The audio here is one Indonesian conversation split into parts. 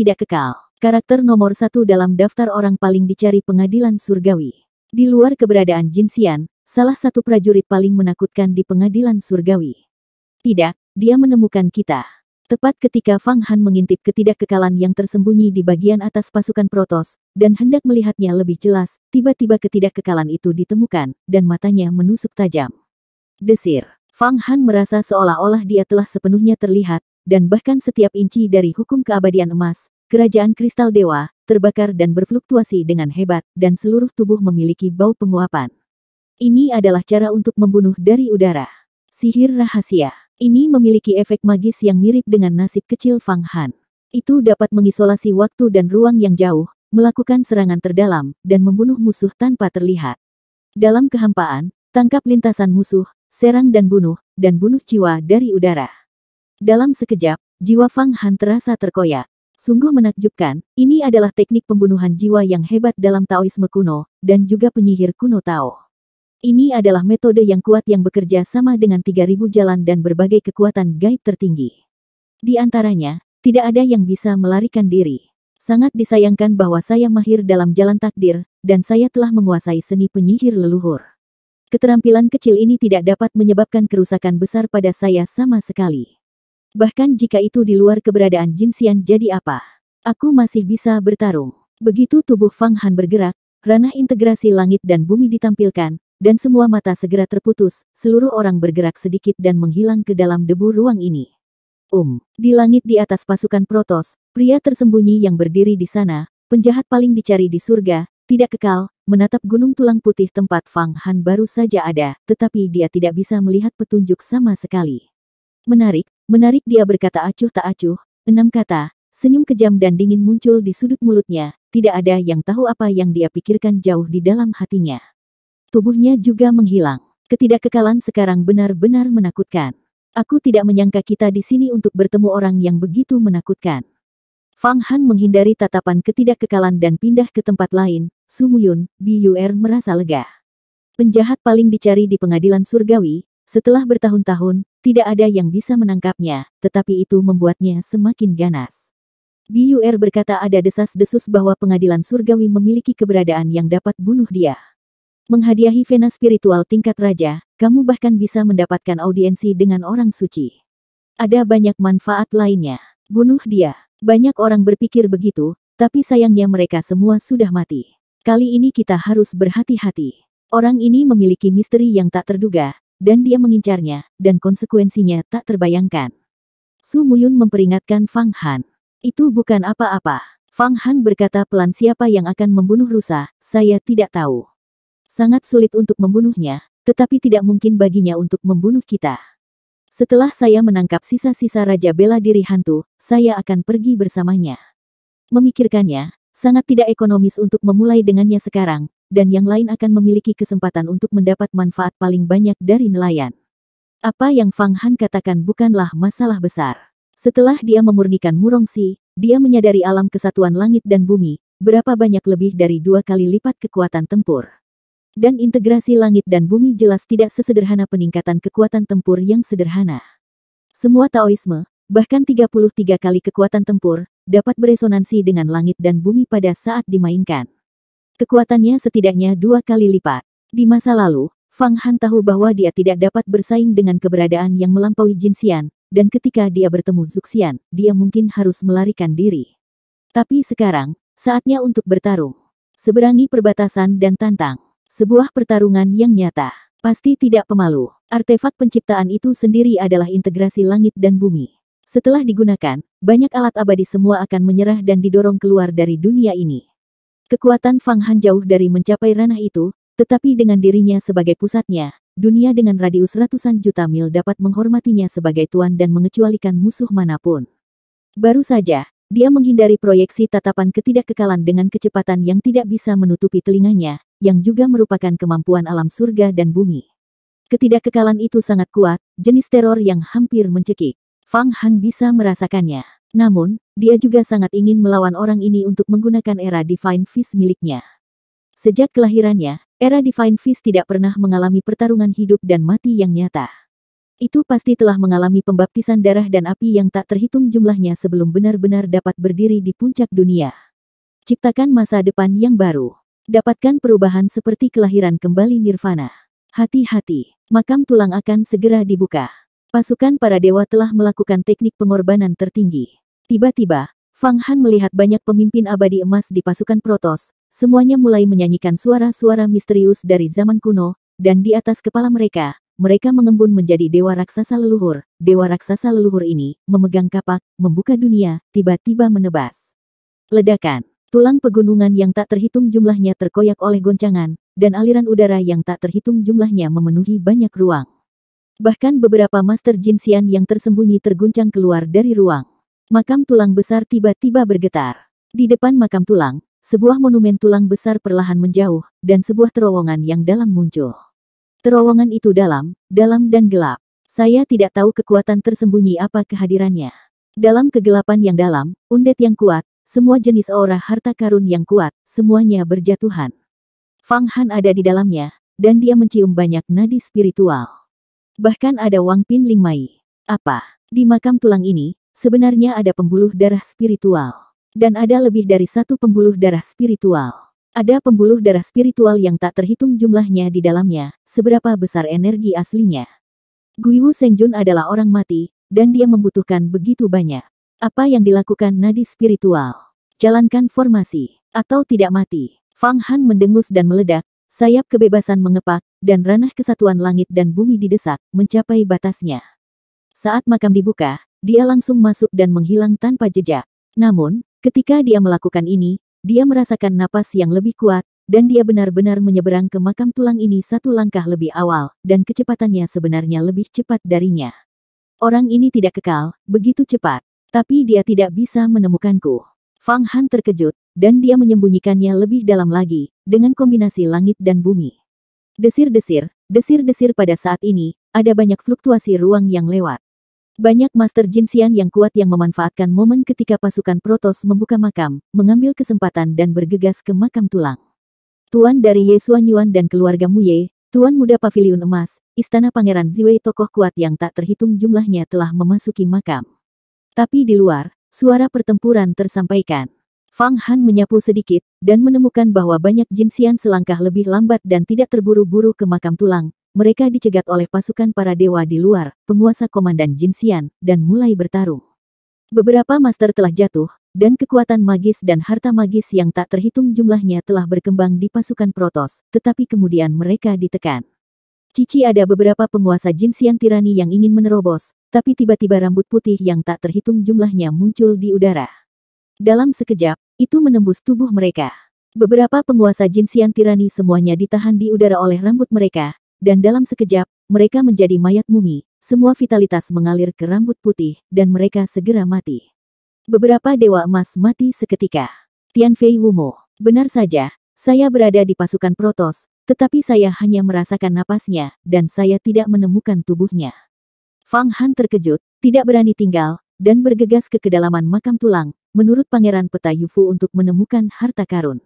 tidak kekal. Karakter nomor satu dalam daftar orang paling dicari pengadilan surgawi. Di luar keberadaan Jin Xian, salah satu prajurit paling menakutkan di pengadilan surgawi. Tidak, dia menemukan kita. Tepat ketika Fang Han mengintip ketidakkekalan yang tersembunyi di bagian atas pasukan Protos, dan hendak melihatnya lebih jelas, tiba-tiba ketidakkekalan itu ditemukan, dan matanya menusuk tajam. Desir, Fang Han merasa seolah-olah dia telah sepenuhnya terlihat, dan bahkan setiap inci dari hukum keabadian emas, Kerajaan kristal dewa terbakar dan berfluktuasi dengan hebat, dan seluruh tubuh memiliki bau penguapan. Ini adalah cara untuk membunuh dari udara. Sihir rahasia ini memiliki efek magis yang mirip dengan nasib kecil Fang Han. Itu dapat mengisolasi waktu dan ruang yang jauh, melakukan serangan terdalam, dan membunuh musuh tanpa terlihat. Dalam kehampaan, tangkap lintasan musuh, serang dan bunuh, dan bunuh jiwa dari udara. Dalam sekejap, jiwa Fang Han terasa terkoyak. Sungguh menakjubkan, ini adalah teknik pembunuhan jiwa yang hebat dalam Taoisme kuno, dan juga penyihir kuno Tao. Ini adalah metode yang kuat yang bekerja sama dengan 3000 jalan dan berbagai kekuatan gaib tertinggi. Di antaranya, tidak ada yang bisa melarikan diri. Sangat disayangkan bahwa saya mahir dalam jalan takdir, dan saya telah menguasai seni penyihir leluhur. Keterampilan kecil ini tidak dapat menyebabkan kerusakan besar pada saya sama sekali. Bahkan jika itu di luar keberadaan Jin Xian jadi apa? Aku masih bisa bertarung. Begitu tubuh Fang Han bergerak, ranah integrasi langit dan bumi ditampilkan, dan semua mata segera terputus, seluruh orang bergerak sedikit dan menghilang ke dalam debu ruang ini. Um, di langit di atas pasukan Protos, pria tersembunyi yang berdiri di sana, penjahat paling dicari di surga, tidak kekal, menatap gunung tulang putih tempat Fang Han baru saja ada, tetapi dia tidak bisa melihat petunjuk sama sekali. Menarik, Menarik dia berkata acuh tak acuh, enam kata, senyum kejam dan dingin muncul di sudut mulutnya, tidak ada yang tahu apa yang dia pikirkan jauh di dalam hatinya. Tubuhnya juga menghilang. Ketidakkekalan sekarang benar-benar menakutkan. Aku tidak menyangka kita di sini untuk bertemu orang yang begitu menakutkan. Fang Han menghindari tatapan ketidakkekalan dan pindah ke tempat lain, Su Sumuyun, Biyuer merasa lega. Penjahat paling dicari di pengadilan surgawi, setelah bertahun-tahun, tidak ada yang bisa menangkapnya, tetapi itu membuatnya semakin ganas. Biur berkata ada desas-desus bahwa pengadilan surgawi memiliki keberadaan yang dapat bunuh dia. Menghadiahi vena spiritual tingkat raja, kamu bahkan bisa mendapatkan audiensi dengan orang suci. Ada banyak manfaat lainnya. Bunuh dia. Banyak orang berpikir begitu, tapi sayangnya mereka semua sudah mati. Kali ini kita harus berhati-hati. Orang ini memiliki misteri yang tak terduga, dan dia mengincarnya, dan konsekuensinya tak terbayangkan. Su Muyun memperingatkan Fang Han. Itu bukan apa-apa. Fang Han berkata pelan siapa yang akan membunuh rusa, saya tidak tahu. Sangat sulit untuk membunuhnya, tetapi tidak mungkin baginya untuk membunuh kita. Setelah saya menangkap sisa-sisa Raja Bela Diri Hantu, saya akan pergi bersamanya. Memikirkannya, sangat tidak ekonomis untuk memulai dengannya sekarang, dan yang lain akan memiliki kesempatan untuk mendapat manfaat paling banyak dari nelayan. Apa yang Fang Han katakan bukanlah masalah besar. Setelah dia memurnikan Murongsi, dia menyadari alam kesatuan langit dan bumi, berapa banyak lebih dari dua kali lipat kekuatan tempur. Dan integrasi langit dan bumi jelas tidak sesederhana peningkatan kekuatan tempur yang sederhana. Semua Taoisme, bahkan 33 kali kekuatan tempur, dapat beresonansi dengan langit dan bumi pada saat dimainkan. Kekuatannya setidaknya dua kali lipat. Di masa lalu, Fang Han tahu bahwa dia tidak dapat bersaing dengan keberadaan yang melampaui Jin Xian, dan ketika dia bertemu Zuxian, dia mungkin harus melarikan diri. Tapi sekarang, saatnya untuk bertarung. Seberangi perbatasan dan tantang. Sebuah pertarungan yang nyata. Pasti tidak pemalu. Artefak penciptaan itu sendiri adalah integrasi langit dan bumi. Setelah digunakan, banyak alat abadi semua akan menyerah dan didorong keluar dari dunia ini. Kekuatan Fang Han jauh dari mencapai ranah itu, tetapi dengan dirinya sebagai pusatnya, dunia dengan radius ratusan juta mil dapat menghormatinya sebagai tuan dan mengecualikan musuh manapun. Baru saja, dia menghindari proyeksi tatapan ketidakkekalan dengan kecepatan yang tidak bisa menutupi telinganya, yang juga merupakan kemampuan alam surga dan bumi. Ketidakkekalan itu sangat kuat, jenis teror yang hampir mencekik. Fang Han bisa merasakannya. Namun, dia juga sangat ingin melawan orang ini untuk menggunakan era Divine Fist miliknya. Sejak kelahirannya, era Divine Fist tidak pernah mengalami pertarungan hidup dan mati yang nyata. Itu pasti telah mengalami pembaptisan darah dan api yang tak terhitung jumlahnya sebelum benar-benar dapat berdiri di puncak dunia. Ciptakan masa depan yang baru. Dapatkan perubahan seperti kelahiran kembali nirvana. Hati-hati, makam tulang akan segera dibuka. Pasukan para dewa telah melakukan teknik pengorbanan tertinggi. Tiba-tiba, Fang Han melihat banyak pemimpin abadi emas di pasukan Protos, semuanya mulai menyanyikan suara-suara misterius dari zaman kuno, dan di atas kepala mereka, mereka mengembun menjadi dewa raksasa leluhur. Dewa raksasa leluhur ini, memegang kapak, membuka dunia, tiba-tiba menebas. Ledakan, tulang pegunungan yang tak terhitung jumlahnya terkoyak oleh goncangan, dan aliran udara yang tak terhitung jumlahnya memenuhi banyak ruang. Bahkan beberapa Master sian yang tersembunyi terguncang keluar dari ruang. Makam tulang besar tiba-tiba bergetar. Di depan makam tulang, sebuah monumen tulang besar perlahan menjauh, dan sebuah terowongan yang dalam muncul. Terowongan itu dalam, dalam dan gelap. Saya tidak tahu kekuatan tersembunyi apa kehadirannya. Dalam kegelapan yang dalam, undet yang kuat, semua jenis aura harta karun yang kuat, semuanya berjatuhan. Fang Han ada di dalamnya, dan dia mencium banyak nadi spiritual. Bahkan ada Wang Pin Ling Mai. Apa? Di makam tulang ini, sebenarnya ada pembuluh darah spiritual. Dan ada lebih dari satu pembuluh darah spiritual. Ada pembuluh darah spiritual yang tak terhitung jumlahnya di dalamnya, seberapa besar energi aslinya. Guiwu Shengjun adalah orang mati, dan dia membutuhkan begitu banyak. Apa yang dilakukan nadi spiritual? Jalankan formasi, atau tidak mati. Fang Han mendengus dan meledak, sayap kebebasan mengepak, dan ranah kesatuan langit dan bumi didesak, mencapai batasnya. Saat makam dibuka, dia langsung masuk dan menghilang tanpa jejak. Namun, ketika dia melakukan ini, dia merasakan napas yang lebih kuat, dan dia benar-benar menyeberang ke makam tulang ini satu langkah lebih awal, dan kecepatannya sebenarnya lebih cepat darinya. Orang ini tidak kekal, begitu cepat. Tapi dia tidak bisa menemukanku. Fang Han terkejut, dan dia menyembunyikannya lebih dalam lagi, dengan kombinasi langit dan bumi. Desir-desir, desir-desir pada saat ini, ada banyak fluktuasi ruang yang lewat. Banyak Master Jinxian yang kuat yang memanfaatkan momen ketika pasukan Protos membuka makam, mengambil kesempatan dan bergegas ke makam tulang. Tuan dari Ye Yuan dan keluarga Muye, Tuan Muda Paviliun Emas, Istana Pangeran Ziwei tokoh kuat yang tak terhitung jumlahnya telah memasuki makam. Tapi di luar, suara pertempuran tersampaikan. Fang Han menyapu sedikit, dan menemukan bahwa banyak Jinxian selangkah lebih lambat dan tidak terburu-buru ke makam tulang, mereka dicegat oleh pasukan para dewa di luar, penguasa Komandan Jinxian, dan mulai bertarung. Beberapa master telah jatuh, dan kekuatan magis dan harta magis yang tak terhitung jumlahnya telah berkembang di pasukan Protos, tetapi kemudian mereka ditekan. Cici ada beberapa penguasa jinsian tirani yang ingin menerobos, tapi tiba-tiba rambut putih yang tak terhitung jumlahnya muncul di udara. Dalam sekejap, itu menembus tubuh mereka. Beberapa penguasa jinsian tirani semuanya ditahan di udara oleh rambut mereka, dan dalam sekejap, mereka menjadi mayat mumi, semua vitalitas mengalir ke rambut putih, dan mereka segera mati. Beberapa dewa emas mati seketika. Tian Fei Wumo, benar saja, saya berada di pasukan Protos, tetapi saya hanya merasakan napasnya, dan saya tidak menemukan tubuhnya. Fang Han terkejut, tidak berani tinggal, dan bergegas ke kedalaman makam tulang, menurut Pangeran Peta Yufu untuk menemukan harta karun.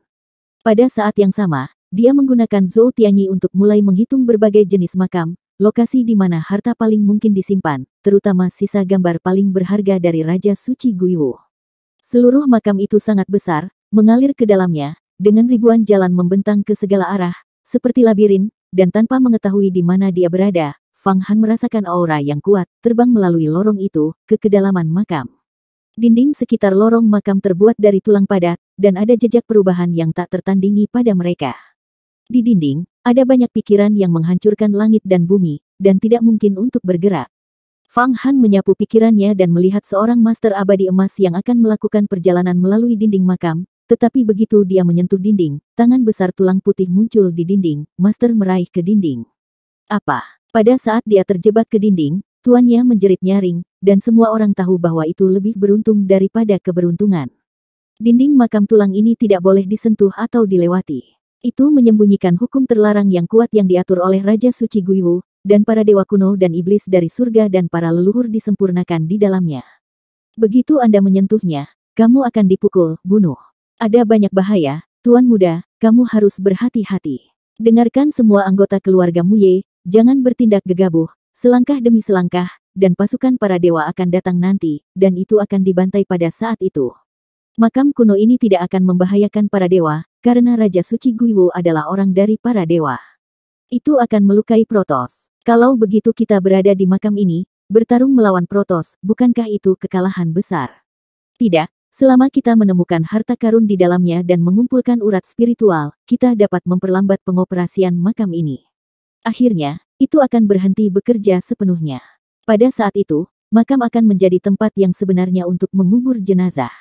Pada saat yang sama, dia menggunakan Zhou Tianyi untuk mulai menghitung berbagai jenis makam, lokasi di mana harta paling mungkin disimpan, terutama sisa gambar paling berharga dari Raja Suci Guiwu. Seluruh makam itu sangat besar, mengalir ke dalamnya, dengan ribuan jalan membentang ke segala arah, seperti labirin, dan tanpa mengetahui di mana dia berada, Fang Han merasakan aura yang kuat terbang melalui lorong itu ke kedalaman makam. Dinding sekitar lorong makam terbuat dari tulang padat, dan ada jejak perubahan yang tak tertandingi pada mereka. Di dinding, ada banyak pikiran yang menghancurkan langit dan bumi, dan tidak mungkin untuk bergerak. Fang Han menyapu pikirannya dan melihat seorang master abadi emas yang akan melakukan perjalanan melalui dinding makam, tetapi begitu dia menyentuh dinding, tangan besar tulang putih muncul di dinding, master meraih ke dinding. Apa? Pada saat dia terjebak ke dinding, tuannya menjerit nyaring, dan semua orang tahu bahwa itu lebih beruntung daripada keberuntungan. Dinding makam tulang ini tidak boleh disentuh atau dilewati itu menyembunyikan hukum terlarang yang kuat yang diatur oleh Raja Suci Guiwu, dan para dewa kuno dan iblis dari surga dan para leluhur disempurnakan di dalamnya. Begitu Anda menyentuhnya, kamu akan dipukul, bunuh. Ada banyak bahaya, Tuan Muda, kamu harus berhati-hati. Dengarkan semua anggota keluarga Muye, jangan bertindak gegabah, selangkah demi selangkah, dan pasukan para dewa akan datang nanti, dan itu akan dibantai pada saat itu. Makam kuno ini tidak akan membahayakan para dewa, karena Raja Suci Guiwu adalah orang dari para dewa. Itu akan melukai Protos. Kalau begitu kita berada di makam ini, bertarung melawan Protos, bukankah itu kekalahan besar? Tidak, selama kita menemukan harta karun di dalamnya dan mengumpulkan urat spiritual, kita dapat memperlambat pengoperasian makam ini. Akhirnya, itu akan berhenti bekerja sepenuhnya. Pada saat itu, makam akan menjadi tempat yang sebenarnya untuk mengubur jenazah.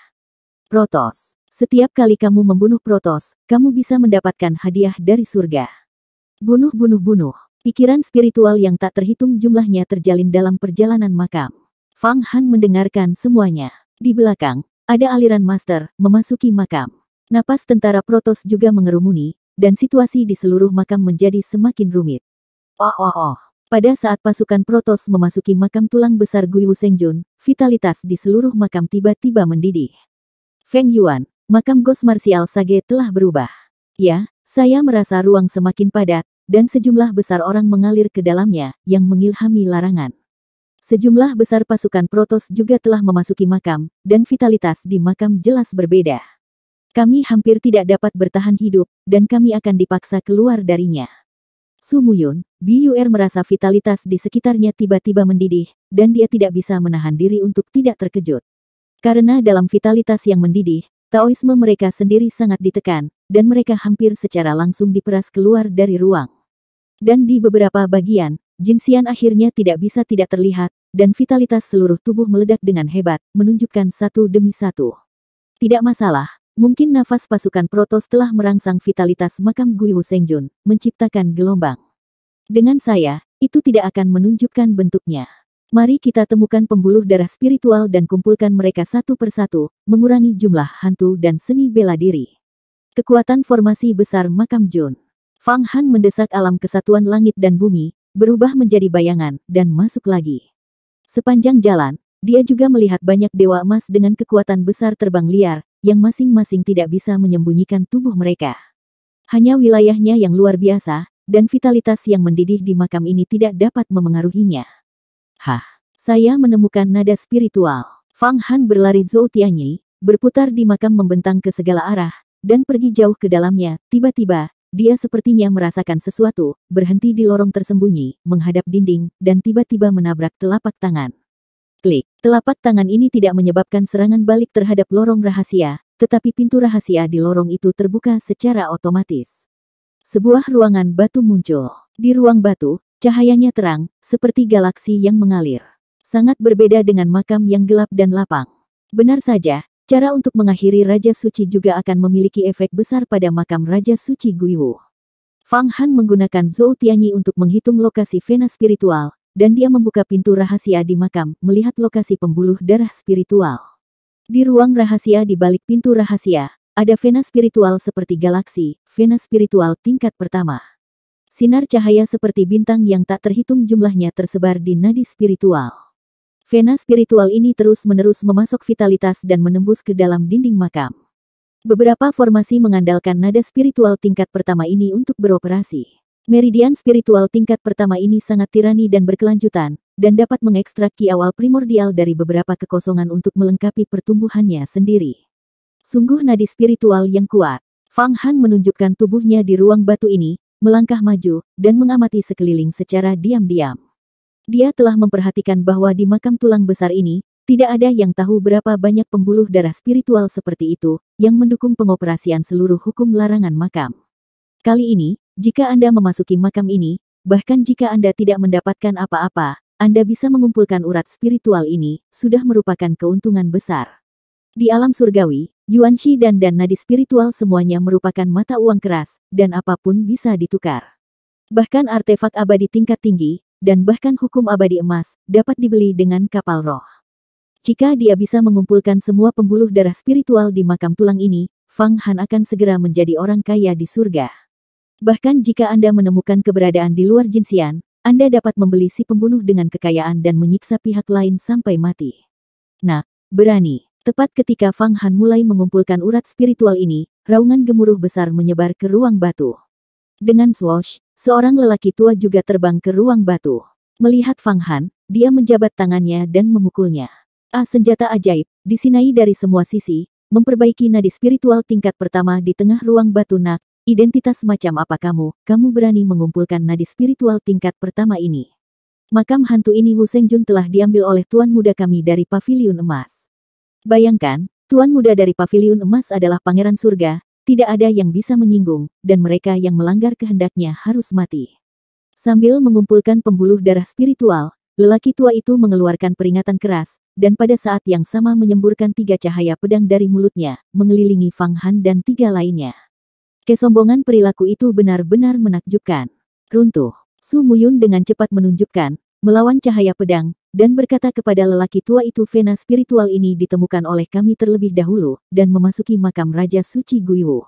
Protos. Setiap kali kamu membunuh Protos, kamu bisa mendapatkan hadiah dari surga. Bunuh, bunuh, bunuh. Pikiran spiritual yang tak terhitung jumlahnya terjalin dalam perjalanan makam. Fang Han mendengarkan semuanya. Di belakang, ada aliran master memasuki makam. Napas tentara Protos juga mengerumuni, dan situasi di seluruh makam menjadi semakin rumit. Oh, oh, oh. Pada saat pasukan Protos memasuki makam tulang besar Gui Wusengjun, vitalitas di seluruh makam tiba-tiba mendidih. Feng Yuan, makam Ghost Martial Sage telah berubah. Ya, saya merasa ruang semakin padat, dan sejumlah besar orang mengalir ke dalamnya, yang mengilhami larangan. Sejumlah besar pasukan Protos juga telah memasuki makam, dan vitalitas di makam jelas berbeda. Kami hampir tidak dapat bertahan hidup, dan kami akan dipaksa keluar darinya. Sumuyun, Biyuer merasa vitalitas di sekitarnya tiba-tiba mendidih, dan dia tidak bisa menahan diri untuk tidak terkejut. Karena dalam vitalitas yang mendidih, Taoisme mereka sendiri sangat ditekan, dan mereka hampir secara langsung diperas keluar dari ruang. Dan di beberapa bagian, Jinsian akhirnya tidak bisa tidak terlihat, dan vitalitas seluruh tubuh meledak dengan hebat, menunjukkan satu demi satu. Tidak masalah, mungkin nafas pasukan Protos telah merangsang vitalitas makam Gui Sengjun, menciptakan gelombang. Dengan saya, itu tidak akan menunjukkan bentuknya. Mari kita temukan pembuluh darah spiritual dan kumpulkan mereka satu persatu, mengurangi jumlah hantu dan seni bela diri. Kekuatan formasi besar makam Jun. Fang Han mendesak alam kesatuan langit dan bumi, berubah menjadi bayangan, dan masuk lagi. Sepanjang jalan, dia juga melihat banyak dewa emas dengan kekuatan besar terbang liar, yang masing-masing tidak bisa menyembunyikan tubuh mereka. Hanya wilayahnya yang luar biasa, dan vitalitas yang mendidih di makam ini tidak dapat memengaruhinya. Hah, saya menemukan nada spiritual. Fang Han berlari Zhou Tianyi, berputar di makam membentang ke segala arah, dan pergi jauh ke dalamnya. Tiba-tiba, dia sepertinya merasakan sesuatu, berhenti di lorong tersembunyi, menghadap dinding, dan tiba-tiba menabrak telapak tangan. Klik, telapak tangan ini tidak menyebabkan serangan balik terhadap lorong rahasia, tetapi pintu rahasia di lorong itu terbuka secara otomatis. Sebuah ruangan batu muncul. Di ruang batu, Cahayanya terang, seperti galaksi yang mengalir. Sangat berbeda dengan makam yang gelap dan lapang. Benar saja, cara untuk mengakhiri Raja Suci juga akan memiliki efek besar pada makam Raja Suci Guiwu. Fang Han menggunakan Zhou Tianyi untuk menghitung lokasi vena spiritual, dan dia membuka pintu rahasia di makam, melihat lokasi pembuluh darah spiritual. Di ruang rahasia di balik pintu rahasia, ada vena spiritual seperti galaksi, vena spiritual tingkat pertama. Sinar cahaya seperti bintang yang tak terhitung jumlahnya tersebar di nadi spiritual. Vena spiritual ini terus-menerus memasok vitalitas dan menembus ke dalam dinding makam. Beberapa formasi mengandalkan nada spiritual tingkat pertama ini untuk beroperasi. Meridian spiritual tingkat pertama ini sangat tirani dan berkelanjutan, dan dapat mengekstrak ki awal primordial dari beberapa kekosongan untuk melengkapi pertumbuhannya sendiri. Sungguh nadi spiritual yang kuat. Fang Han menunjukkan tubuhnya di ruang batu ini, melangkah maju, dan mengamati sekeliling secara diam-diam. Dia telah memperhatikan bahwa di makam tulang besar ini, tidak ada yang tahu berapa banyak pembuluh darah spiritual seperti itu, yang mendukung pengoperasian seluruh hukum larangan makam. Kali ini, jika Anda memasuki makam ini, bahkan jika Anda tidak mendapatkan apa-apa, Anda bisa mengumpulkan urat spiritual ini, sudah merupakan keuntungan besar. Di alam surgawi, Yuan Shi dan dan nadi spiritual semuanya merupakan mata uang keras, dan apapun bisa ditukar. Bahkan artefak abadi tingkat tinggi, dan bahkan hukum abadi emas, dapat dibeli dengan kapal roh. Jika dia bisa mengumpulkan semua pembuluh darah spiritual di makam tulang ini, Fang Han akan segera menjadi orang kaya di surga. Bahkan jika Anda menemukan keberadaan di luar jinsian, Anda dapat membeli si pembunuh dengan kekayaan dan menyiksa pihak lain sampai mati. Nah, berani. Tepat ketika Fang Han mulai mengumpulkan urat spiritual ini, raungan gemuruh besar menyebar ke ruang batu. Dengan swash, seorang lelaki tua juga terbang ke ruang batu. Melihat Fang Han, dia menjabat tangannya dan memukulnya. Ah senjata ajaib, disinai dari semua sisi, memperbaiki nadi spiritual tingkat pertama di tengah ruang batu nak, identitas macam apa kamu, kamu berani mengumpulkan nadi spiritual tingkat pertama ini. Makam hantu ini Wu Sengjun telah diambil oleh tuan muda kami dari Paviliun emas. Bayangkan, tuan muda dari paviliun emas adalah pangeran surga, tidak ada yang bisa menyinggung, dan mereka yang melanggar kehendaknya harus mati. Sambil mengumpulkan pembuluh darah spiritual, lelaki tua itu mengeluarkan peringatan keras, dan pada saat yang sama menyemburkan tiga cahaya pedang dari mulutnya, mengelilingi Fang Han dan tiga lainnya. Kesombongan perilaku itu benar-benar menakjubkan. Runtuh, Su Muyun dengan cepat menunjukkan, melawan cahaya pedang, dan berkata kepada lelaki tua itu vena spiritual ini ditemukan oleh kami terlebih dahulu, dan memasuki makam Raja Suci Guiwu.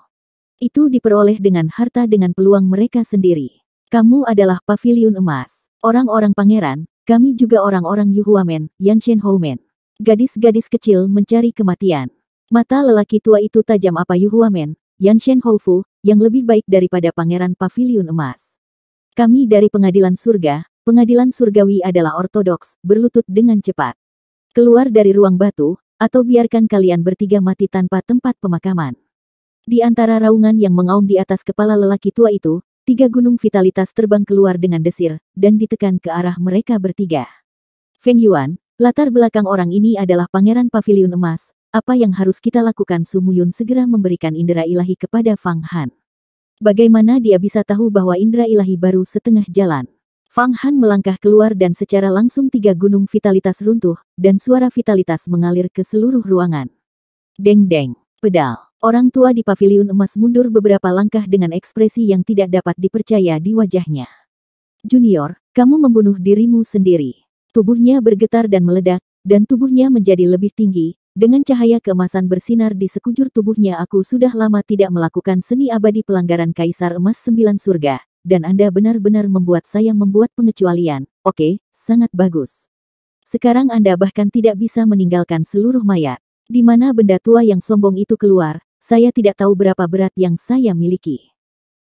Itu diperoleh dengan harta dengan peluang mereka sendiri. Kamu adalah pavilion emas. Orang-orang pangeran, kami juga orang-orang Yuhuamen, Yan Shen Houmen. Gadis-gadis kecil mencari kematian. Mata lelaki tua itu tajam apa Yuhuamen, Yan Shen Houfu, yang lebih baik daripada pangeran pavilion emas. Kami dari pengadilan surga, Pengadilan surgawi adalah ortodoks, berlutut dengan cepat. Keluar dari ruang batu, atau biarkan kalian bertiga mati tanpa tempat pemakaman. Di antara raungan yang mengaum di atas kepala lelaki tua itu, tiga gunung vitalitas terbang keluar dengan desir, dan ditekan ke arah mereka bertiga. Feng Yuan, latar belakang orang ini adalah pangeran pavilion emas, apa yang harus kita lakukan Sumuyun segera memberikan indera ilahi kepada Fang Han. Bagaimana dia bisa tahu bahwa indera ilahi baru setengah jalan? Fang Han melangkah keluar dan secara langsung tiga gunung vitalitas runtuh, dan suara vitalitas mengalir ke seluruh ruangan. Deng-deng, pedal. Orang tua di paviliun emas mundur beberapa langkah dengan ekspresi yang tidak dapat dipercaya di wajahnya. Junior, kamu membunuh dirimu sendiri. Tubuhnya bergetar dan meledak, dan tubuhnya menjadi lebih tinggi, dengan cahaya kemasan bersinar di sekujur tubuhnya aku sudah lama tidak melakukan seni abadi pelanggaran Kaisar Emas Sembilan Surga, dan Anda benar-benar membuat saya membuat pengecualian. Oke, sangat bagus. Sekarang Anda bahkan tidak bisa meninggalkan seluruh mayat. Di mana benda tua yang sombong itu keluar, saya tidak tahu berapa berat yang saya miliki.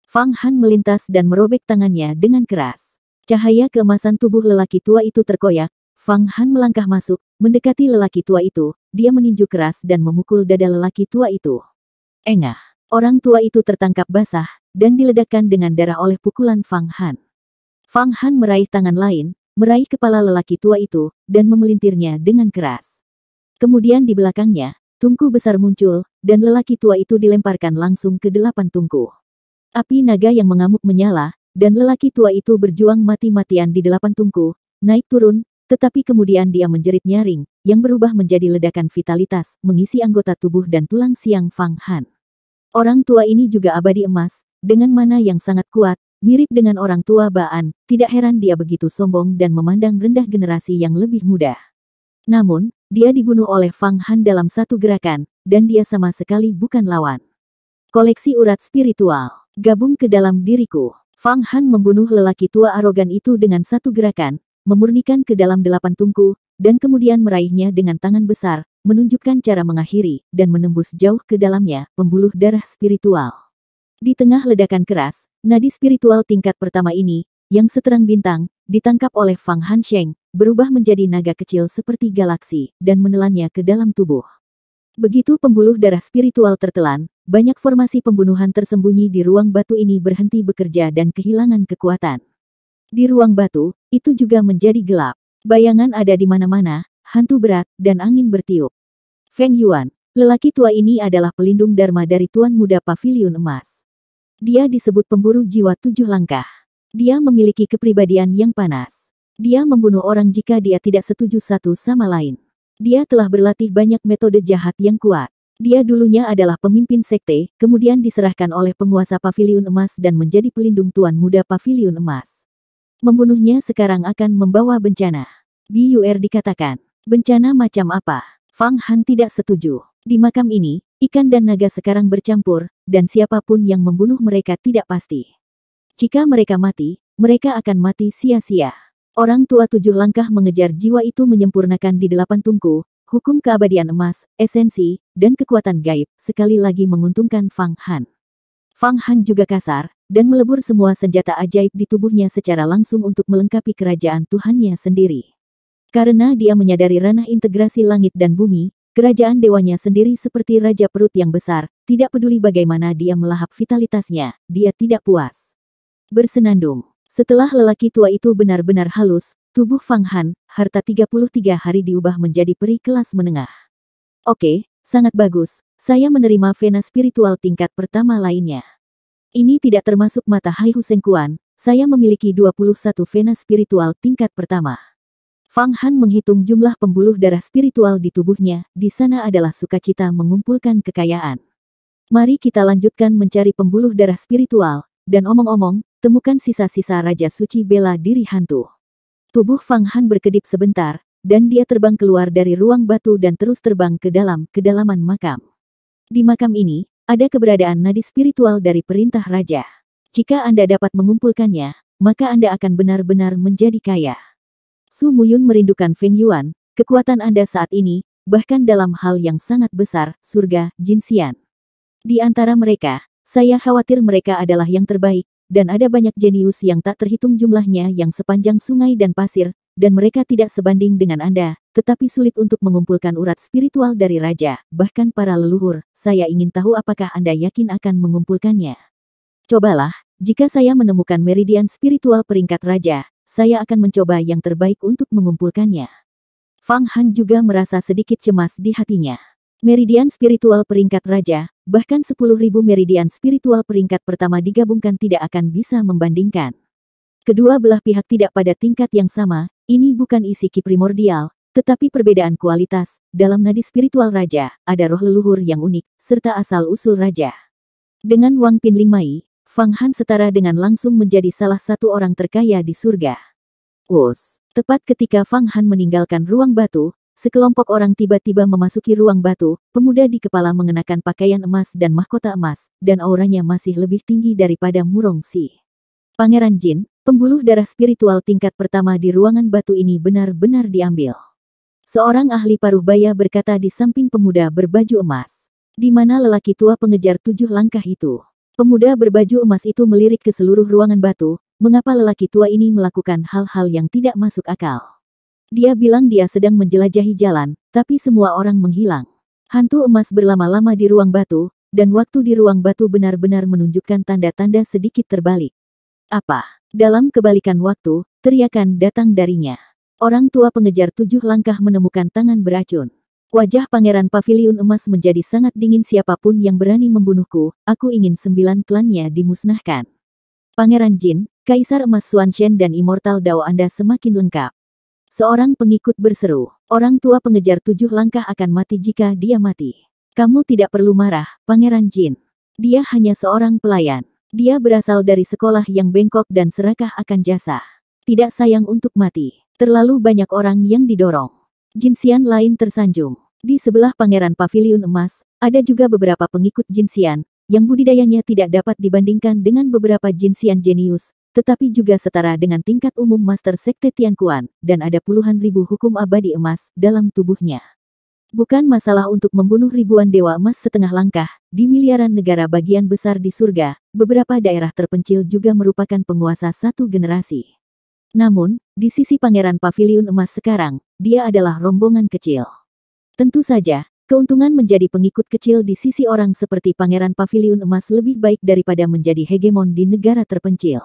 Fang Han melintas dan merobek tangannya dengan keras. Cahaya keemasan tubuh lelaki tua itu terkoyak. Fang Han melangkah masuk, mendekati lelaki tua itu, dia meninju keras dan memukul dada lelaki tua itu. Engah. Orang tua itu tertangkap basah, dan diledakkan dengan darah oleh pukulan Fang Han. Fang Han meraih tangan lain, meraih kepala lelaki tua itu, dan memelintirnya dengan keras. Kemudian di belakangnya, tungku besar muncul, dan lelaki tua itu dilemparkan langsung ke delapan tungku. Api naga yang mengamuk menyala, dan lelaki tua itu berjuang mati-matian di delapan tungku, naik turun, tetapi kemudian dia menjerit nyaring, yang berubah menjadi ledakan vitalitas, mengisi anggota tubuh dan tulang siang Fang Han. Orang tua ini juga abadi emas, dengan mana yang sangat kuat, mirip dengan orang tua Baan, tidak heran dia begitu sombong dan memandang rendah generasi yang lebih muda. Namun, dia dibunuh oleh Fang Han dalam satu gerakan, dan dia sama sekali bukan lawan. Koleksi urat spiritual, gabung ke dalam diriku. Fang Han membunuh lelaki tua arogan itu dengan satu gerakan, memurnikan ke dalam delapan tungku, dan kemudian meraihnya dengan tangan besar, menunjukkan cara mengakhiri dan menembus jauh ke dalamnya pembuluh darah spiritual. Di tengah ledakan keras, nadi spiritual tingkat pertama ini, yang seterang bintang, ditangkap oleh Fang Hansheng, berubah menjadi naga kecil seperti galaksi dan menelannya ke dalam tubuh. Begitu pembuluh darah spiritual tertelan, banyak formasi pembunuhan tersembunyi di ruang batu ini berhenti bekerja dan kehilangan kekuatan. Di ruang batu, itu juga menjadi gelap. Bayangan ada di mana-mana, hantu berat, dan angin bertiup. Feng Yuan, lelaki tua ini adalah pelindung Dharma dari Tuan Muda Pavilion Emas. Dia disebut pemburu jiwa tujuh langkah. Dia memiliki kepribadian yang panas. Dia membunuh orang jika dia tidak setuju satu sama lain. Dia telah berlatih banyak metode jahat yang kuat. Dia dulunya adalah pemimpin sekte, kemudian diserahkan oleh penguasa Pavilion Emas dan menjadi pelindung Tuan Muda Pavilion Emas. Membunuhnya sekarang akan membawa bencana. Bi Yuer dikatakan, Bencana macam apa? Fang Han tidak setuju. Di makam ini, ikan dan naga sekarang bercampur, dan siapapun yang membunuh mereka tidak pasti. Jika mereka mati, mereka akan mati sia-sia. Orang tua tujuh langkah mengejar jiwa itu menyempurnakan di delapan tungku, hukum keabadian emas, esensi, dan kekuatan gaib, sekali lagi menguntungkan Fang Han. Fang Han juga kasar, dan melebur semua senjata ajaib di tubuhnya secara langsung untuk melengkapi kerajaan Tuhannya sendiri. Karena dia menyadari ranah integrasi langit dan bumi, kerajaan dewanya sendiri seperti raja perut yang besar, tidak peduli bagaimana dia melahap vitalitasnya, dia tidak puas. Bersenandung. Setelah lelaki tua itu benar-benar halus, tubuh Fang Han, harta 33 hari diubah menjadi peri kelas menengah. Oke, sangat bagus, saya menerima vena spiritual tingkat pertama lainnya. Ini tidak termasuk mata Hai Huseng Kuan, saya memiliki 21 vena spiritual tingkat pertama. Fang Han menghitung jumlah pembuluh darah spiritual di tubuhnya, di sana adalah sukacita mengumpulkan kekayaan. Mari kita lanjutkan mencari pembuluh darah spiritual, dan omong-omong, temukan sisa-sisa Raja Suci bela diri hantu. Tubuh Fang Han berkedip sebentar, dan dia terbang keluar dari ruang batu dan terus terbang ke dalam kedalaman makam. Di makam ini, ada keberadaan nadi spiritual dari perintah Raja. Jika Anda dapat mengumpulkannya, maka Anda akan benar-benar menjadi kaya. Su Muyun merindukan Feng Yuan, kekuatan Anda saat ini, bahkan dalam hal yang sangat besar, surga, Jin Xian. Di antara mereka, saya khawatir mereka adalah yang terbaik, dan ada banyak jenius yang tak terhitung jumlahnya yang sepanjang sungai dan pasir, dan mereka tidak sebanding dengan Anda, tetapi sulit untuk mengumpulkan urat spiritual dari raja, bahkan para leluhur, saya ingin tahu apakah Anda yakin akan mengumpulkannya. Cobalah, jika saya menemukan meridian spiritual peringkat raja, saya akan mencoba yang terbaik untuk mengumpulkannya. Fang Han juga merasa sedikit cemas di hatinya. Meridian spiritual peringkat raja, bahkan 10.000 meridian spiritual peringkat pertama digabungkan tidak akan bisa membandingkan. Kedua belah pihak tidak pada tingkat yang sama, ini bukan isi ki primordial, tetapi perbedaan kualitas, dalam nadi spiritual raja, ada roh leluhur yang unik, serta asal-usul raja. Dengan Wang Pinling Mai, Fang Han setara dengan langsung menjadi salah satu orang terkaya di surga. Us, tepat ketika Fang Han meninggalkan ruang batu, sekelompok orang tiba-tiba memasuki ruang batu, pemuda di kepala mengenakan pakaian emas dan mahkota emas, dan auranya masih lebih tinggi daripada Murong Si. Pangeran Jin, pembuluh darah spiritual tingkat pertama di ruangan batu ini benar-benar diambil. Seorang ahli paruh baya berkata di samping pemuda berbaju emas, di mana lelaki tua pengejar tujuh langkah itu. Pemuda berbaju emas itu melirik ke seluruh ruangan batu, mengapa lelaki tua ini melakukan hal-hal yang tidak masuk akal. Dia bilang dia sedang menjelajahi jalan, tapi semua orang menghilang. Hantu emas berlama-lama di ruang batu, dan waktu di ruang batu benar-benar menunjukkan tanda-tanda sedikit terbalik. Apa? Dalam kebalikan waktu, teriakan datang darinya. Orang tua pengejar tujuh langkah menemukan tangan beracun. Wajah Pangeran Paviliun Emas menjadi sangat dingin siapapun yang berani membunuhku, aku ingin sembilan klannya dimusnahkan. Pangeran Jin, Kaisar Emas shen dan Immortal Dao Anda semakin lengkap. Seorang pengikut berseru, orang tua pengejar tujuh langkah akan mati jika dia mati. Kamu tidak perlu marah, Pangeran Jin. Dia hanya seorang pelayan. Dia berasal dari sekolah yang bengkok dan serakah akan jasa. Tidak sayang untuk mati. Terlalu banyak orang yang didorong. jin Jinsian lain tersanjung. Di sebelah Pangeran Paviliun Emas, ada juga beberapa pengikut jinsian, yang budidayanya tidak dapat dibandingkan dengan beberapa jinsian jenius, tetapi juga setara dengan tingkat umum Master Sekte Kuan, dan ada puluhan ribu hukum abadi emas dalam tubuhnya. Bukan masalah untuk membunuh ribuan dewa emas setengah langkah, di miliaran negara bagian besar di surga, beberapa daerah terpencil juga merupakan penguasa satu generasi. Namun, di sisi Pangeran Paviliun Emas sekarang, dia adalah rombongan kecil. Tentu saja, keuntungan menjadi pengikut kecil di sisi orang seperti Pangeran Paviliun Emas lebih baik daripada menjadi hegemon di negara terpencil.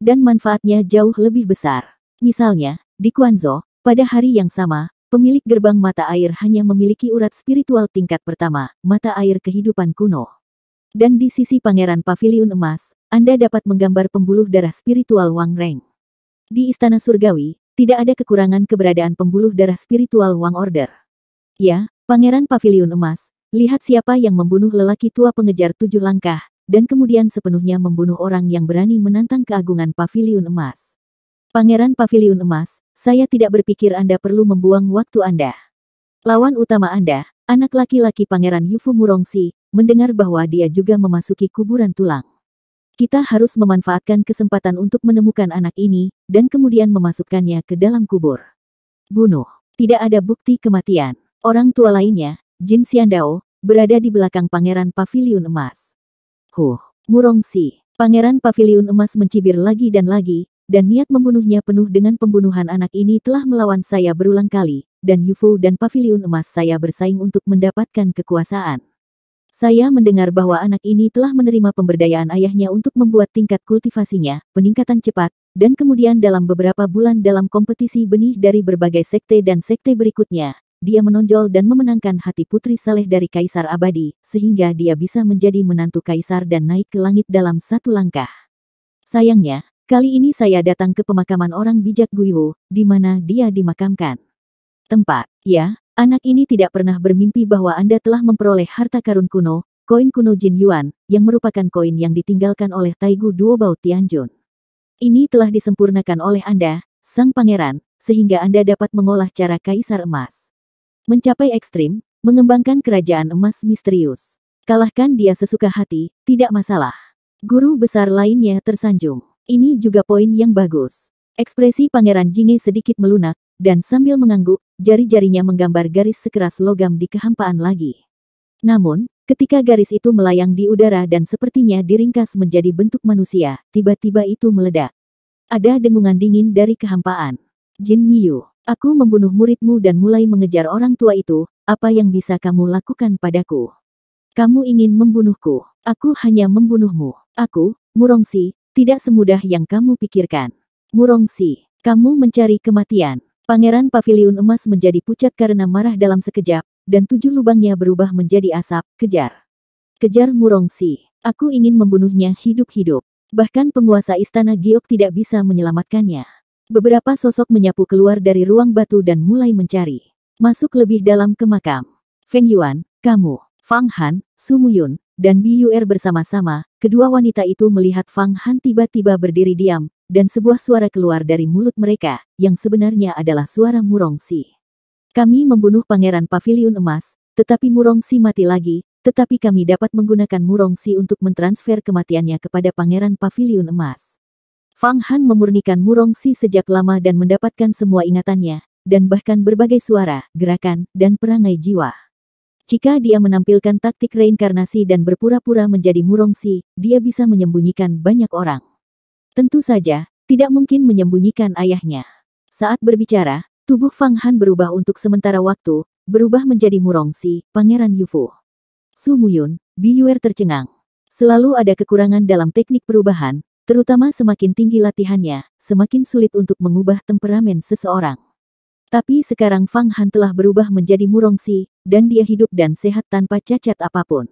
Dan manfaatnya jauh lebih besar. Misalnya, di Kuanzo, pada hari yang sama, pemilik gerbang mata air hanya memiliki urat spiritual tingkat pertama, mata air kehidupan kuno. Dan di sisi Pangeran Paviliun Emas, Anda dapat menggambar pembuluh darah spiritual Wang Reng. Di Istana Surgawi, tidak ada kekurangan keberadaan pembuluh darah spiritual Wang Order. Ya, Pangeran Pavilion Emas, lihat siapa yang membunuh lelaki tua pengejar tujuh langkah, dan kemudian sepenuhnya membunuh orang yang berani menantang keagungan Pavilion Emas. Pangeran Pavilion Emas, saya tidak berpikir Anda perlu membuang waktu Anda. Lawan utama Anda, anak laki-laki Pangeran Yufu Murongsi, mendengar bahwa dia juga memasuki kuburan tulang. Kita harus memanfaatkan kesempatan untuk menemukan anak ini, dan kemudian memasukkannya ke dalam kubur. Bunuh. Tidak ada bukti kematian. Orang tua lainnya, Jin Xiandao, berada di belakang Pangeran Paviliun Emas. Huh, Murongsi. Pangeran Paviliun Emas mencibir lagi dan lagi, dan niat membunuhnya penuh dengan pembunuhan anak ini telah melawan saya berulang kali, dan Yufu dan Paviliun Emas saya bersaing untuk mendapatkan kekuasaan. Saya mendengar bahwa anak ini telah menerima pemberdayaan ayahnya untuk membuat tingkat kultivasinya, peningkatan cepat, dan kemudian dalam beberapa bulan dalam kompetisi benih dari berbagai sekte dan sekte berikutnya, dia menonjol dan memenangkan hati Putri Saleh dari Kaisar Abadi, sehingga dia bisa menjadi menantu Kaisar dan naik ke langit dalam satu langkah. Sayangnya, kali ini saya datang ke pemakaman orang bijak Guiwu, di mana dia dimakamkan. Tempat, ya, anak ini tidak pernah bermimpi bahwa Anda telah memperoleh harta karun kuno, koin kuno Jin Yuan, yang merupakan koin yang ditinggalkan oleh Taigu Duo Tianjun. Ini telah disempurnakan oleh Anda, Sang Pangeran, sehingga Anda dapat mengolah cara kaisar emas mencapai ekstrim, mengembangkan kerajaan emas misterius. Kalahkan dia sesuka hati, tidak masalah. Guru besar lainnya tersanjung. Ini juga poin yang bagus. Ekspresi Pangeran Jinge sedikit melunak, dan sambil mengangguk, jari-jarinya menggambar garis sekeras logam di kehampaan lagi. Namun, ketika garis itu melayang di udara dan sepertinya diringkas menjadi bentuk manusia, tiba-tiba itu meledak. Ada dengungan dingin dari kehampaan. Jin Miyu. Aku membunuh muridmu dan mulai mengejar orang tua itu, apa yang bisa kamu lakukan padaku? Kamu ingin membunuhku, aku hanya membunuhmu. Aku, Murongsi, tidak semudah yang kamu pikirkan. Murongsi, kamu mencari kematian. Pangeran Paviliun Emas menjadi pucat karena marah dalam sekejap, dan tujuh lubangnya berubah menjadi asap, kejar. Kejar Murongsi, aku ingin membunuhnya hidup-hidup. Bahkan penguasa istana Giok tidak bisa menyelamatkannya. Beberapa sosok menyapu keluar dari ruang batu dan mulai mencari. Masuk lebih dalam ke makam. Feng Yuan, kamu, Fang Han, Sumuyun, dan Biyuer bersama-sama, kedua wanita itu melihat Fang Han tiba-tiba berdiri diam, dan sebuah suara keluar dari mulut mereka, yang sebenarnya adalah suara Murong Si. Kami membunuh Pangeran Paviliun Emas, tetapi Murong Si mati lagi, tetapi kami dapat menggunakan Murong Si untuk mentransfer kematiannya kepada Pangeran Paviliun Emas. Fang Han memurnikan Murong Si sejak lama dan mendapatkan semua ingatannya, dan bahkan berbagai suara, gerakan, dan perangai jiwa. Jika dia menampilkan taktik reinkarnasi dan berpura-pura menjadi Murong Si, dia bisa menyembunyikan banyak orang. Tentu saja, tidak mungkin menyembunyikan ayahnya. Saat berbicara, tubuh Fang Han berubah untuk sementara waktu, berubah menjadi Murong Si, Pangeran Yufu. Su Muyun, Biyuer tercengang. Selalu ada kekurangan dalam teknik perubahan, Terutama semakin tinggi latihannya, semakin sulit untuk mengubah temperamen seseorang. Tapi sekarang Fang Han telah berubah menjadi murongsi, dan dia hidup dan sehat tanpa cacat apapun.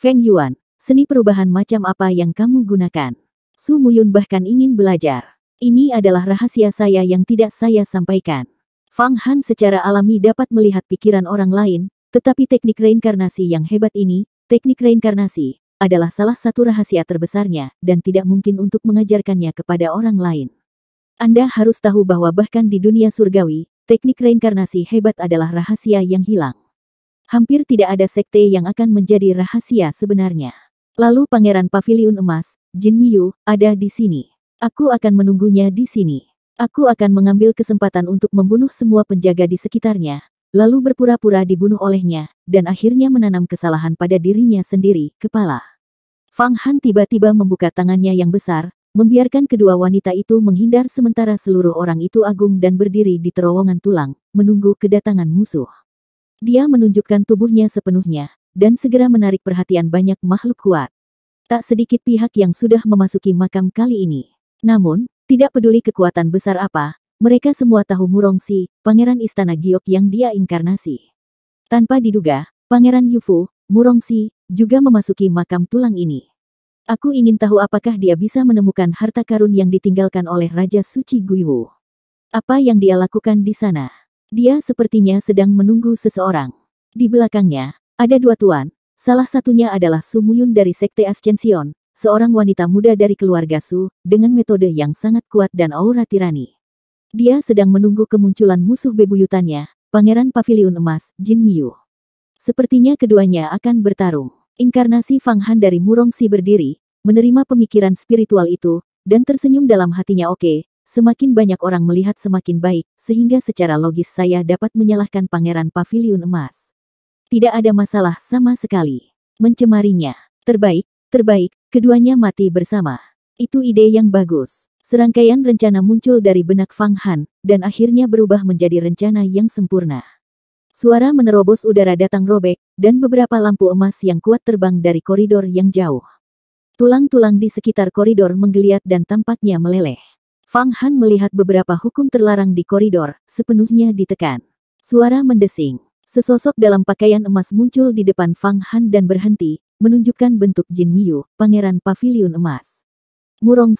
Feng Yuan, seni perubahan macam apa yang kamu gunakan? Su Muyun bahkan ingin belajar. Ini adalah rahasia saya yang tidak saya sampaikan. Fang Han secara alami dapat melihat pikiran orang lain, tetapi teknik reinkarnasi yang hebat ini, teknik reinkarnasi, adalah salah satu rahasia terbesarnya dan tidak mungkin untuk mengajarkannya kepada orang lain. Anda harus tahu bahwa bahkan di dunia surgawi, teknik reinkarnasi hebat adalah rahasia yang hilang. Hampir tidak ada sekte yang akan menjadi rahasia sebenarnya. Lalu Pangeran Paviliun Emas, Jin Miyu, ada di sini. Aku akan menunggunya di sini. Aku akan mengambil kesempatan untuk membunuh semua penjaga di sekitarnya, lalu berpura-pura dibunuh olehnya, dan akhirnya menanam kesalahan pada dirinya sendiri, kepala. Fang Han tiba-tiba membuka tangannya yang besar, membiarkan kedua wanita itu menghindar sementara seluruh orang itu agung dan berdiri di terowongan tulang, menunggu kedatangan musuh. Dia menunjukkan tubuhnya sepenuhnya, dan segera menarik perhatian banyak makhluk kuat. Tak sedikit pihak yang sudah memasuki makam kali ini. Namun, tidak peduli kekuatan besar apa, mereka semua tahu Murongsi, pangeran istana Giok yang dia inkarnasi. Tanpa diduga, Pangeran Yufu, Murongsi, juga memasuki makam tulang ini. Aku ingin tahu apakah dia bisa menemukan harta karun yang ditinggalkan oleh Raja Suci Guiwu. Apa yang dia lakukan di sana? Dia sepertinya sedang menunggu seseorang. Di belakangnya, ada dua tuan, salah satunya adalah Sumuyun dari Sekte Ascension, seorang wanita muda dari keluarga Su, dengan metode yang sangat kuat dan aura tirani. Dia sedang menunggu kemunculan musuh bebuyutannya, Pangeran Paviliun Emas, Jin Miu. Sepertinya keduanya akan bertarung. Inkarnasi Fang Han dari Murong Si berdiri, menerima pemikiran spiritual itu, dan tersenyum dalam hatinya oke, okay, semakin banyak orang melihat semakin baik, sehingga secara logis saya dapat menyalahkan Pangeran Paviliun Emas. Tidak ada masalah sama sekali. Mencemarinya. Terbaik, terbaik, keduanya mati bersama. Itu ide yang bagus. Serangkaian rencana muncul dari benak Fang Han, dan akhirnya berubah menjadi rencana yang sempurna. Suara menerobos udara datang robek, dan beberapa lampu emas yang kuat terbang dari koridor yang jauh. Tulang-tulang di sekitar koridor menggeliat dan tampaknya meleleh. Fang Han melihat beberapa hukum terlarang di koridor, sepenuhnya ditekan. Suara mendesing. Sesosok dalam pakaian emas muncul di depan Fang Han dan berhenti, menunjukkan bentuk Jin Miu, pangeran pavilion emas.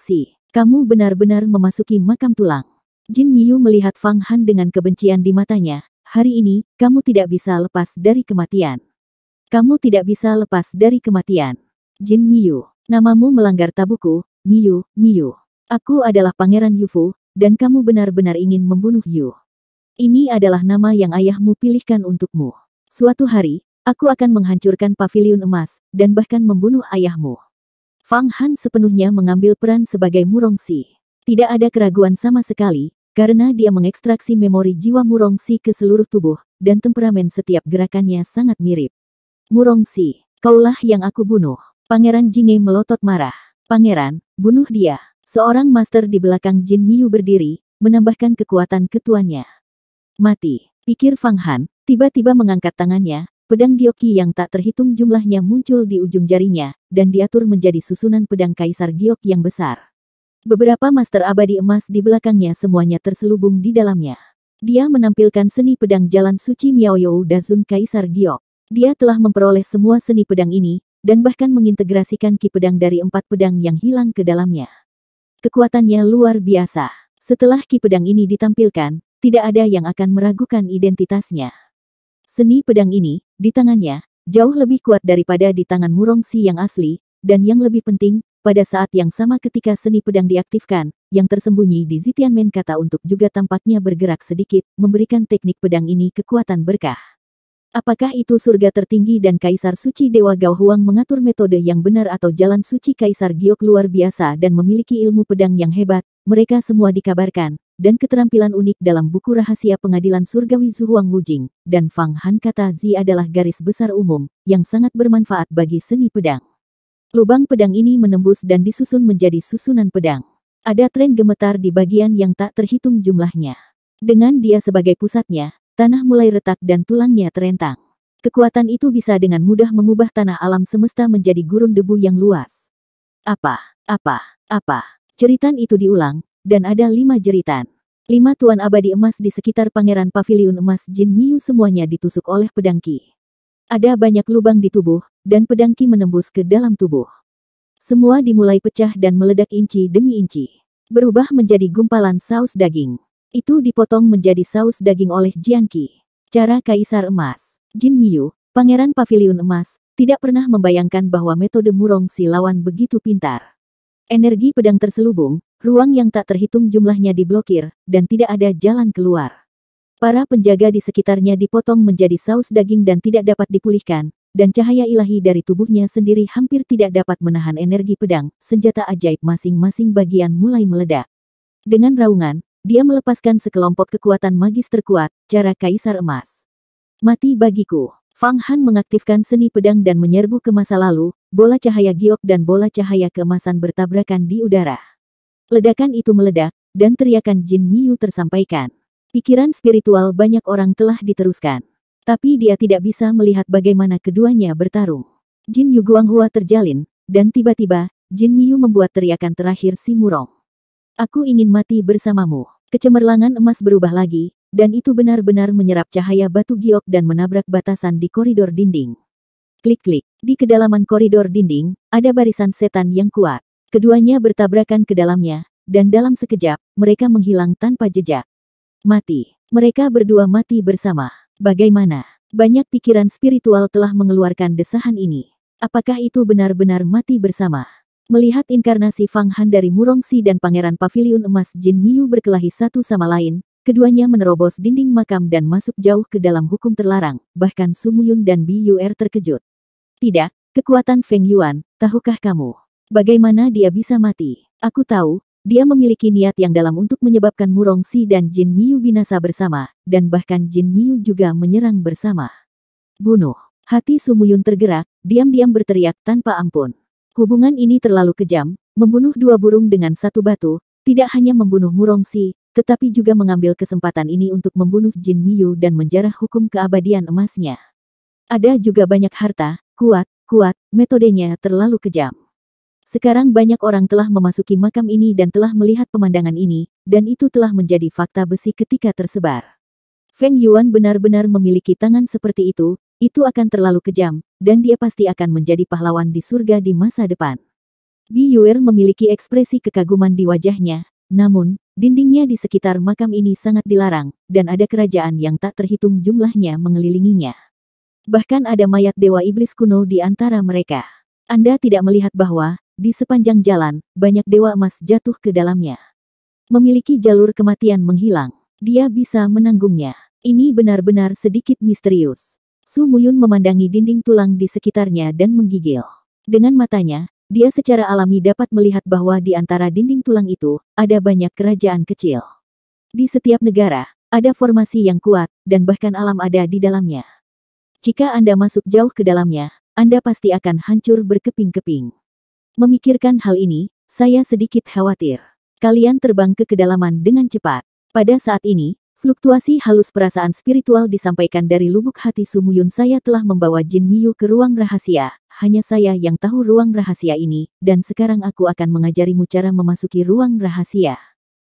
Si. Kamu benar-benar memasuki makam tulang. Jin Miyu melihat Fang Han dengan kebencian di matanya. Hari ini, kamu tidak bisa lepas dari kematian. Kamu tidak bisa lepas dari kematian. Jin Miyu, namamu melanggar tabuku, Miyu, Miyu. Aku adalah Pangeran Yufu, dan kamu benar-benar ingin membunuh Yu. Ini adalah nama yang ayahmu pilihkan untukmu. Suatu hari, aku akan menghancurkan pavilion emas, dan bahkan membunuh ayahmu. Fang Han sepenuhnya mengambil peran sebagai Murongsi. Tidak ada keraguan sama sekali, karena dia mengekstraksi memori jiwa Murongsi ke seluruh tubuh, dan temperamen setiap gerakannya sangat mirip. Murongsi, kaulah yang aku bunuh. Pangeran Jinge melotot marah. Pangeran, bunuh dia. Seorang master di belakang Jin Miyu berdiri, menambahkan kekuatan ketuanya. Mati, pikir Fang Han, tiba-tiba mengangkat tangannya, Pedang Gyoki yang tak terhitung jumlahnya muncul di ujung jarinya, dan diatur menjadi susunan pedang Kaisar Giok yang besar. Beberapa master abadi emas di belakangnya semuanya terselubung di dalamnya. Dia menampilkan seni pedang jalan suci Miaoyou Dazun Kaisar Giok. Dia telah memperoleh semua seni pedang ini, dan bahkan mengintegrasikan ki pedang dari empat pedang yang hilang ke dalamnya. Kekuatannya luar biasa. Setelah ki pedang ini ditampilkan, tidak ada yang akan meragukan identitasnya. Seni pedang ini, di tangannya, jauh lebih kuat daripada di tangan Murongsi yang asli, dan yang lebih penting, pada saat yang sama ketika seni pedang diaktifkan, yang tersembunyi di Zitianmen kata untuk juga tampaknya bergerak sedikit, memberikan teknik pedang ini kekuatan berkah. Apakah itu surga tertinggi dan Kaisar Suci Dewa Gao Huang mengatur metode yang benar atau jalan suci Kaisar Giok luar biasa dan memiliki ilmu pedang yang hebat, mereka semua dikabarkan, dan keterampilan unik dalam buku rahasia pengadilan surgawi Huang Wujing, dan Fang Han kata Zi adalah garis besar umum, yang sangat bermanfaat bagi seni pedang. Lubang pedang ini menembus dan disusun menjadi susunan pedang. Ada tren gemetar di bagian yang tak terhitung jumlahnya. Dengan dia sebagai pusatnya, tanah mulai retak dan tulangnya terentang. Kekuatan itu bisa dengan mudah mengubah tanah alam semesta menjadi gurun debu yang luas. Apa, apa, apa. Ceritan itu diulang, dan ada lima jeritan. Lima tuan abadi emas di sekitar pangeran paviliun emas Jin Miu semuanya ditusuk oleh pedangki. Ada banyak lubang di tubuh, dan pedangki menembus ke dalam tubuh. Semua dimulai pecah dan meledak inci demi inci. Berubah menjadi gumpalan saus daging. Itu dipotong menjadi saus daging oleh Jian Qi. Cara Kaisar Emas, Jin Miu, Pangeran Paviliun Emas, tidak pernah membayangkan bahwa metode murong si lawan begitu pintar. Energi pedang terselubung, Ruang yang tak terhitung jumlahnya diblokir, dan tidak ada jalan keluar. Para penjaga di sekitarnya dipotong menjadi saus daging dan tidak dapat dipulihkan, dan cahaya ilahi dari tubuhnya sendiri hampir tidak dapat menahan energi pedang, senjata ajaib masing-masing bagian mulai meledak. Dengan raungan, dia melepaskan sekelompok kekuatan magis terkuat, cara kaisar emas. Mati bagiku. Fang Han mengaktifkan seni pedang dan menyerbu ke masa lalu, bola cahaya giok dan bola cahaya kemasan bertabrakan di udara. Ledakan itu meledak, dan teriakan Jin Miyu tersampaikan. Pikiran spiritual banyak orang telah diteruskan. Tapi dia tidak bisa melihat bagaimana keduanya bertarung. Jin Yu Guanghua terjalin, dan tiba-tiba, Jin Miyu membuat teriakan terakhir si Murong. Aku ingin mati bersamamu. Kecemerlangan emas berubah lagi, dan itu benar-benar menyerap cahaya batu giok dan menabrak batasan di koridor dinding. Klik-klik. Di kedalaman koridor dinding, ada barisan setan yang kuat. Keduanya bertabrakan ke dalamnya, dan dalam sekejap, mereka menghilang tanpa jejak. Mati. Mereka berdua mati bersama. Bagaimana? Banyak pikiran spiritual telah mengeluarkan desahan ini. Apakah itu benar-benar mati bersama? Melihat inkarnasi Fang Han dari Murongsi dan Pangeran Paviliun Emas Jin Miu berkelahi satu sama lain, keduanya menerobos dinding makam dan masuk jauh ke dalam hukum terlarang, bahkan Sumuyun dan Biyur er terkejut. Tidak, kekuatan Feng Yuan, tahukah kamu? Bagaimana dia bisa mati? Aku tahu, dia memiliki niat yang dalam untuk menyebabkan Murong Si dan Jin Miu binasa bersama, dan bahkan Jin Miu juga menyerang bersama. Bunuh. Hati Sumuyun tergerak, diam-diam berteriak tanpa ampun. Hubungan ini terlalu kejam, membunuh dua burung dengan satu batu, tidak hanya membunuh Murong Si, tetapi juga mengambil kesempatan ini untuk membunuh Jin Miu dan menjarah hukum keabadian emasnya. Ada juga banyak harta, kuat, kuat, metodenya terlalu kejam. Sekarang banyak orang telah memasuki makam ini dan telah melihat pemandangan ini, dan itu telah menjadi fakta besi ketika tersebar. Feng Yuan benar-benar memiliki tangan seperti itu, itu akan terlalu kejam, dan dia pasti akan menjadi pahlawan di surga di masa depan. Bi Yuer memiliki ekspresi kekaguman di wajahnya, namun, dindingnya di sekitar makam ini sangat dilarang, dan ada kerajaan yang tak terhitung jumlahnya mengelilinginya. Bahkan ada mayat dewa iblis kuno di antara mereka. Anda tidak melihat bahwa di sepanjang jalan, banyak dewa emas jatuh ke dalamnya. Memiliki jalur kematian menghilang. Dia bisa menanggungnya. Ini benar-benar sedikit misterius. Su Muyun memandangi dinding tulang di sekitarnya dan menggigil. Dengan matanya, dia secara alami dapat melihat bahwa di antara dinding tulang itu, ada banyak kerajaan kecil. Di setiap negara, ada formasi yang kuat, dan bahkan alam ada di dalamnya. Jika Anda masuk jauh ke dalamnya, Anda pasti akan hancur berkeping-keping. Memikirkan hal ini, saya sedikit khawatir. Kalian terbang ke kedalaman dengan cepat. Pada saat ini, fluktuasi halus perasaan spiritual disampaikan dari lubuk hati Sumuyun saya telah membawa Jin Miyu ke ruang rahasia. Hanya saya yang tahu ruang rahasia ini, dan sekarang aku akan mengajarimu cara memasuki ruang rahasia.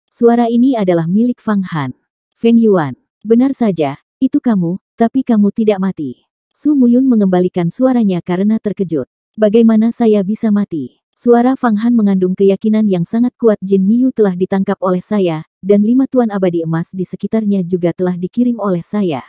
Suara ini adalah milik Fang Han. Feng Yuan, benar saja, itu kamu, tapi kamu tidak mati. Su Muyun mengembalikan suaranya karena terkejut. Bagaimana saya bisa mati? Suara Fang Han mengandung keyakinan yang sangat kuat Jin Miyu telah ditangkap oleh saya, dan lima tuan abadi emas di sekitarnya juga telah dikirim oleh saya.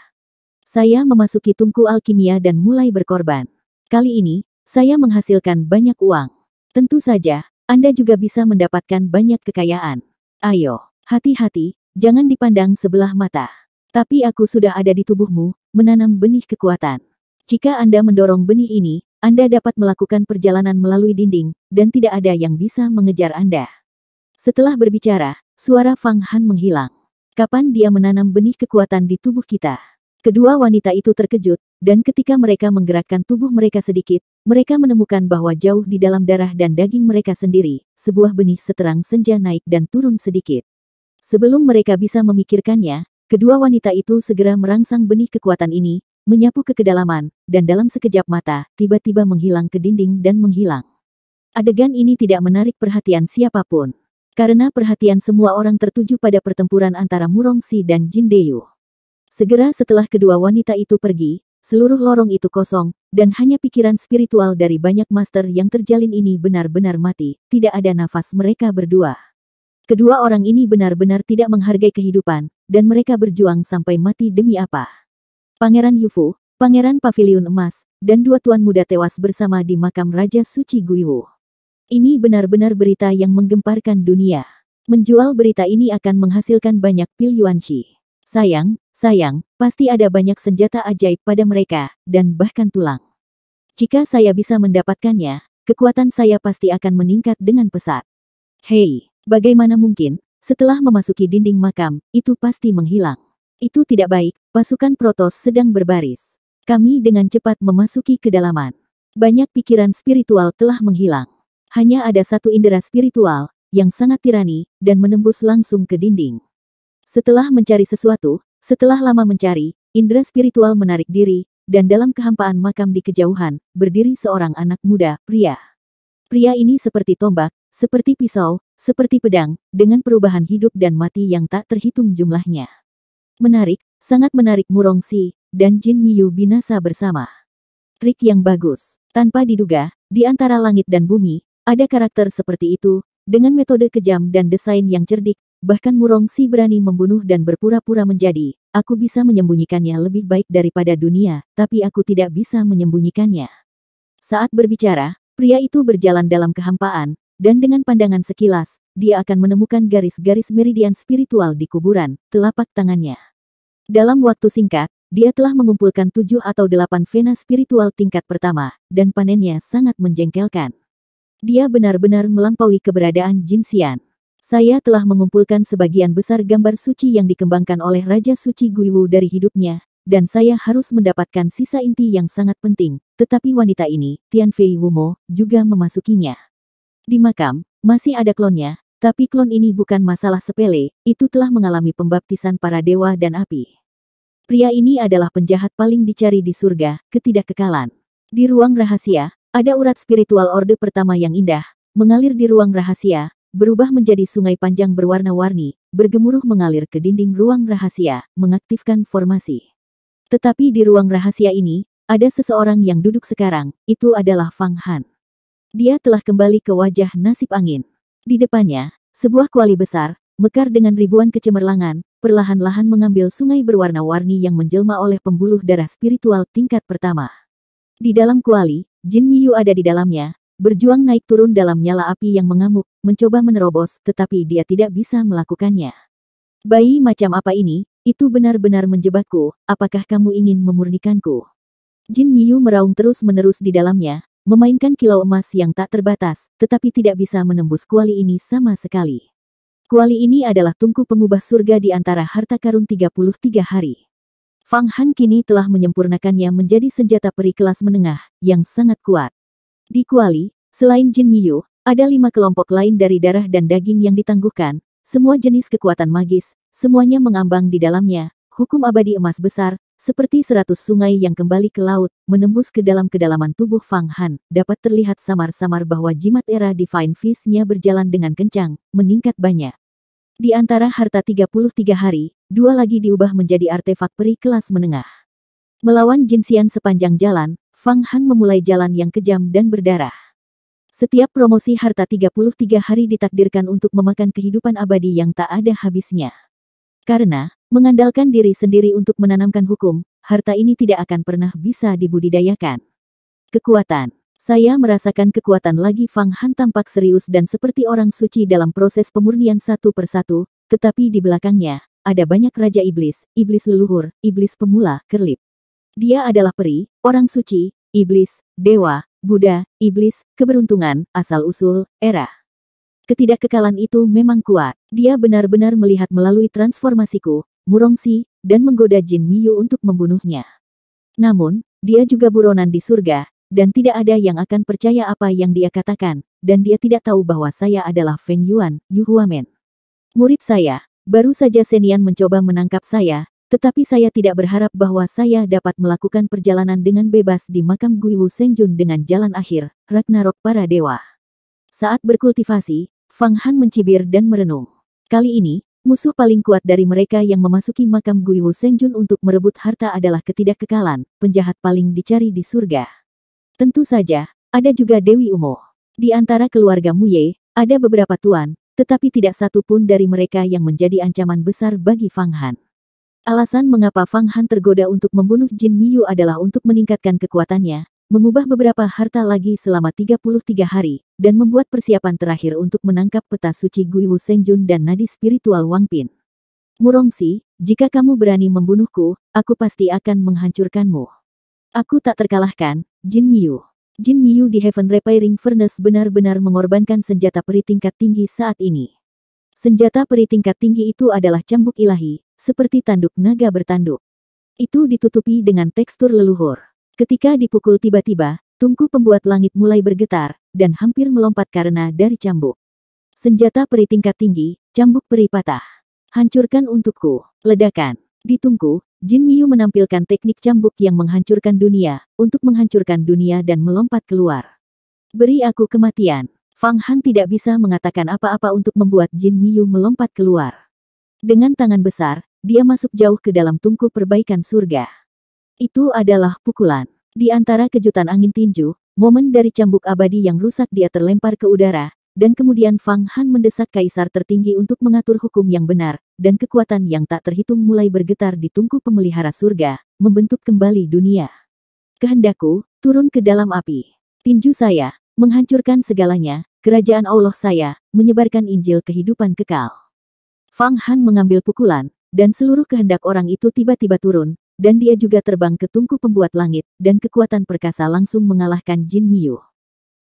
Saya memasuki tungku alkimia dan mulai berkorban. Kali ini, saya menghasilkan banyak uang. Tentu saja, Anda juga bisa mendapatkan banyak kekayaan. Ayo, hati-hati, jangan dipandang sebelah mata. Tapi aku sudah ada di tubuhmu, menanam benih kekuatan. Jika Anda mendorong benih ini, anda dapat melakukan perjalanan melalui dinding, dan tidak ada yang bisa mengejar Anda. Setelah berbicara, suara Fang Han menghilang. Kapan dia menanam benih kekuatan di tubuh kita? Kedua wanita itu terkejut, dan ketika mereka menggerakkan tubuh mereka sedikit, mereka menemukan bahwa jauh di dalam darah dan daging mereka sendiri, sebuah benih seterang senja naik dan turun sedikit. Sebelum mereka bisa memikirkannya, kedua wanita itu segera merangsang benih kekuatan ini, menyapu ke kedalaman, dan dalam sekejap mata, tiba-tiba menghilang ke dinding dan menghilang. Adegan ini tidak menarik perhatian siapapun. Karena perhatian semua orang tertuju pada pertempuran antara Murongsi dan Jin Deyu. Segera setelah kedua wanita itu pergi, seluruh lorong itu kosong, dan hanya pikiran spiritual dari banyak master yang terjalin ini benar-benar mati, tidak ada nafas mereka berdua. Kedua orang ini benar-benar tidak menghargai kehidupan, dan mereka berjuang sampai mati demi apa. Pangeran Yufu, Pangeran Paviliun Emas, dan dua tuan muda tewas bersama di makam Raja Suci Guiwu. Ini benar-benar berita yang menggemparkan dunia. Menjual berita ini akan menghasilkan banyak pil Yuanxi. Sayang, sayang, pasti ada banyak senjata ajaib pada mereka, dan bahkan tulang. Jika saya bisa mendapatkannya, kekuatan saya pasti akan meningkat dengan pesat. Hei, bagaimana mungkin, setelah memasuki dinding makam, itu pasti menghilang. Itu tidak baik, pasukan Protos sedang berbaris. Kami dengan cepat memasuki kedalaman. Banyak pikiran spiritual telah menghilang. Hanya ada satu indera spiritual, yang sangat tirani, dan menembus langsung ke dinding. Setelah mencari sesuatu, setelah lama mencari, indera spiritual menarik diri, dan dalam kehampaan makam di kejauhan, berdiri seorang anak muda, pria. Pria ini seperti tombak, seperti pisau, seperti pedang, dengan perubahan hidup dan mati yang tak terhitung jumlahnya. Menarik, sangat menarik Murong Si dan Jin Miyu binasa bersama. Trik yang bagus. Tanpa diduga, di antara langit dan bumi, ada karakter seperti itu, dengan metode kejam dan desain yang cerdik, bahkan Murong Si berani membunuh dan berpura-pura menjadi, aku bisa menyembunyikannya lebih baik daripada dunia, tapi aku tidak bisa menyembunyikannya. Saat berbicara, pria itu berjalan dalam kehampaan, dan dengan pandangan sekilas, dia akan menemukan garis-garis meridian spiritual di kuburan, telapak tangannya. Dalam waktu singkat, dia telah mengumpulkan tujuh atau delapan vena spiritual tingkat pertama, dan panennya sangat menjengkelkan. Dia benar-benar melampaui keberadaan Jin Xian. Saya telah mengumpulkan sebagian besar gambar suci yang dikembangkan oleh Raja Suci Guiwu dari hidupnya, dan saya harus mendapatkan sisa inti yang sangat penting, tetapi wanita ini, Tian Fei Wumo, juga memasukinya. Di makam, masih ada klonnya, tapi klon ini bukan masalah sepele, itu telah mengalami pembaptisan para dewa dan api. Pria ini adalah penjahat paling dicari di surga, ketidakkekalan. Di ruang rahasia, ada urat spiritual orde pertama yang indah, mengalir di ruang rahasia, berubah menjadi sungai panjang berwarna-warni, bergemuruh mengalir ke dinding ruang rahasia, mengaktifkan formasi. Tetapi di ruang rahasia ini, ada seseorang yang duduk sekarang, itu adalah Fang Han. Dia telah kembali ke wajah nasib angin. Di depannya, sebuah kuali besar, mekar dengan ribuan kecemerlangan, perlahan-lahan mengambil sungai berwarna-warni yang menjelma oleh pembuluh darah spiritual tingkat pertama. Di dalam kuali, Jin Miyu ada di dalamnya, berjuang naik turun dalam nyala api yang mengamuk, mencoba menerobos, tetapi dia tidak bisa melakukannya. Bayi macam apa ini? Itu benar-benar menjebakku, apakah kamu ingin memurnikanku? Jin Miyu meraung terus-menerus di dalamnya, memainkan kilau emas yang tak terbatas, tetapi tidak bisa menembus kuali ini sama sekali. Kuali ini adalah tungku pengubah surga di antara harta karun 33 hari. Fang Han kini telah menyempurnakannya menjadi senjata peri kelas menengah, yang sangat kuat. Di kuali, selain Jin Miyu, ada lima kelompok lain dari darah dan daging yang ditangguhkan, semua jenis kekuatan magis, semuanya mengambang di dalamnya, hukum abadi emas besar, seperti seratus sungai yang kembali ke laut, menembus ke dalam kedalaman tubuh Fang Han, dapat terlihat samar-samar bahwa jimat era Divine Fist-nya berjalan dengan kencang, meningkat banyak. Di antara harta 33 hari, dua lagi diubah menjadi artefak peri kelas menengah. Melawan Jin Xian sepanjang jalan, Fang Han memulai jalan yang kejam dan berdarah. Setiap promosi harta 33 hari ditakdirkan untuk memakan kehidupan abadi yang tak ada habisnya. Karena, Mengandalkan diri sendiri untuk menanamkan hukum, harta ini tidak akan pernah bisa dibudidayakan. Kekuatan Saya merasakan kekuatan lagi Fang Han tampak serius dan seperti orang suci dalam proses pemurnian satu persatu, tetapi di belakangnya, ada banyak raja iblis, iblis leluhur, iblis pemula, kerlip. Dia adalah peri, orang suci, iblis, dewa, Buddha, iblis, keberuntungan, asal-usul, era. Ketidakkekalan itu memang kuat. Dia benar-benar melihat melalui transformasiku, Murongsi, dan menggoda Jin Miyu untuk membunuhnya. Namun, dia juga buronan di surga, dan tidak ada yang akan percaya apa yang dia katakan, dan dia tidak tahu bahwa saya adalah Feng Yuan, Yu Huamen. Murid saya, baru saja Senian mencoba menangkap saya, tetapi saya tidak berharap bahwa saya dapat melakukan perjalanan dengan bebas di makam Gui Wu Sengjun dengan jalan akhir, Ragnarok para dewa. Saat berkultivasi, Fang Han mencibir dan merenung. Kali ini, Musuh paling kuat dari mereka yang memasuki makam Gui Wu Sengjun untuk merebut harta adalah ketidakkekalan, penjahat paling dicari di surga. Tentu saja, ada juga Dewi Umo. Di antara keluarga Muye, ada beberapa tuan, tetapi tidak satu pun dari mereka yang menjadi ancaman besar bagi Fang Han. Alasan mengapa Fang Han tergoda untuk membunuh Jin Miyu adalah untuk meningkatkan kekuatannya, mengubah beberapa harta lagi selama 33 hari, dan membuat persiapan terakhir untuk menangkap peta suci Gui Wu Sengjun dan nadi spiritual Wang Pin. Murongsi, jika kamu berani membunuhku, aku pasti akan menghancurkanmu. Aku tak terkalahkan, Jin Miu. Jin Miu di Heaven Repairing Furnace benar-benar mengorbankan senjata peri tingkat tinggi saat ini. Senjata peri tingkat tinggi itu adalah cambuk ilahi, seperti tanduk naga bertanduk. Itu ditutupi dengan tekstur leluhur. Ketika dipukul tiba-tiba, tungku pembuat langit mulai bergetar, dan hampir melompat karena dari cambuk. Senjata peri tingkat tinggi, cambuk peri patah. Hancurkan untukku, ledakan. Di tungku, Jin Miu menampilkan teknik cambuk yang menghancurkan dunia, untuk menghancurkan dunia dan melompat keluar. Beri aku kematian. Fang Han tidak bisa mengatakan apa-apa untuk membuat Jin Miu melompat keluar. Dengan tangan besar, dia masuk jauh ke dalam tungku perbaikan surga. Itu adalah pukulan. Di antara kejutan angin tinju, momen dari cambuk abadi yang rusak dia terlempar ke udara, dan kemudian Fang Han mendesak kaisar tertinggi untuk mengatur hukum yang benar, dan kekuatan yang tak terhitung mulai bergetar di tungku pemelihara surga, membentuk kembali dunia. Kehendakku, turun ke dalam api. Tinju saya, menghancurkan segalanya, kerajaan Allah saya, menyebarkan Injil kehidupan kekal. Fang Han mengambil pukulan, dan seluruh kehendak orang itu tiba-tiba turun, dan dia juga terbang ke tungku pembuat langit, dan kekuatan perkasa langsung mengalahkan Jin Miu.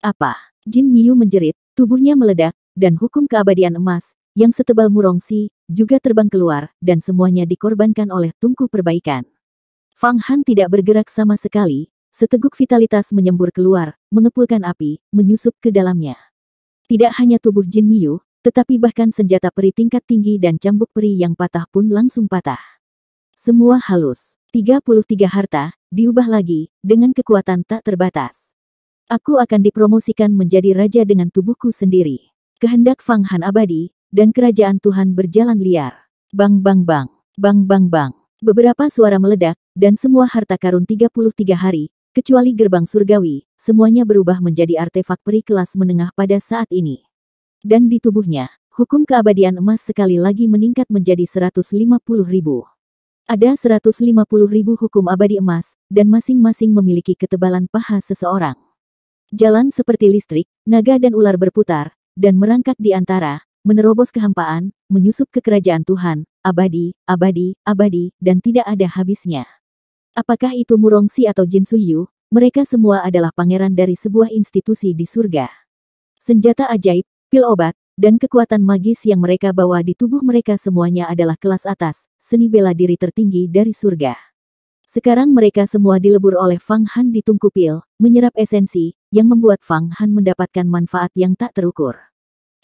Apa? Jin Miu menjerit, tubuhnya meledak, dan hukum keabadian emas, yang setebal murongsi, juga terbang keluar, dan semuanya dikorbankan oleh tungku perbaikan. Fang Han tidak bergerak sama sekali, seteguk vitalitas menyembur keluar, mengepulkan api, menyusup ke dalamnya. Tidak hanya tubuh Jin Miu, tetapi bahkan senjata peri tingkat tinggi dan cambuk peri yang patah pun langsung patah. Semua halus. 33 harta, diubah lagi, dengan kekuatan tak terbatas. Aku akan dipromosikan menjadi raja dengan tubuhku sendiri. Kehendak Fang Han abadi, dan kerajaan Tuhan berjalan liar. Bang bang bang, bang bang bang. Beberapa suara meledak, dan semua harta karun 33 hari, kecuali gerbang surgawi, semuanya berubah menjadi artefak peri kelas menengah pada saat ini. Dan di tubuhnya, hukum keabadian emas sekali lagi meningkat menjadi 150 ribu. Ada 150 ribu hukum abadi emas, dan masing-masing memiliki ketebalan paha seseorang. Jalan seperti listrik, naga dan ular berputar, dan merangkak di antara, menerobos kehampaan, menyusup ke kerajaan Tuhan, abadi, abadi, abadi, dan tidak ada habisnya. Apakah itu Murongsi atau Jin Suyu, mereka semua adalah pangeran dari sebuah institusi di surga. Senjata ajaib, pil obat, dan kekuatan magis yang mereka bawa di tubuh mereka semuanya adalah kelas atas, seni bela diri tertinggi dari surga. Sekarang mereka semua dilebur oleh Fang Han di tungku pil, menyerap esensi, yang membuat Fang Han mendapatkan manfaat yang tak terukur.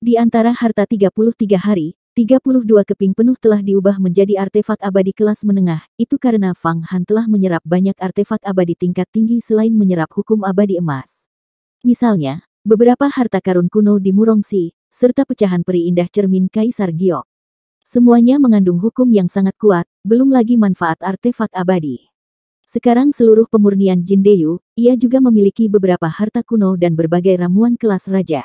Di antara harta 33 hari, 32 keping penuh telah diubah menjadi artefak abadi kelas menengah, itu karena Fang Han telah menyerap banyak artefak abadi tingkat tinggi selain menyerap hukum abadi emas. Misalnya, beberapa harta karun kuno di Murongsi, serta pecahan peri indah cermin Kaisar Giok. Semuanya mengandung hukum yang sangat kuat, belum lagi manfaat artefak abadi. Sekarang seluruh pemurnian Jindeyu, ia juga memiliki beberapa harta kuno dan berbagai ramuan kelas raja.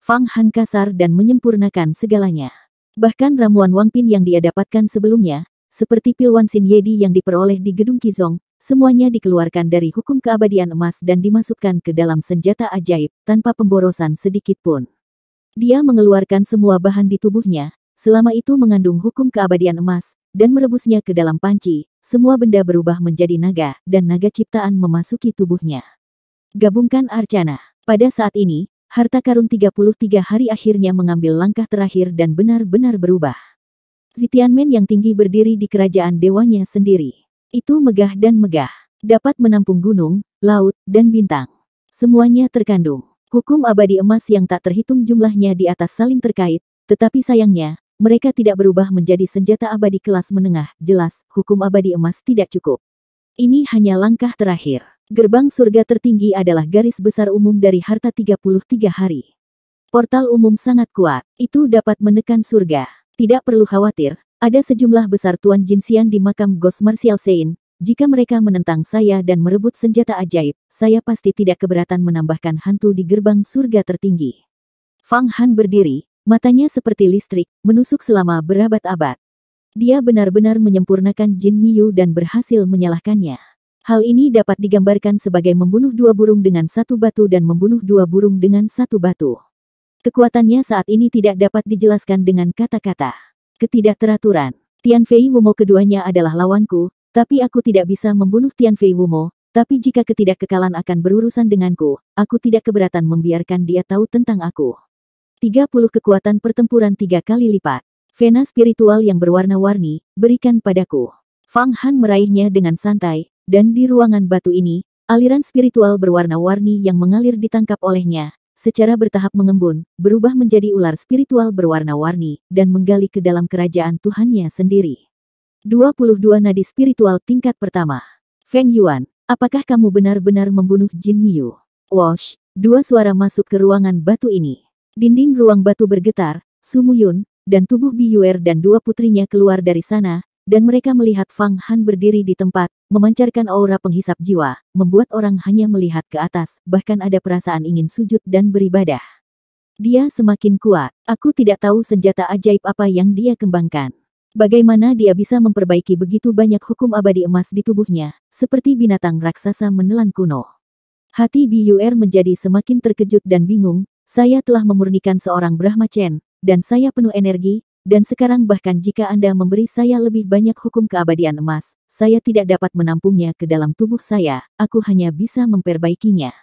Fang Han kasar dan menyempurnakan segalanya. Bahkan ramuan Wang Pin yang dia dapatkan sebelumnya, seperti Pil Wan Sin Yedi yang diperoleh di Gedung Kizong, semuanya dikeluarkan dari hukum keabadian emas dan dimasukkan ke dalam senjata ajaib tanpa pemborosan sedikit pun. Dia mengeluarkan semua bahan di tubuhnya, selama itu mengandung hukum keabadian emas, dan merebusnya ke dalam panci, semua benda berubah menjadi naga, dan naga ciptaan memasuki tubuhnya. Gabungkan Arcana. Pada saat ini, harta karun 33 hari akhirnya mengambil langkah terakhir dan benar-benar berubah. Zitianmen yang tinggi berdiri di kerajaan dewanya sendiri. Itu megah dan megah. Dapat menampung gunung, laut, dan bintang. Semuanya terkandung. Hukum abadi emas yang tak terhitung jumlahnya di atas saling terkait, tetapi sayangnya, mereka tidak berubah menjadi senjata abadi kelas menengah. Jelas, hukum abadi emas tidak cukup. Ini hanya langkah terakhir. Gerbang surga tertinggi adalah garis besar umum dari harta 33 hari. Portal umum sangat kuat, itu dapat menekan surga. Tidak perlu khawatir, ada sejumlah besar Tuan Jinsian di makam Ghost Martial Sein, jika mereka menentang saya dan merebut senjata ajaib, saya pasti tidak keberatan menambahkan hantu di gerbang surga tertinggi. Fang Han berdiri, matanya seperti listrik, menusuk selama berabad-abad. Dia benar-benar menyempurnakan Jin Miyu dan berhasil menyalahkannya. Hal ini dapat digambarkan sebagai membunuh dua burung dengan satu batu dan membunuh dua burung dengan satu batu. Kekuatannya saat ini tidak dapat dijelaskan dengan kata-kata. Ketidakteraturan. Tian Fei Wumo keduanya adalah lawanku, tapi aku tidak bisa membunuh Tian Fei Wumo, tapi jika ketidakkekalan akan berurusan denganku, aku tidak keberatan membiarkan dia tahu tentang aku. 30 kekuatan pertempuran tiga kali lipat. Vena spiritual yang berwarna-warni, berikan padaku. Fang Han meraihnya dengan santai, dan di ruangan batu ini, aliran spiritual berwarna-warni yang mengalir ditangkap olehnya, secara bertahap mengembun, berubah menjadi ular spiritual berwarna-warni, dan menggali ke dalam kerajaan Tuhannya sendiri. 22 Nadi Spiritual Tingkat Pertama. Feng Yuan, apakah kamu benar-benar membunuh Jin Miu? Wash, dua suara masuk ke ruangan batu ini. Dinding ruang batu bergetar, Sumuyun, dan tubuh Biyuer dan dua putrinya keluar dari sana, dan mereka melihat Fang Han berdiri di tempat, memancarkan aura penghisap jiwa, membuat orang hanya melihat ke atas, bahkan ada perasaan ingin sujud dan beribadah. Dia semakin kuat, aku tidak tahu senjata ajaib apa yang dia kembangkan. Bagaimana dia bisa memperbaiki begitu banyak hukum abadi emas di tubuhnya, seperti binatang raksasa menelan kuno. Hati Yu'er menjadi semakin terkejut dan bingung, saya telah memurnikan seorang Brahma Chen, dan saya penuh energi, dan sekarang bahkan jika Anda memberi saya lebih banyak hukum keabadian emas, saya tidak dapat menampungnya ke dalam tubuh saya, aku hanya bisa memperbaikinya.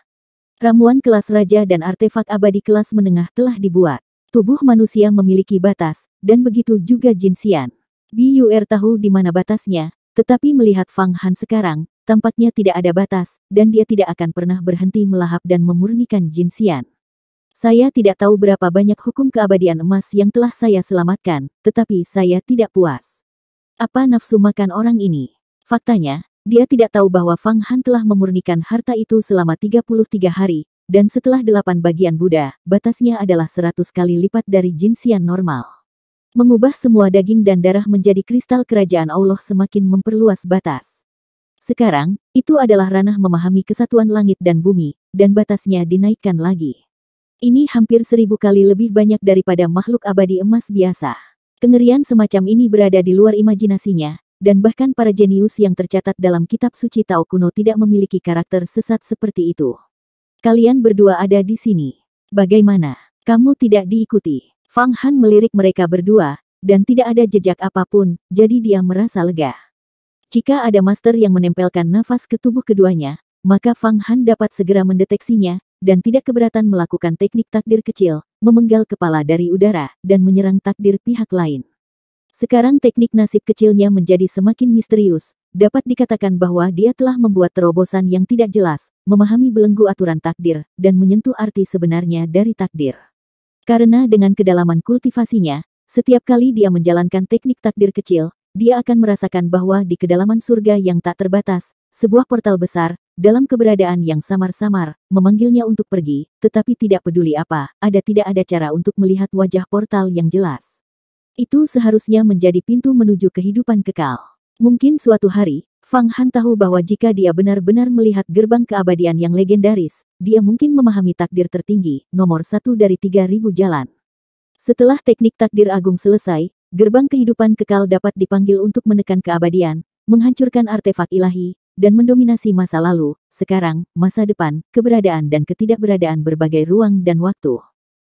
Ramuan kelas raja dan artefak abadi kelas menengah telah dibuat. Tubuh manusia memiliki batas, dan begitu juga jinsian. Biyuer tahu di mana batasnya, tetapi melihat Fang Han sekarang, tampaknya tidak ada batas, dan dia tidak akan pernah berhenti melahap dan memurnikan Jin Xian. Saya tidak tahu berapa banyak hukum keabadian emas yang telah saya selamatkan, tetapi saya tidak puas. Apa nafsu makan orang ini? Faktanya, dia tidak tahu bahwa Fang Han telah memurnikan harta itu selama 33 hari, dan setelah delapan bagian Buddha, batasnya adalah seratus kali lipat dari Jin jinsian normal. Mengubah semua daging dan darah menjadi kristal kerajaan Allah semakin memperluas batas. Sekarang, itu adalah ranah memahami kesatuan langit dan bumi, dan batasnya dinaikkan lagi. Ini hampir seribu kali lebih banyak daripada makhluk abadi emas biasa. Kengerian semacam ini berada di luar imajinasinya, dan bahkan para jenius yang tercatat dalam kitab suci Tao kuno tidak memiliki karakter sesat seperti itu. Kalian berdua ada di sini. Bagaimana? Kamu tidak diikuti. Fang Han melirik mereka berdua, dan tidak ada jejak apapun, jadi dia merasa lega. Jika ada master yang menempelkan nafas ke tubuh keduanya, maka Fang Han dapat segera mendeteksinya, dan tidak keberatan melakukan teknik takdir kecil, memenggal kepala dari udara, dan menyerang takdir pihak lain. Sekarang teknik nasib kecilnya menjadi semakin misterius, dapat dikatakan bahwa dia telah membuat terobosan yang tidak jelas, memahami belenggu aturan takdir, dan menyentuh arti sebenarnya dari takdir. Karena dengan kedalaman kultivasinya, setiap kali dia menjalankan teknik takdir kecil, dia akan merasakan bahwa di kedalaman surga yang tak terbatas, sebuah portal besar, dalam keberadaan yang samar-samar, memanggilnya untuk pergi, tetapi tidak peduli apa, ada tidak ada cara untuk melihat wajah portal yang jelas. Itu seharusnya menjadi pintu menuju kehidupan kekal. Mungkin suatu hari, Fang Han tahu bahwa jika dia benar-benar melihat gerbang keabadian yang legendaris, dia mungkin memahami takdir tertinggi, nomor satu dari tiga ribu jalan. Setelah teknik takdir agung selesai, gerbang kehidupan kekal dapat dipanggil untuk menekan keabadian, menghancurkan artefak ilahi, dan mendominasi masa lalu, sekarang, masa depan, keberadaan dan ketidakberadaan berbagai ruang dan waktu.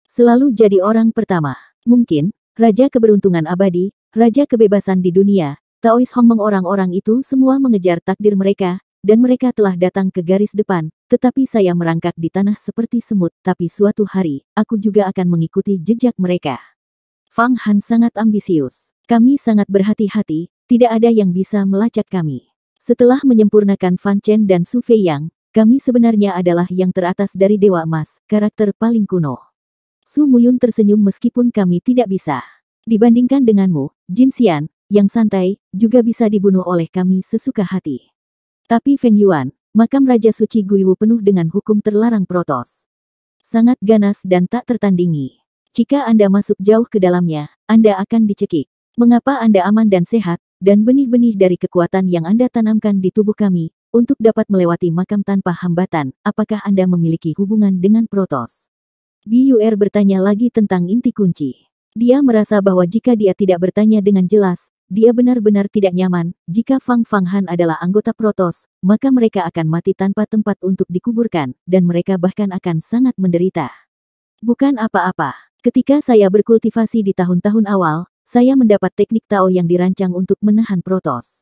Selalu jadi orang pertama. Mungkin, Raja Keberuntungan Abadi, Raja Kebebasan di Dunia, Taois Hong mengorang-orang itu semua mengejar takdir mereka, dan mereka telah datang ke garis depan, tetapi saya merangkak di tanah seperti semut, tapi suatu hari, aku juga akan mengikuti jejak mereka. Fang Han sangat ambisius. Kami sangat berhati-hati, tidak ada yang bisa melacak kami. Setelah menyempurnakan Fan Chen dan Su Fei Yang, kami sebenarnya adalah yang teratas dari Dewa Emas, karakter paling kuno. Su Muyun tersenyum meskipun kami tidak bisa. Dibandingkan denganmu, Jin Xian, yang santai, juga bisa dibunuh oleh kami sesuka hati. Tapi Feng Yuan, makam Raja Suci Guiwu penuh dengan hukum terlarang protos. Sangat ganas dan tak tertandingi. Jika Anda masuk jauh ke dalamnya, Anda akan dicekik. Mengapa Anda aman dan sehat, dan benih-benih dari kekuatan yang Anda tanamkan di tubuh kami, untuk dapat melewati makam tanpa hambatan, apakah Anda memiliki hubungan dengan protos? BUR bertanya lagi tentang inti kunci. Dia merasa bahwa jika dia tidak bertanya dengan jelas, dia benar-benar tidak nyaman, jika Fang Fang Han adalah anggota Protos, maka mereka akan mati tanpa tempat untuk dikuburkan, dan mereka bahkan akan sangat menderita. Bukan apa-apa. Ketika saya berkultivasi di tahun-tahun awal, saya mendapat teknik Tao yang dirancang untuk menahan Protos.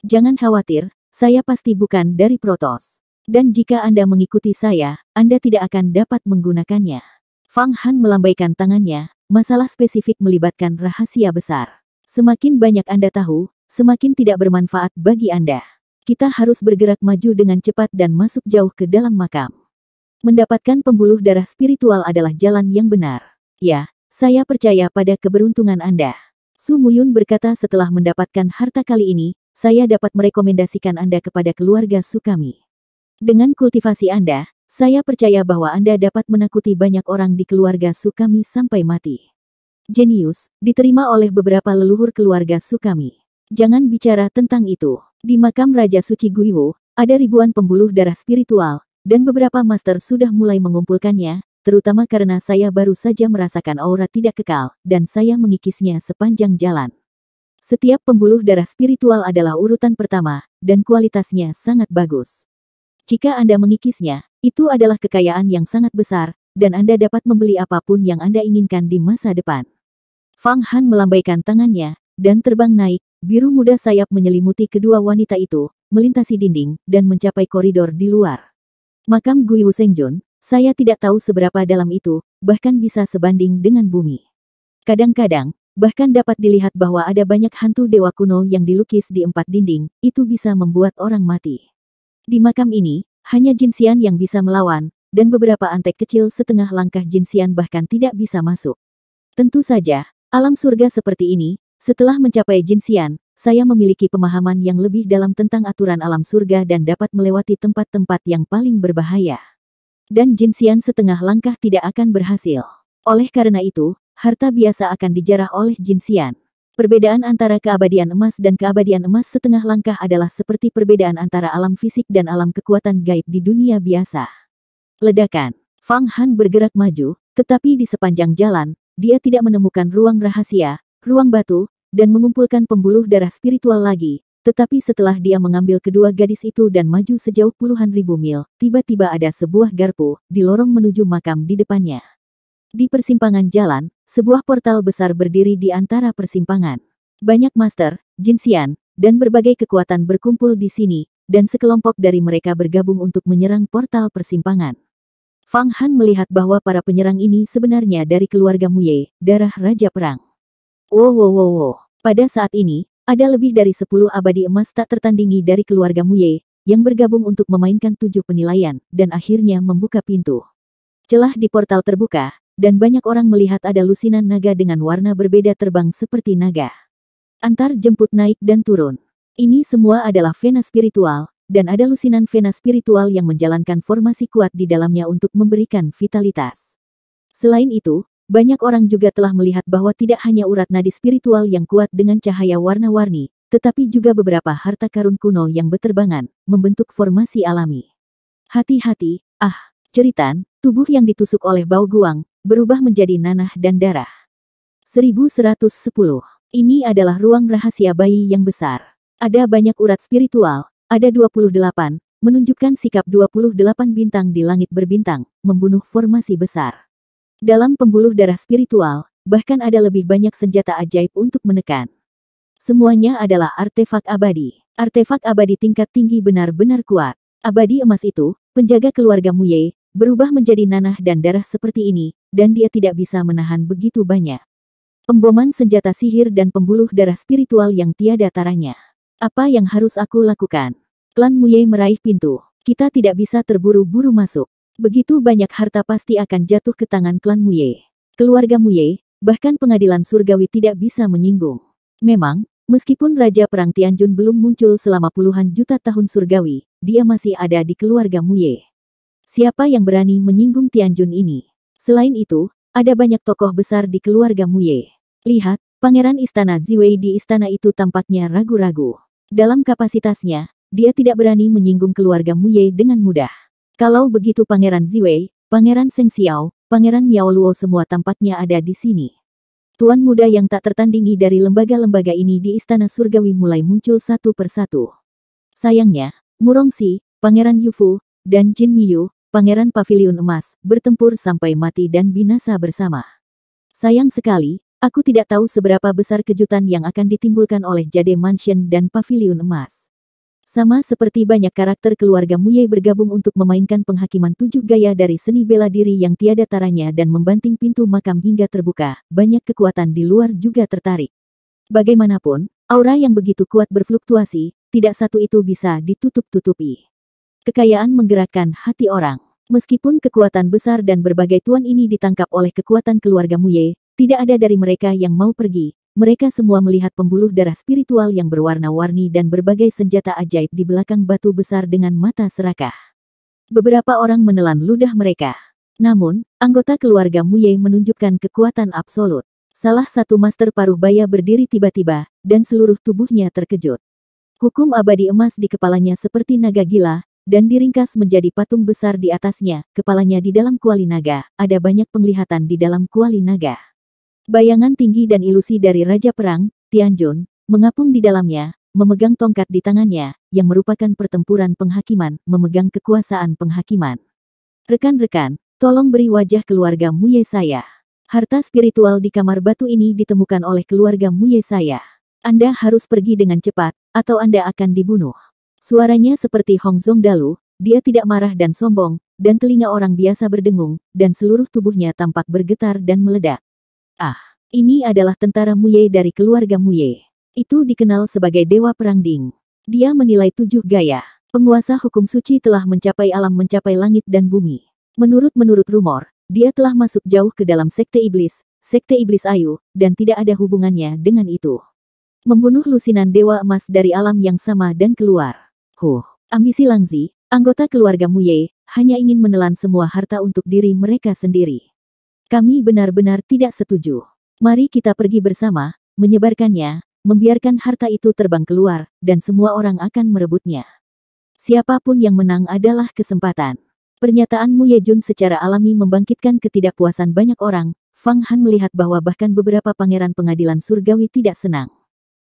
Jangan khawatir, saya pasti bukan dari Protos. Dan jika Anda mengikuti saya, Anda tidak akan dapat menggunakannya. Fang Han melambaikan tangannya, masalah spesifik melibatkan rahasia besar. Semakin banyak Anda tahu, semakin tidak bermanfaat bagi Anda. Kita harus bergerak maju dengan cepat dan masuk jauh ke dalam makam. Mendapatkan pembuluh darah spiritual adalah jalan yang benar. Ya, saya percaya pada keberuntungan Anda. Su Sumuyun berkata setelah mendapatkan harta kali ini, saya dapat merekomendasikan Anda kepada keluarga Sukami. Dengan kultivasi Anda, saya percaya bahwa Anda dapat menakuti banyak orang di keluarga Sukami sampai mati jenius, diterima oleh beberapa leluhur keluarga Sukami. Jangan bicara tentang itu. Di makam Raja Suci Guiwu ada ribuan pembuluh darah spiritual, dan beberapa master sudah mulai mengumpulkannya, terutama karena saya baru saja merasakan aura tidak kekal, dan saya mengikisnya sepanjang jalan. Setiap pembuluh darah spiritual adalah urutan pertama, dan kualitasnya sangat bagus. Jika Anda mengikisnya, itu adalah kekayaan yang sangat besar, dan Anda dapat membeli apapun yang Anda inginkan di masa depan. Fang Han melambaikan tangannya, dan terbang naik, biru muda sayap menyelimuti kedua wanita itu, melintasi dinding, dan mencapai koridor di luar. Makam Gui Wusengjun, saya tidak tahu seberapa dalam itu, bahkan bisa sebanding dengan bumi. Kadang-kadang, bahkan dapat dilihat bahwa ada banyak hantu dewa kuno yang dilukis di empat dinding, itu bisa membuat orang mati. Di makam ini, hanya Jin jinsian yang bisa melawan, dan beberapa antek kecil setengah langkah Jin jinsian bahkan tidak bisa masuk. Tentu saja, Alam surga seperti ini, setelah mencapai Jinsian, saya memiliki pemahaman yang lebih dalam tentang aturan alam surga dan dapat melewati tempat-tempat yang paling berbahaya. Dan Jinsian setengah langkah tidak akan berhasil. Oleh karena itu, harta biasa akan dijarah oleh Jinsian. Perbedaan antara keabadian emas dan keabadian emas setengah langkah adalah seperti perbedaan antara alam fisik dan alam kekuatan gaib di dunia biasa. Ledakan. Fang Han bergerak maju, tetapi di sepanjang jalan, dia tidak menemukan ruang rahasia, ruang batu, dan mengumpulkan pembuluh darah spiritual lagi. Tetapi setelah dia mengambil kedua gadis itu dan maju sejauh puluhan ribu mil, tiba-tiba ada sebuah garpu di lorong menuju makam di depannya. Di persimpangan jalan, sebuah portal besar berdiri di antara persimpangan. Banyak master, jinsian, dan berbagai kekuatan berkumpul di sini, dan sekelompok dari mereka bergabung untuk menyerang portal persimpangan. Fang Han melihat bahwa para penyerang ini sebenarnya dari keluarga Muye, darah Raja Perang. Wow wow wow wow. Pada saat ini, ada lebih dari 10 abadi emas tak tertandingi dari keluarga Muye, yang bergabung untuk memainkan tujuh penilaian, dan akhirnya membuka pintu. Celah di portal terbuka, dan banyak orang melihat ada lusinan naga dengan warna berbeda terbang seperti naga. Antar jemput naik dan turun. Ini semua adalah vena spiritual, dan ada lusinan vena spiritual yang menjalankan formasi kuat di dalamnya untuk memberikan vitalitas. Selain itu, banyak orang juga telah melihat bahwa tidak hanya urat nadi spiritual yang kuat dengan cahaya warna-warni, tetapi juga beberapa harta karun kuno yang beterbangan, membentuk formasi alami. Hati-hati, ah, ceritan, tubuh yang ditusuk oleh bau guang, berubah menjadi nanah dan darah. 1110. Ini adalah ruang rahasia bayi yang besar. Ada banyak urat spiritual, ada 28, menunjukkan sikap 28 bintang di langit berbintang, membunuh formasi besar. Dalam pembuluh darah spiritual, bahkan ada lebih banyak senjata ajaib untuk menekan. Semuanya adalah artefak abadi. Artefak abadi tingkat tinggi benar-benar kuat. Abadi emas itu, penjaga keluarga Muye, berubah menjadi nanah dan darah seperti ini, dan dia tidak bisa menahan begitu banyak. Pemboman senjata sihir dan pembuluh darah spiritual yang tiada taranya. Apa yang harus aku lakukan? Klan Muye meraih pintu. Kita tidak bisa terburu-buru masuk. Begitu banyak harta pasti akan jatuh ke tangan klan Muye. Keluarga Muye, bahkan pengadilan surgawi tidak bisa menyinggung. Memang, meskipun Raja Perang Tianjun belum muncul selama puluhan juta tahun surgawi, dia masih ada di keluarga Muye. Siapa yang berani menyinggung Tianjun ini? Selain itu, ada banyak tokoh besar di keluarga Muye. Lihat, Pangeran Istana Ziwei di istana itu tampaknya ragu-ragu. Dalam kapasitasnya, dia tidak berani menyinggung keluarga Muye dengan mudah. Kalau begitu Pangeran Ziwei, Pangeran Seng Xiao, Pangeran Miao Luo semua tampaknya ada di sini. Tuan muda yang tak tertandingi dari lembaga-lembaga ini di Istana Surgawi mulai muncul satu persatu. Sayangnya, Murong Si, Pangeran Yufu, dan Jin Miyu, Pangeran Paviliun Emas, bertempur sampai mati dan binasa bersama. Sayang sekali, Aku tidak tahu seberapa besar kejutan yang akan ditimbulkan oleh Jade Mansion dan Pavilion Emas. Sama seperti banyak karakter keluarga Muye bergabung untuk memainkan penghakiman tujuh gaya dari seni bela diri yang tiada taranya dan membanting pintu makam hingga terbuka, banyak kekuatan di luar juga tertarik. Bagaimanapun, aura yang begitu kuat berfluktuasi, tidak satu itu bisa ditutup-tutupi. Kekayaan menggerakkan hati orang. Meskipun kekuatan besar dan berbagai tuan ini ditangkap oleh kekuatan keluarga Muye, tidak ada dari mereka yang mau pergi. Mereka semua melihat pembuluh darah spiritual yang berwarna-warni dan berbagai senjata ajaib di belakang batu besar dengan mata serakah. Beberapa orang menelan ludah mereka. Namun, anggota keluarga Muye menunjukkan kekuatan absolut. Salah satu master paruh baya berdiri tiba-tiba, dan seluruh tubuhnya terkejut. Hukum abadi emas di kepalanya seperti naga gila, dan diringkas menjadi patung besar di atasnya, kepalanya di dalam kuali naga, ada banyak penglihatan di dalam kuali naga. Bayangan tinggi dan ilusi dari Raja Perang, Tianjun, mengapung di dalamnya, memegang tongkat di tangannya, yang merupakan pertempuran penghakiman, memegang kekuasaan penghakiman. Rekan-rekan, tolong beri wajah keluarga Muye saya. Harta spiritual di kamar batu ini ditemukan oleh keluarga Muye saya. Anda harus pergi dengan cepat, atau Anda akan dibunuh. Suaranya seperti Hong Zong Dalu, dia tidak marah dan sombong, dan telinga orang biasa berdengung, dan seluruh tubuhnya tampak bergetar dan meledak. Ah, ini adalah tentara Muye dari keluarga Muye. Itu dikenal sebagai Dewa Perang Ding. Dia menilai tujuh gaya. Penguasa hukum suci telah mencapai alam mencapai langit dan bumi. Menurut-menurut rumor, dia telah masuk jauh ke dalam sekte iblis, sekte iblis ayu, dan tidak ada hubungannya dengan itu. Membunuh lusinan dewa emas dari alam yang sama dan keluar. Huh, ambisi Langzi, anggota keluarga Muye, hanya ingin menelan semua harta untuk diri mereka sendiri. Kami benar-benar tidak setuju. Mari kita pergi bersama, menyebarkannya, membiarkan harta itu terbang keluar, dan semua orang akan merebutnya. Siapapun yang menang adalah kesempatan. Pernyataan Mu Yejun secara alami membangkitkan ketidakpuasan banyak orang, Fang Han melihat bahwa bahkan beberapa pangeran pengadilan surgawi tidak senang.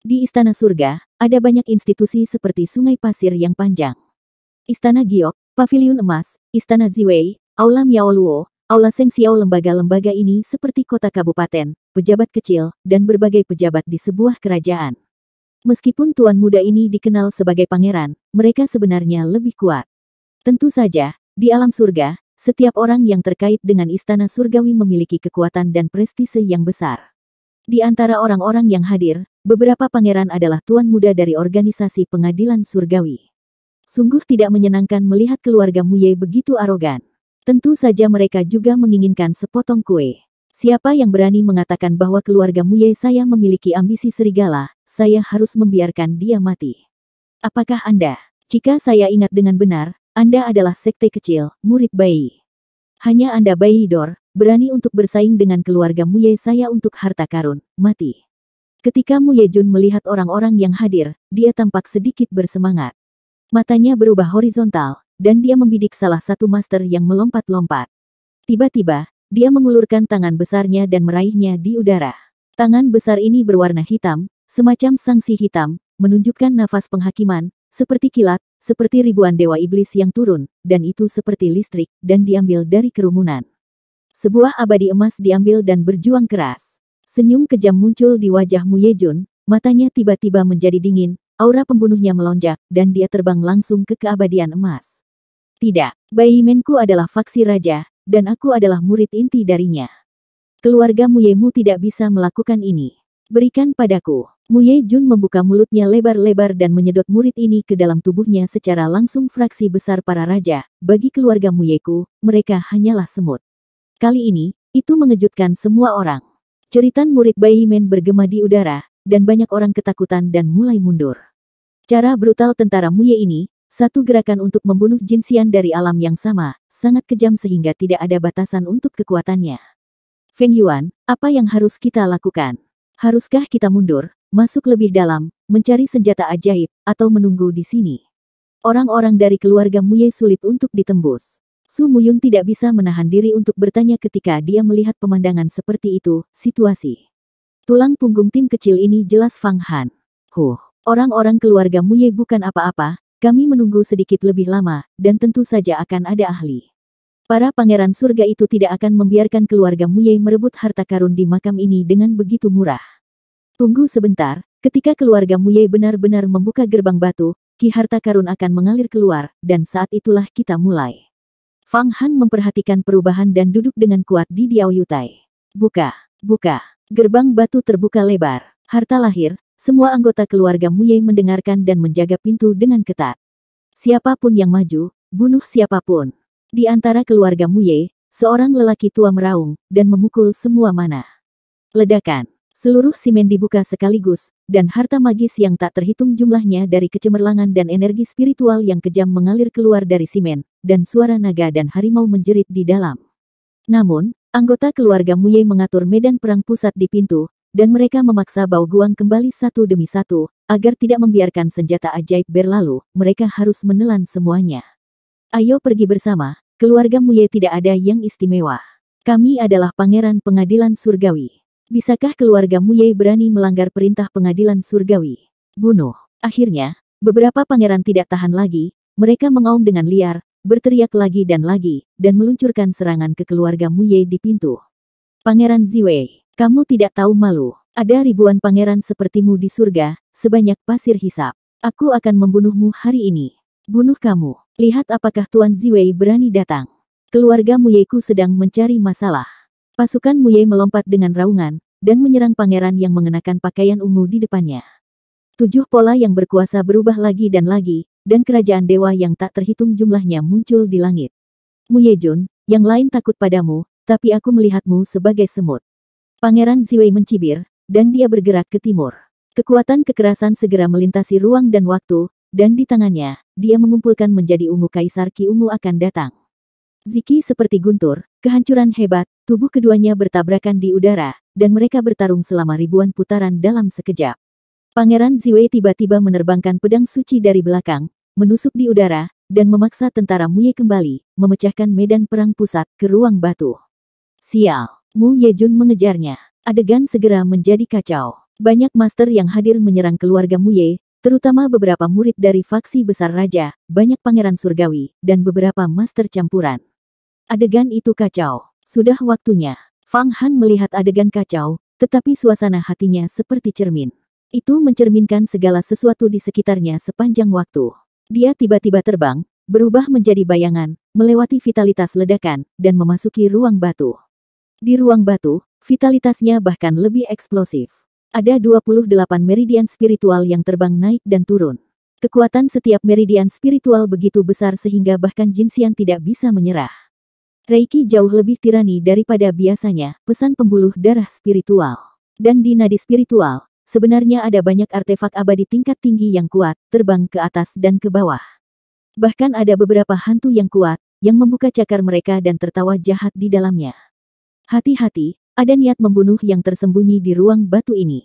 Di Istana Surga, ada banyak institusi seperti Sungai Pasir yang panjang. Istana Giok, Paviliun Emas, Istana Ziwei, Aula Miaoluo, Aula Sengsiao lembaga-lembaga ini seperti kota kabupaten, pejabat kecil, dan berbagai pejabat di sebuah kerajaan. Meskipun tuan muda ini dikenal sebagai pangeran, mereka sebenarnya lebih kuat. Tentu saja, di alam surga, setiap orang yang terkait dengan istana surgawi memiliki kekuatan dan prestise yang besar. Di antara orang-orang yang hadir, beberapa pangeran adalah tuan muda dari organisasi pengadilan surgawi. Sungguh tidak menyenangkan melihat keluarga Muye begitu arogan. Tentu saja mereka juga menginginkan sepotong kue. Siapa yang berani mengatakan bahwa keluarga Muye saya memiliki ambisi serigala, saya harus membiarkan dia mati. Apakah Anda? Jika saya ingat dengan benar, Anda adalah sekte kecil, murid bayi. Hanya Anda bayi Dor, berani untuk bersaing dengan keluarga Muye saya untuk harta karun, mati. Ketika Muye Jun melihat orang-orang yang hadir, dia tampak sedikit bersemangat. Matanya berubah horizontal, dan dia membidik salah satu master yang melompat-lompat. Tiba-tiba, dia mengulurkan tangan besarnya dan meraihnya di udara. Tangan besar ini berwarna hitam, semacam sanksi hitam, menunjukkan nafas penghakiman, seperti kilat, seperti ribuan dewa iblis yang turun, dan itu seperti listrik, dan diambil dari kerumunan. Sebuah abadi emas diambil dan berjuang keras. Senyum kejam muncul di wajah Muyejun, matanya tiba-tiba menjadi dingin, aura pembunuhnya melonjak, dan dia terbang langsung ke keabadian emas. Tidak, Bai Menku adalah faksi raja, dan aku adalah murid inti darinya. Keluarga Muyemu tidak bisa melakukan ini. Berikan padaku. Muye Jun membuka mulutnya lebar-lebar dan menyedot murid ini ke dalam tubuhnya secara langsung fraksi besar para raja. Bagi keluarga Muyeku, mereka hanyalah semut. Kali ini, itu mengejutkan semua orang. Ceritan murid Men bergema di udara, dan banyak orang ketakutan dan mulai mundur. Cara brutal tentara Muye ini, satu gerakan untuk membunuh jinsian dari alam yang sama, sangat kejam sehingga tidak ada batasan untuk kekuatannya. Feng Yuan, apa yang harus kita lakukan? Haruskah kita mundur, masuk lebih dalam, mencari senjata ajaib, atau menunggu di sini? Orang-orang dari keluarga Muye sulit untuk ditembus. Su Muyung tidak bisa menahan diri untuk bertanya ketika dia melihat pemandangan seperti itu, situasi. Tulang punggung tim kecil ini jelas Fang Han. Huh, orang-orang keluarga Muye bukan apa-apa, kami menunggu sedikit lebih lama, dan tentu saja akan ada ahli. Para pangeran surga itu tidak akan membiarkan keluarga Muye merebut harta karun di makam ini dengan begitu murah. Tunggu sebentar, ketika keluarga Muye benar-benar membuka gerbang batu, ki harta karun akan mengalir keluar, dan saat itulah kita mulai. Fang Han memperhatikan perubahan dan duduk dengan kuat di Diao Yutai. Buka, buka. Gerbang batu terbuka lebar. Harta lahir, semua anggota keluarga Muye mendengarkan dan menjaga pintu dengan ketat. Siapapun yang maju, bunuh siapapun. Di antara keluarga Muye, seorang lelaki tua meraung dan memukul semua mana. Ledakan. Seluruh simen dibuka sekaligus, dan harta magis yang tak terhitung jumlahnya dari kecemerlangan dan energi spiritual yang kejam mengalir keluar dari simen, dan suara naga dan harimau menjerit di dalam. Namun, anggota keluarga Muye mengatur medan perang pusat di pintu, dan mereka memaksa Bao guang kembali satu demi satu, agar tidak membiarkan senjata ajaib berlalu, mereka harus menelan semuanya. Ayo pergi bersama, keluarga Muye tidak ada yang istimewa. Kami adalah pangeran pengadilan surgawi. Bisakah keluarga Muye berani melanggar perintah pengadilan surgawi? Bunuh. Akhirnya, beberapa pangeran tidak tahan lagi, mereka mengaum dengan liar, berteriak lagi dan lagi, dan meluncurkan serangan ke keluarga Muye di pintu. Pangeran Ziwei kamu tidak tahu malu. Ada ribuan pangeran sepertimu di surga, sebanyak pasir hisap. Aku akan membunuhmu hari ini. Bunuh kamu. Lihat apakah Tuan Ziwei berani datang. Keluarga Muyeku sedang mencari masalah. Pasukan Muye melompat dengan raungan, dan menyerang pangeran yang mengenakan pakaian ungu di depannya. Tujuh pola yang berkuasa berubah lagi dan lagi, dan kerajaan dewa yang tak terhitung jumlahnya muncul di langit. Muyejun, yang lain takut padamu, tapi aku melihatmu sebagai semut. Pangeran Ziwei mencibir, dan dia bergerak ke timur. Kekuatan kekerasan segera melintasi ruang dan waktu, dan di tangannya, dia mengumpulkan menjadi ungu kaisar Ki Ungu akan datang. Ziki seperti guntur, kehancuran hebat, tubuh keduanya bertabrakan di udara, dan mereka bertarung selama ribuan putaran dalam sekejap. Pangeran Ziwei tiba-tiba menerbangkan pedang suci dari belakang, menusuk di udara, dan memaksa tentara Muye kembali, memecahkan medan perang pusat ke ruang batu. Sial! Mu Yejun mengejarnya. Adegan segera menjadi kacau. Banyak master yang hadir menyerang keluarga Mu Ye, terutama beberapa murid dari faksi besar raja, banyak pangeran surgawi, dan beberapa master campuran. Adegan itu kacau. Sudah waktunya. Fang Han melihat adegan kacau, tetapi suasana hatinya seperti cermin. Itu mencerminkan segala sesuatu di sekitarnya sepanjang waktu. Dia tiba-tiba terbang, berubah menjadi bayangan, melewati vitalitas ledakan, dan memasuki ruang batu. Di ruang batu, vitalitasnya bahkan lebih eksplosif. Ada 28 meridian spiritual yang terbang naik dan turun. Kekuatan setiap meridian spiritual begitu besar sehingga bahkan jin Jinxian tidak bisa menyerah. Reiki jauh lebih tirani daripada biasanya, pesan pembuluh darah spiritual. Dan di nadi spiritual, sebenarnya ada banyak artefak abadi tingkat tinggi yang kuat, terbang ke atas dan ke bawah. Bahkan ada beberapa hantu yang kuat, yang membuka cakar mereka dan tertawa jahat di dalamnya. Hati-hati, ada niat membunuh yang tersembunyi di ruang batu ini.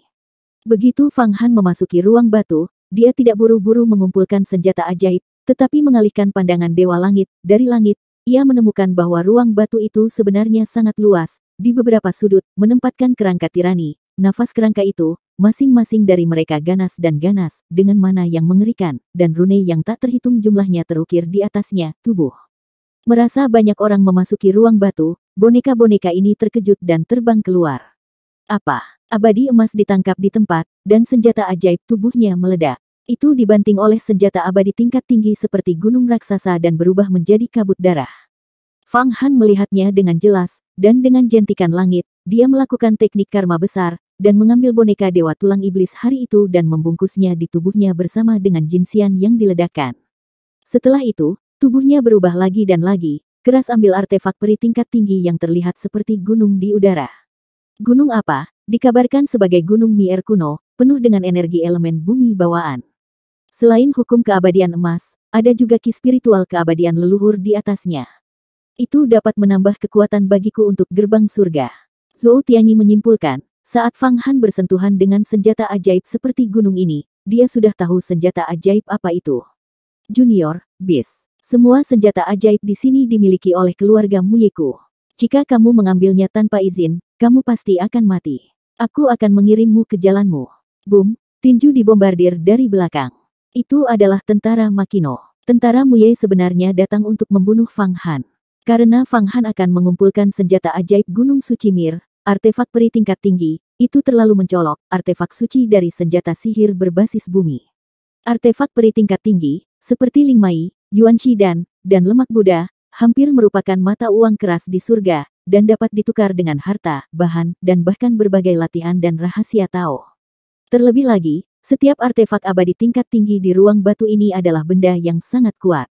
Begitu Fang Han memasuki ruang batu, dia tidak buru-buru mengumpulkan senjata ajaib, tetapi mengalihkan pandangan Dewa Langit. Dari langit, ia menemukan bahwa ruang batu itu sebenarnya sangat luas, di beberapa sudut menempatkan kerangka tirani. Nafas kerangka itu, masing-masing dari mereka ganas dan ganas, dengan mana yang mengerikan, dan rune yang tak terhitung jumlahnya terukir di atasnya, tubuh. Merasa banyak orang memasuki ruang batu, Boneka-boneka ini terkejut dan terbang keluar. Apa? Abadi emas ditangkap di tempat, dan senjata ajaib tubuhnya meledak. Itu dibanting oleh senjata abadi tingkat tinggi seperti gunung raksasa dan berubah menjadi kabut darah. Fang Han melihatnya dengan jelas, dan dengan jentikan langit, dia melakukan teknik karma besar, dan mengambil boneka Dewa Tulang Iblis hari itu dan membungkusnya di tubuhnya bersama dengan jinsian yang diledakkan. Setelah itu, tubuhnya berubah lagi dan lagi, Keras ambil artefak peri tingkat tinggi yang terlihat seperti gunung di udara. Gunung apa? Dikabarkan sebagai Gunung Mier kuno, penuh dengan energi elemen bumi bawaan. Selain hukum keabadian emas, ada juga ki spiritual keabadian leluhur di atasnya. Itu dapat menambah kekuatan bagiku untuk gerbang surga. Zhou Tianyi menyimpulkan, saat Fang Han bersentuhan dengan senjata ajaib seperti gunung ini, dia sudah tahu senjata ajaib apa itu. Junior, Bis. Semua senjata ajaib di sini dimiliki oleh keluarga Muyeku. Jika kamu mengambilnya tanpa izin, kamu pasti akan mati. Aku akan mengirimmu ke jalanmu. Boom, tinju dibombardir dari belakang. Itu adalah tentara Makino. Tentara Muye sebenarnya datang untuk membunuh Fang Han. Karena Fang Han akan mengumpulkan senjata ajaib Gunung Suci Mir, artefak peri tingkat tinggi, itu terlalu mencolok, artefak suci dari senjata sihir berbasis bumi. Artefak peri tingkat tinggi, seperti Ling Mai. Yuan Shidan, dan lemak Buddha, hampir merupakan mata uang keras di surga, dan dapat ditukar dengan harta, bahan, dan bahkan berbagai latihan dan rahasia Tao. Terlebih lagi, setiap artefak abadi tingkat tinggi di ruang batu ini adalah benda yang sangat kuat.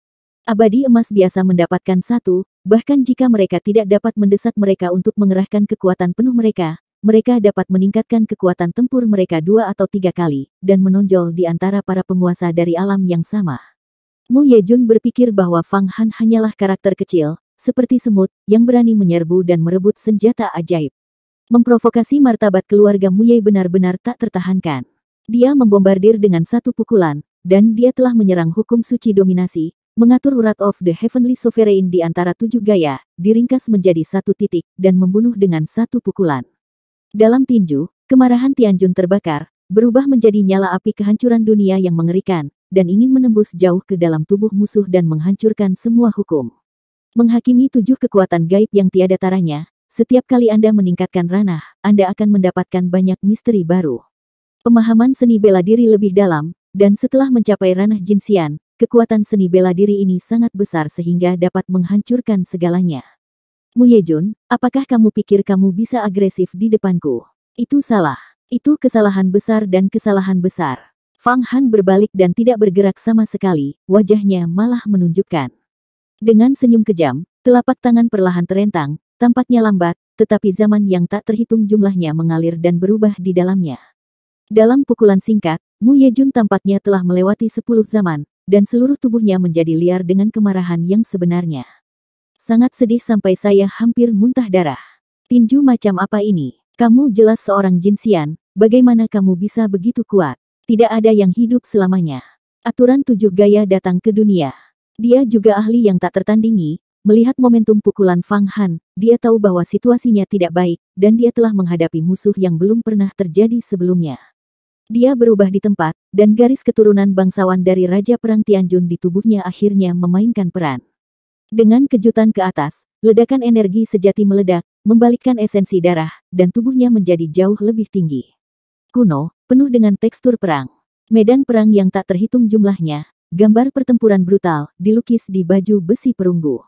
Abadi emas biasa mendapatkan satu, bahkan jika mereka tidak dapat mendesak mereka untuk mengerahkan kekuatan penuh mereka, mereka dapat meningkatkan kekuatan tempur mereka dua atau tiga kali, dan menonjol di antara para penguasa dari alam yang sama. Mu Yejun berpikir bahwa Fang Han hanyalah karakter kecil, seperti semut, yang berani menyerbu dan merebut senjata ajaib. Memprovokasi martabat keluarga Mu Ye benar-benar tak tertahankan. Dia membombardir dengan satu pukulan, dan dia telah menyerang hukum suci dominasi, mengatur urat of the heavenly sovereign di antara tujuh gaya, diringkas menjadi satu titik, dan membunuh dengan satu pukulan. Dalam tinju, kemarahan Tianjun terbakar, berubah menjadi nyala api kehancuran dunia yang mengerikan, dan ingin menembus jauh ke dalam tubuh musuh dan menghancurkan semua hukum. Menghakimi tujuh kekuatan gaib yang tiada taranya, setiap kali Anda meningkatkan ranah, Anda akan mendapatkan banyak misteri baru. Pemahaman seni bela diri lebih dalam, dan setelah mencapai ranah jinsian, kekuatan seni bela diri ini sangat besar sehingga dapat menghancurkan segalanya. Muyejun, apakah kamu pikir kamu bisa agresif di depanku? Itu salah. Itu kesalahan besar dan kesalahan besar. Fang Han berbalik dan tidak bergerak sama sekali, wajahnya malah menunjukkan. Dengan senyum kejam, telapak tangan perlahan terentang, tampaknya lambat, tetapi zaman yang tak terhitung jumlahnya mengalir dan berubah di dalamnya. Dalam pukulan singkat, Mu Ye Yejun tampaknya telah melewati sepuluh zaman, dan seluruh tubuhnya menjadi liar dengan kemarahan yang sebenarnya. Sangat sedih sampai saya hampir muntah darah. Tinju macam apa ini? Kamu jelas seorang jinsian, bagaimana kamu bisa begitu kuat? Tidak ada yang hidup selamanya. Aturan tujuh gaya datang ke dunia. Dia juga ahli yang tak tertandingi, melihat momentum pukulan Fang Han, dia tahu bahwa situasinya tidak baik, dan dia telah menghadapi musuh yang belum pernah terjadi sebelumnya. Dia berubah di tempat, dan garis keturunan bangsawan dari Raja Perang Tianjun di tubuhnya akhirnya memainkan peran. Dengan kejutan ke atas, ledakan energi sejati meledak, membalikkan esensi darah, dan tubuhnya menjadi jauh lebih tinggi. Kuno, penuh dengan tekstur perang. Medan perang yang tak terhitung jumlahnya, gambar pertempuran brutal, dilukis di baju besi perunggu.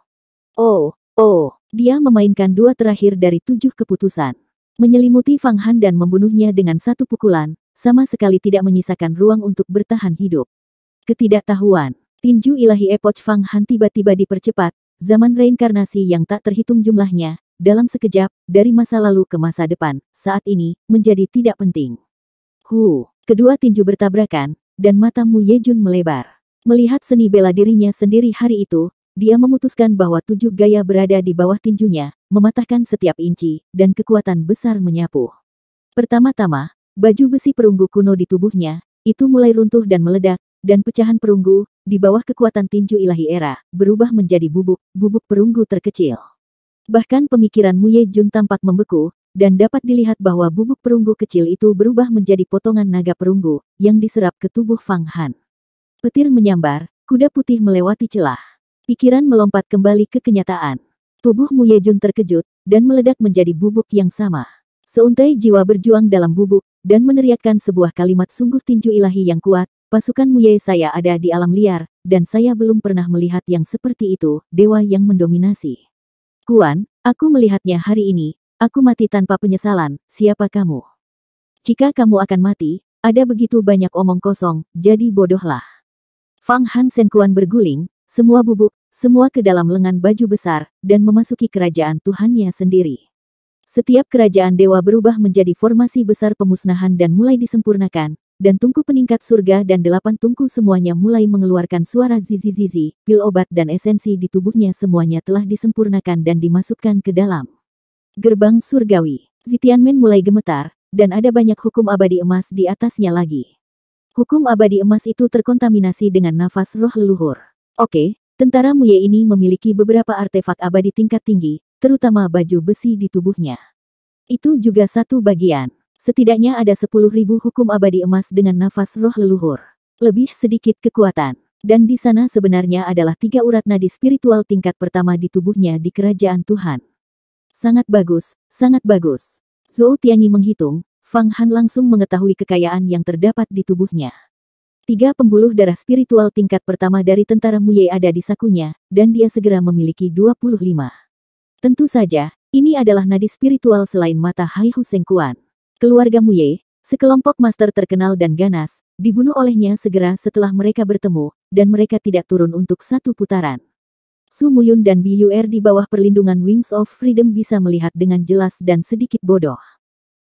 Oh, oh, dia memainkan dua terakhir dari tujuh keputusan. Menyelimuti Fang Han dan membunuhnya dengan satu pukulan, sama sekali tidak menyisakan ruang untuk bertahan hidup. Ketidaktahuan, tinju ilahi Epoch Fang Han tiba-tiba dipercepat, zaman reinkarnasi yang tak terhitung jumlahnya, dalam sekejap, dari masa lalu ke masa depan, saat ini, menjadi tidak penting. Hu. Kedua tinju bertabrakan, dan mata Mu Yejun melebar. Melihat seni bela dirinya sendiri hari itu, dia memutuskan bahwa tujuh gaya berada di bawah tinjunya, mematahkan setiap inci, dan kekuatan besar menyapu. Pertama-tama, baju besi perunggu kuno di tubuhnya, itu mulai runtuh dan meledak, dan pecahan perunggu, di bawah kekuatan tinju ilahi era, berubah menjadi bubuk, bubuk perunggu terkecil. Bahkan pemikiran Ye Jun tampak membeku, dan dapat dilihat bahwa bubuk perunggu kecil itu berubah menjadi potongan naga perunggu, yang diserap ke tubuh Fang Han. Petir menyambar, kuda putih melewati celah. Pikiran melompat kembali ke kenyataan. Tubuh Mu Yejun terkejut, dan meledak menjadi bubuk yang sama. Seuntai jiwa berjuang dalam bubuk, dan meneriakkan sebuah kalimat sungguh tinju ilahi yang kuat, pasukan Mu Ye saya ada di alam liar, dan saya belum pernah melihat yang seperti itu, dewa yang mendominasi. Kuan, aku melihatnya hari ini, Aku mati tanpa penyesalan, siapa kamu? Jika kamu akan mati, ada begitu banyak omong kosong, jadi bodohlah. Fang Han Kuan berguling, semua bubuk, semua ke dalam lengan baju besar, dan memasuki kerajaan Tuhannya sendiri. Setiap kerajaan dewa berubah menjadi formasi besar pemusnahan dan mulai disempurnakan, dan tungku peningkat surga dan delapan tungku semuanya mulai mengeluarkan suara zizi-zizi, pil obat dan esensi di tubuhnya semuanya telah disempurnakan dan dimasukkan ke dalam. Gerbang surgawi. Zitianmen mulai gemetar, dan ada banyak hukum abadi emas di atasnya lagi. Hukum abadi emas itu terkontaminasi dengan nafas roh leluhur. Oke, tentara Muye ini memiliki beberapa artefak abadi tingkat tinggi, terutama baju besi di tubuhnya. Itu juga satu bagian. Setidaknya ada 10.000 hukum abadi emas dengan nafas roh leluhur. Lebih sedikit kekuatan. Dan di sana sebenarnya adalah tiga urat nadi spiritual tingkat pertama di tubuhnya di kerajaan Tuhan. Sangat bagus, sangat bagus. Zhou Tianyi menghitung, Fang Han langsung mengetahui kekayaan yang terdapat di tubuhnya. Tiga pembuluh darah spiritual tingkat pertama dari tentara Muye ada di sakunya, dan dia segera memiliki 25. Tentu saja, ini adalah nadi spiritual selain mata Hai Huseng Kuan. Keluarga Muye, sekelompok master terkenal dan ganas, dibunuh olehnya segera setelah mereka bertemu, dan mereka tidak turun untuk satu putaran. Sumuyun dan Biur di bawah perlindungan Wings of Freedom bisa melihat dengan jelas dan sedikit bodoh.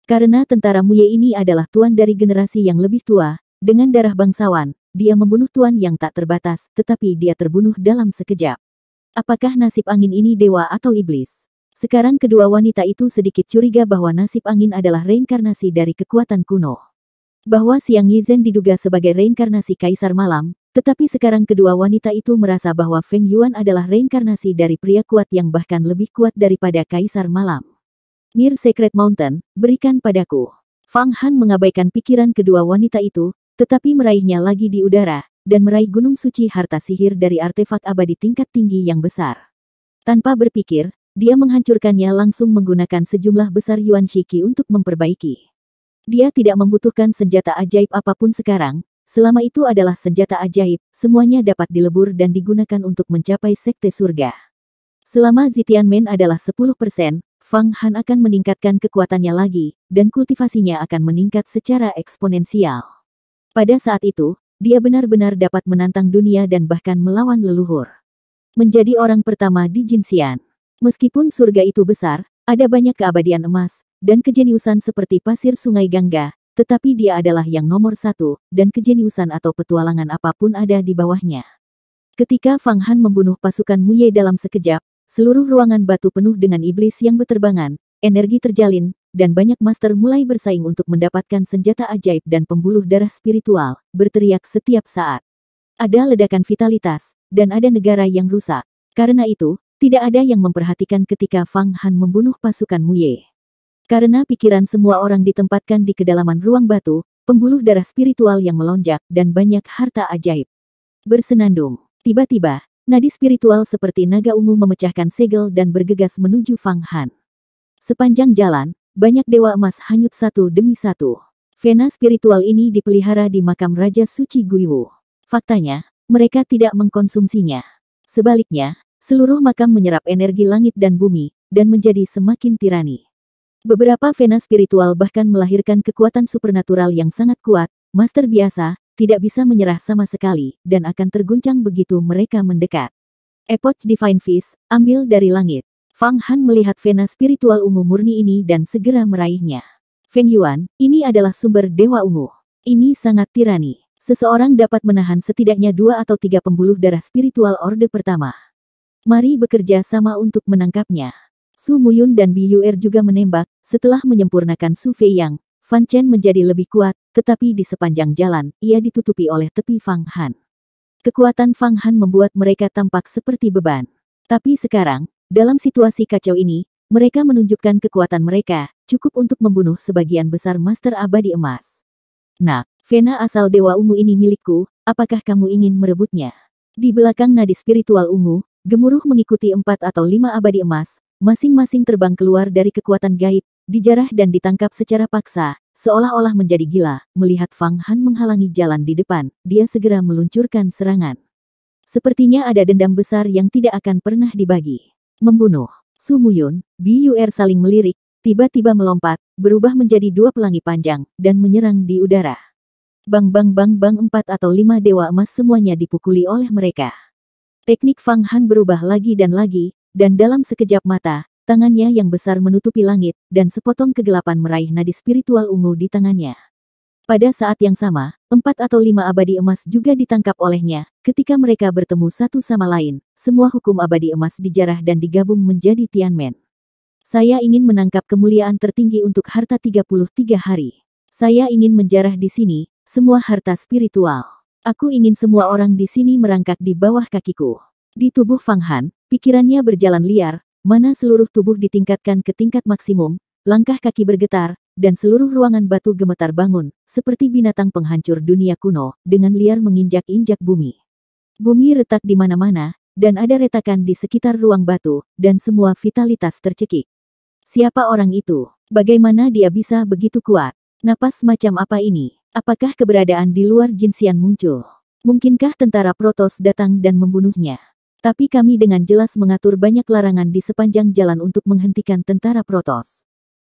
Karena tentara Muye ini adalah tuan dari generasi yang lebih tua, dengan darah bangsawan, dia membunuh tuan yang tak terbatas, tetapi dia terbunuh dalam sekejap. Apakah nasib angin ini dewa atau iblis? Sekarang kedua wanita itu sedikit curiga bahwa nasib angin adalah reinkarnasi dari kekuatan kuno. Bahwa Siang Yizhen diduga sebagai reinkarnasi Kaisar Malam, tetapi sekarang kedua wanita itu merasa bahwa Feng Yuan adalah reinkarnasi dari pria kuat yang bahkan lebih kuat daripada Kaisar Malam. Mir Secret Mountain, berikan padaku. Fang Han mengabaikan pikiran kedua wanita itu, tetapi meraihnya lagi di udara, dan meraih gunung suci harta sihir dari artefak abadi tingkat tinggi yang besar. Tanpa berpikir, dia menghancurkannya langsung menggunakan sejumlah besar Yuan Shiki untuk memperbaiki. Dia tidak membutuhkan senjata ajaib apapun sekarang, Selama itu adalah senjata ajaib, semuanya dapat dilebur dan digunakan untuk mencapai sekte surga. Selama Zitianmen Men adalah 10%, Fang Han akan meningkatkan kekuatannya lagi, dan kultivasinya akan meningkat secara eksponensial. Pada saat itu, dia benar-benar dapat menantang dunia dan bahkan melawan leluhur. Menjadi orang pertama di Jinxian. Meskipun surga itu besar, ada banyak keabadian emas, dan kejeniusan seperti pasir sungai Gangga, tetapi dia adalah yang nomor satu, dan kejeniusan atau petualangan apapun ada di bawahnya. Ketika Fang Han membunuh pasukan Muye dalam sekejap, seluruh ruangan batu penuh dengan iblis yang beterbangan, energi terjalin, dan banyak master mulai bersaing untuk mendapatkan senjata ajaib dan pembuluh darah spiritual, berteriak setiap saat. Ada ledakan vitalitas, dan ada negara yang rusak. Karena itu, tidak ada yang memperhatikan ketika Fang Han membunuh pasukan Muye. Karena pikiran semua orang ditempatkan di kedalaman ruang batu, pembuluh darah spiritual yang melonjak dan banyak harta ajaib. Bersenandung, tiba-tiba, nadi spiritual seperti naga ungu memecahkan segel dan bergegas menuju Fang Han. Sepanjang jalan, banyak dewa emas hanyut satu demi satu. Vena spiritual ini dipelihara di makam Raja Suci Guiwu. Faktanya, mereka tidak mengkonsumsinya. Sebaliknya, seluruh makam menyerap energi langit dan bumi, dan menjadi semakin tirani. Beberapa vena spiritual bahkan melahirkan kekuatan supernatural yang sangat kuat, master biasa, tidak bisa menyerah sama sekali, dan akan terguncang begitu mereka mendekat. Epoch Divine Fist, ambil dari langit. Fang Han melihat vena spiritual ungu murni ini dan segera meraihnya. Feng Yuan, ini adalah sumber dewa ungu. Ini sangat tirani. Seseorang dapat menahan setidaknya dua atau tiga pembuluh darah spiritual orde pertama. Mari bekerja sama untuk menangkapnya. Su Muyun dan Bi Yuer juga menembak, setelah menyempurnakan Su Yang, Fan Chen menjadi lebih kuat, tetapi di sepanjang jalan, ia ditutupi oleh tepi Fang Han. Kekuatan Fang Han membuat mereka tampak seperti beban. Tapi sekarang, dalam situasi kacau ini, mereka menunjukkan kekuatan mereka, cukup untuk membunuh sebagian besar Master Abadi Emas. Nah, Vena asal Dewa Ungu ini milikku, apakah kamu ingin merebutnya? Di belakang nadi spiritual ungu, gemuruh mengikuti empat atau lima abadi emas, Masing-masing terbang keluar dari kekuatan gaib, dijarah dan ditangkap secara paksa, seolah-olah menjadi gila. Melihat Fang Han menghalangi jalan di depan, dia segera meluncurkan serangan. Sepertinya ada dendam besar yang tidak akan pernah dibagi. Membunuh. Su Sumuyun, Biyuer saling melirik, tiba-tiba melompat, berubah menjadi dua pelangi panjang, dan menyerang di udara. Bang-bang-bang-bang empat atau lima dewa emas semuanya dipukuli oleh mereka. Teknik Fang Han berubah lagi dan lagi, dan dalam sekejap mata, tangannya yang besar menutupi langit, dan sepotong kegelapan meraih nadi spiritual ungu di tangannya. Pada saat yang sama, empat atau lima abadi emas juga ditangkap olehnya, ketika mereka bertemu satu sama lain, semua hukum abadi emas dijarah dan digabung menjadi Tianmen. Saya ingin menangkap kemuliaan tertinggi untuk harta 33 hari. Saya ingin menjarah di sini, semua harta spiritual. Aku ingin semua orang di sini merangkak di bawah kakiku. Di tubuh Fang Han, pikirannya berjalan liar, mana seluruh tubuh ditingkatkan ke tingkat maksimum, langkah kaki bergetar, dan seluruh ruangan batu gemetar bangun, seperti binatang penghancur dunia kuno, dengan liar menginjak-injak bumi. Bumi retak di mana-mana, dan ada retakan di sekitar ruang batu, dan semua vitalitas tercekik. Siapa orang itu? Bagaimana dia bisa begitu kuat? Napas macam apa ini? Apakah keberadaan di luar jinsian muncul? Mungkinkah tentara Protos datang dan membunuhnya? Tapi kami dengan jelas mengatur banyak larangan di sepanjang jalan untuk menghentikan tentara Protos.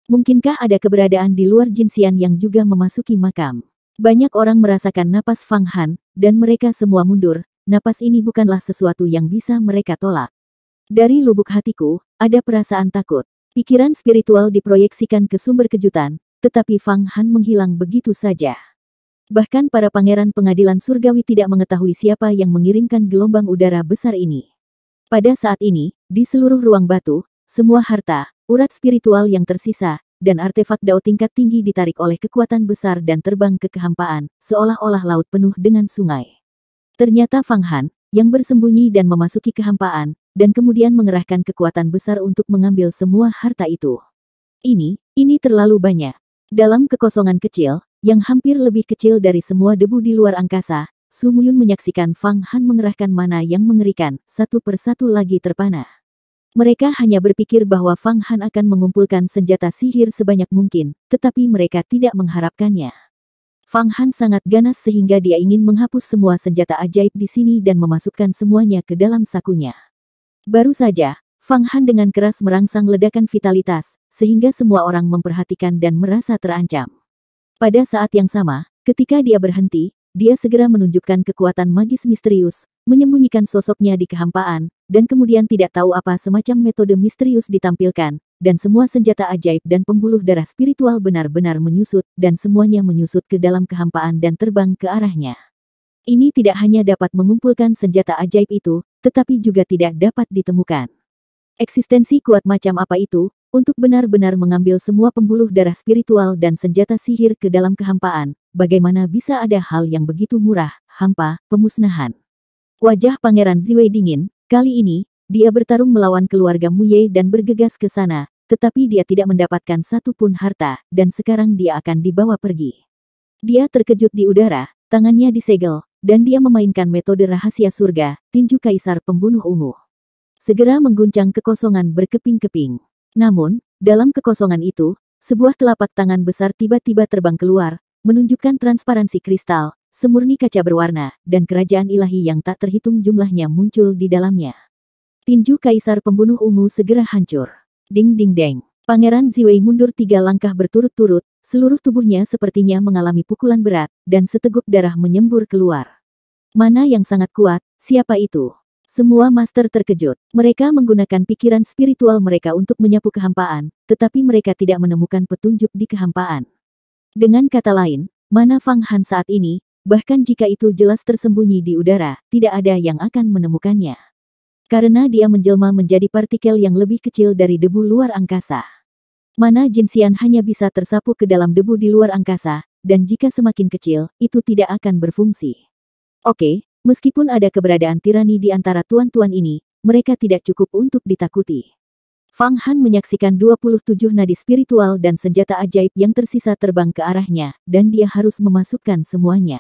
Mungkinkah ada keberadaan di luar Jinsian yang juga memasuki makam? Banyak orang merasakan napas Fang Han, dan mereka semua mundur, napas ini bukanlah sesuatu yang bisa mereka tolak. Dari lubuk hatiku, ada perasaan takut. Pikiran spiritual diproyeksikan ke sumber kejutan, tetapi Fang Han menghilang begitu saja. Bahkan para pangeran pengadilan surgawi tidak mengetahui siapa yang mengirimkan gelombang udara besar ini. Pada saat ini, di seluruh ruang batu, semua harta, urat spiritual yang tersisa, dan artefak dao tingkat tinggi ditarik oleh kekuatan besar dan terbang ke kehampaan, seolah-olah laut penuh dengan sungai. Ternyata Fang Han, yang bersembunyi dan memasuki kehampaan, dan kemudian mengerahkan kekuatan besar untuk mengambil semua harta itu. Ini, ini terlalu banyak. Dalam kekosongan kecil, yang hampir lebih kecil dari semua debu di luar angkasa, Sumuyun menyaksikan Fang Han mengerahkan mana yang mengerikan, satu persatu lagi terpana. Mereka hanya berpikir bahwa Fang Han akan mengumpulkan senjata sihir sebanyak mungkin, tetapi mereka tidak mengharapkannya. Fang Han sangat ganas sehingga dia ingin menghapus semua senjata ajaib di sini dan memasukkan semuanya ke dalam sakunya. Baru saja, Fang Han dengan keras merangsang ledakan vitalitas, sehingga semua orang memperhatikan dan merasa terancam. Pada saat yang sama, ketika dia berhenti, dia segera menunjukkan kekuatan magis misterius, menyembunyikan sosoknya di kehampaan, dan kemudian tidak tahu apa semacam metode misterius ditampilkan, dan semua senjata ajaib dan pembuluh darah spiritual benar-benar menyusut, dan semuanya menyusut ke dalam kehampaan dan terbang ke arahnya. Ini tidak hanya dapat mengumpulkan senjata ajaib itu, tetapi juga tidak dapat ditemukan. Eksistensi kuat macam apa itu, untuk benar-benar mengambil semua pembuluh darah spiritual dan senjata sihir ke dalam kehampaan, bagaimana bisa ada hal yang begitu murah, hampa, pemusnahan. Wajah Pangeran Ziwei dingin, kali ini, dia bertarung melawan keluarga Muye dan bergegas ke sana, tetapi dia tidak mendapatkan satupun harta, dan sekarang dia akan dibawa pergi. Dia terkejut di udara, tangannya disegel, dan dia memainkan metode rahasia surga, tinju kaisar pembunuh ungu. Segera mengguncang kekosongan berkeping-keping. Namun, dalam kekosongan itu, sebuah telapak tangan besar tiba-tiba terbang keluar, menunjukkan transparansi kristal, semurni kaca berwarna, dan kerajaan ilahi yang tak terhitung jumlahnya muncul di dalamnya. Tinju Kaisar Pembunuh Ungu segera hancur. Ding ding deng. Pangeran Ziwei mundur tiga langkah berturut-turut, seluruh tubuhnya sepertinya mengalami pukulan berat, dan seteguk darah menyembur keluar. Mana yang sangat kuat, siapa itu? Semua master terkejut. Mereka menggunakan pikiran spiritual mereka untuk menyapu kehampaan, tetapi mereka tidak menemukan petunjuk di kehampaan. Dengan kata lain, mana Fang Han saat ini, bahkan jika itu jelas tersembunyi di udara, tidak ada yang akan menemukannya. Karena dia menjelma menjadi partikel yang lebih kecil dari debu luar angkasa. Mana jinsian hanya bisa tersapu ke dalam debu di luar angkasa, dan jika semakin kecil, itu tidak akan berfungsi. Oke, Meskipun ada keberadaan tirani di antara tuan-tuan ini, mereka tidak cukup untuk ditakuti. Fang Han menyaksikan 27 nadi spiritual dan senjata ajaib yang tersisa terbang ke arahnya, dan dia harus memasukkan semuanya.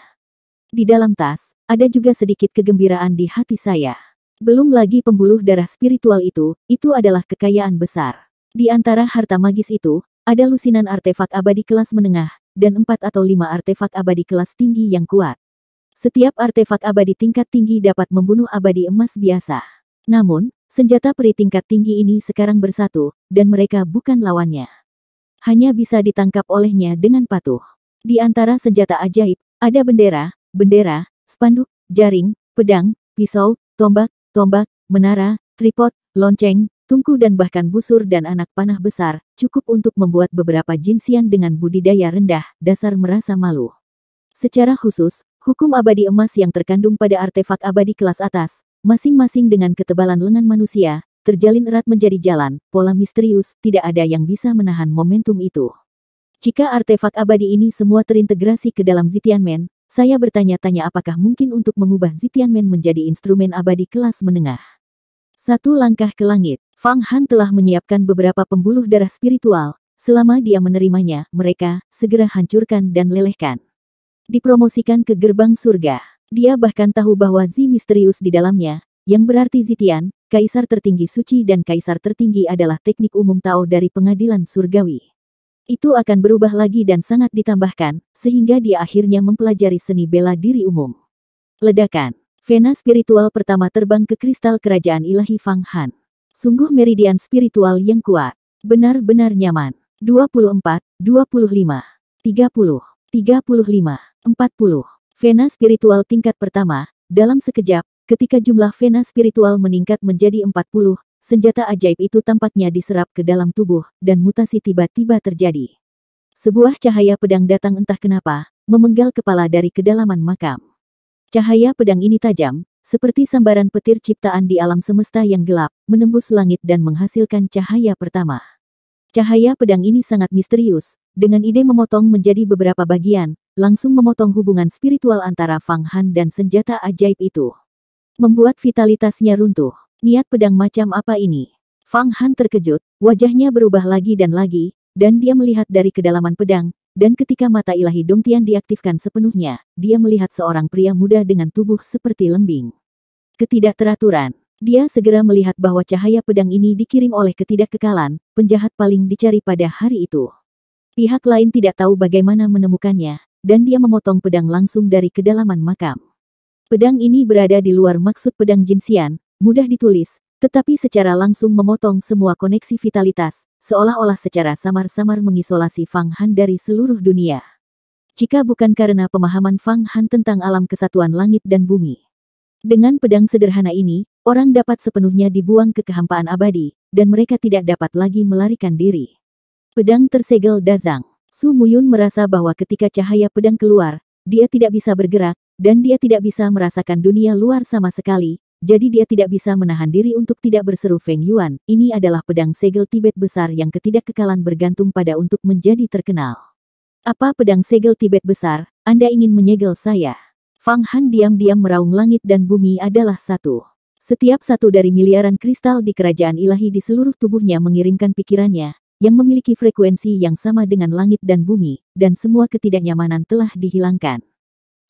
Di dalam tas, ada juga sedikit kegembiraan di hati saya. Belum lagi pembuluh darah spiritual itu, itu adalah kekayaan besar. Di antara harta magis itu, ada lusinan artefak abadi kelas menengah, dan empat atau lima artefak abadi kelas tinggi yang kuat. Setiap artefak abadi tingkat tinggi dapat membunuh abadi emas biasa. Namun, senjata peri tingkat tinggi ini sekarang bersatu, dan mereka bukan lawannya. Hanya bisa ditangkap olehnya dengan patuh. Di antara senjata ajaib, ada bendera, bendera, spanduk, jaring, pedang, pisau, tombak, tombak, menara, tripod, lonceng, tungku dan bahkan busur dan anak panah besar, cukup untuk membuat beberapa jinsian dengan budidaya rendah, dasar merasa malu. Secara khusus, Hukum abadi emas yang terkandung pada artefak abadi kelas atas, masing-masing dengan ketebalan lengan manusia, terjalin erat menjadi jalan, pola misterius, tidak ada yang bisa menahan momentum itu. Jika artefak abadi ini semua terintegrasi ke dalam Zitianmen, saya bertanya-tanya apakah mungkin untuk mengubah Zitianmen menjadi instrumen abadi kelas menengah. Satu langkah ke langit, Fang Han telah menyiapkan beberapa pembuluh darah spiritual. Selama dia menerimanya, mereka segera hancurkan dan lelehkan dipromosikan ke gerbang surga. Dia bahkan tahu bahwa Zi misterius di dalamnya, yang berarti Zitian, kaisar tertinggi suci dan kaisar tertinggi adalah teknik umum Tao dari pengadilan surgawi. Itu akan berubah lagi dan sangat ditambahkan, sehingga dia akhirnya mempelajari seni bela diri umum. Ledakan Vena spiritual pertama terbang ke kristal kerajaan ilahi Fang Han. Sungguh meridian spiritual yang kuat. Benar-benar nyaman. 24, 25, 30, 35. 40. Vena spiritual tingkat pertama, dalam sekejap, ketika jumlah vena spiritual meningkat menjadi 40, senjata ajaib itu tampaknya diserap ke dalam tubuh, dan mutasi tiba-tiba terjadi. Sebuah cahaya pedang datang entah kenapa, memenggal kepala dari kedalaman makam. Cahaya pedang ini tajam, seperti sambaran petir ciptaan di alam semesta yang gelap, menembus langit dan menghasilkan cahaya pertama. Cahaya pedang ini sangat misterius, dengan ide memotong menjadi beberapa bagian, langsung memotong hubungan spiritual antara Fang Han dan senjata ajaib itu. Membuat vitalitasnya runtuh. Niat pedang macam apa ini? Fang Han terkejut, wajahnya berubah lagi dan lagi, dan dia melihat dari kedalaman pedang, dan ketika mata ilahi Dong Tian diaktifkan sepenuhnya, dia melihat seorang pria muda dengan tubuh seperti lembing. Ketidakteraturan. Dia segera melihat bahwa cahaya pedang ini dikirim oleh ketidakkekalan, penjahat paling dicari pada hari itu. Pihak lain tidak tahu bagaimana menemukannya, dan dia memotong pedang langsung dari kedalaman makam. Pedang ini berada di luar maksud pedang jinsian, mudah ditulis, tetapi secara langsung memotong semua koneksi vitalitas, seolah-olah secara samar-samar mengisolasi Fang Han dari seluruh dunia. Jika bukan karena pemahaman Fang Han tentang alam kesatuan langit dan bumi. Dengan pedang sederhana ini, orang dapat sepenuhnya dibuang ke kehampaan abadi, dan mereka tidak dapat lagi melarikan diri. Pedang tersegel Dazang Su Muyun merasa bahwa ketika cahaya pedang keluar, dia tidak bisa bergerak, dan dia tidak bisa merasakan dunia luar sama sekali, jadi dia tidak bisa menahan diri untuk tidak berseru Feng Yuan, ini adalah pedang segel Tibet besar yang ketidakkekalan bergantung pada untuk menjadi terkenal. Apa pedang segel Tibet besar, Anda ingin menyegel saya? Fang Han diam-diam meraung langit dan bumi adalah satu. Setiap satu dari miliaran kristal di kerajaan ilahi di seluruh tubuhnya mengirimkan pikirannya, yang memiliki frekuensi yang sama dengan langit dan bumi, dan semua ketidaknyamanan telah dihilangkan.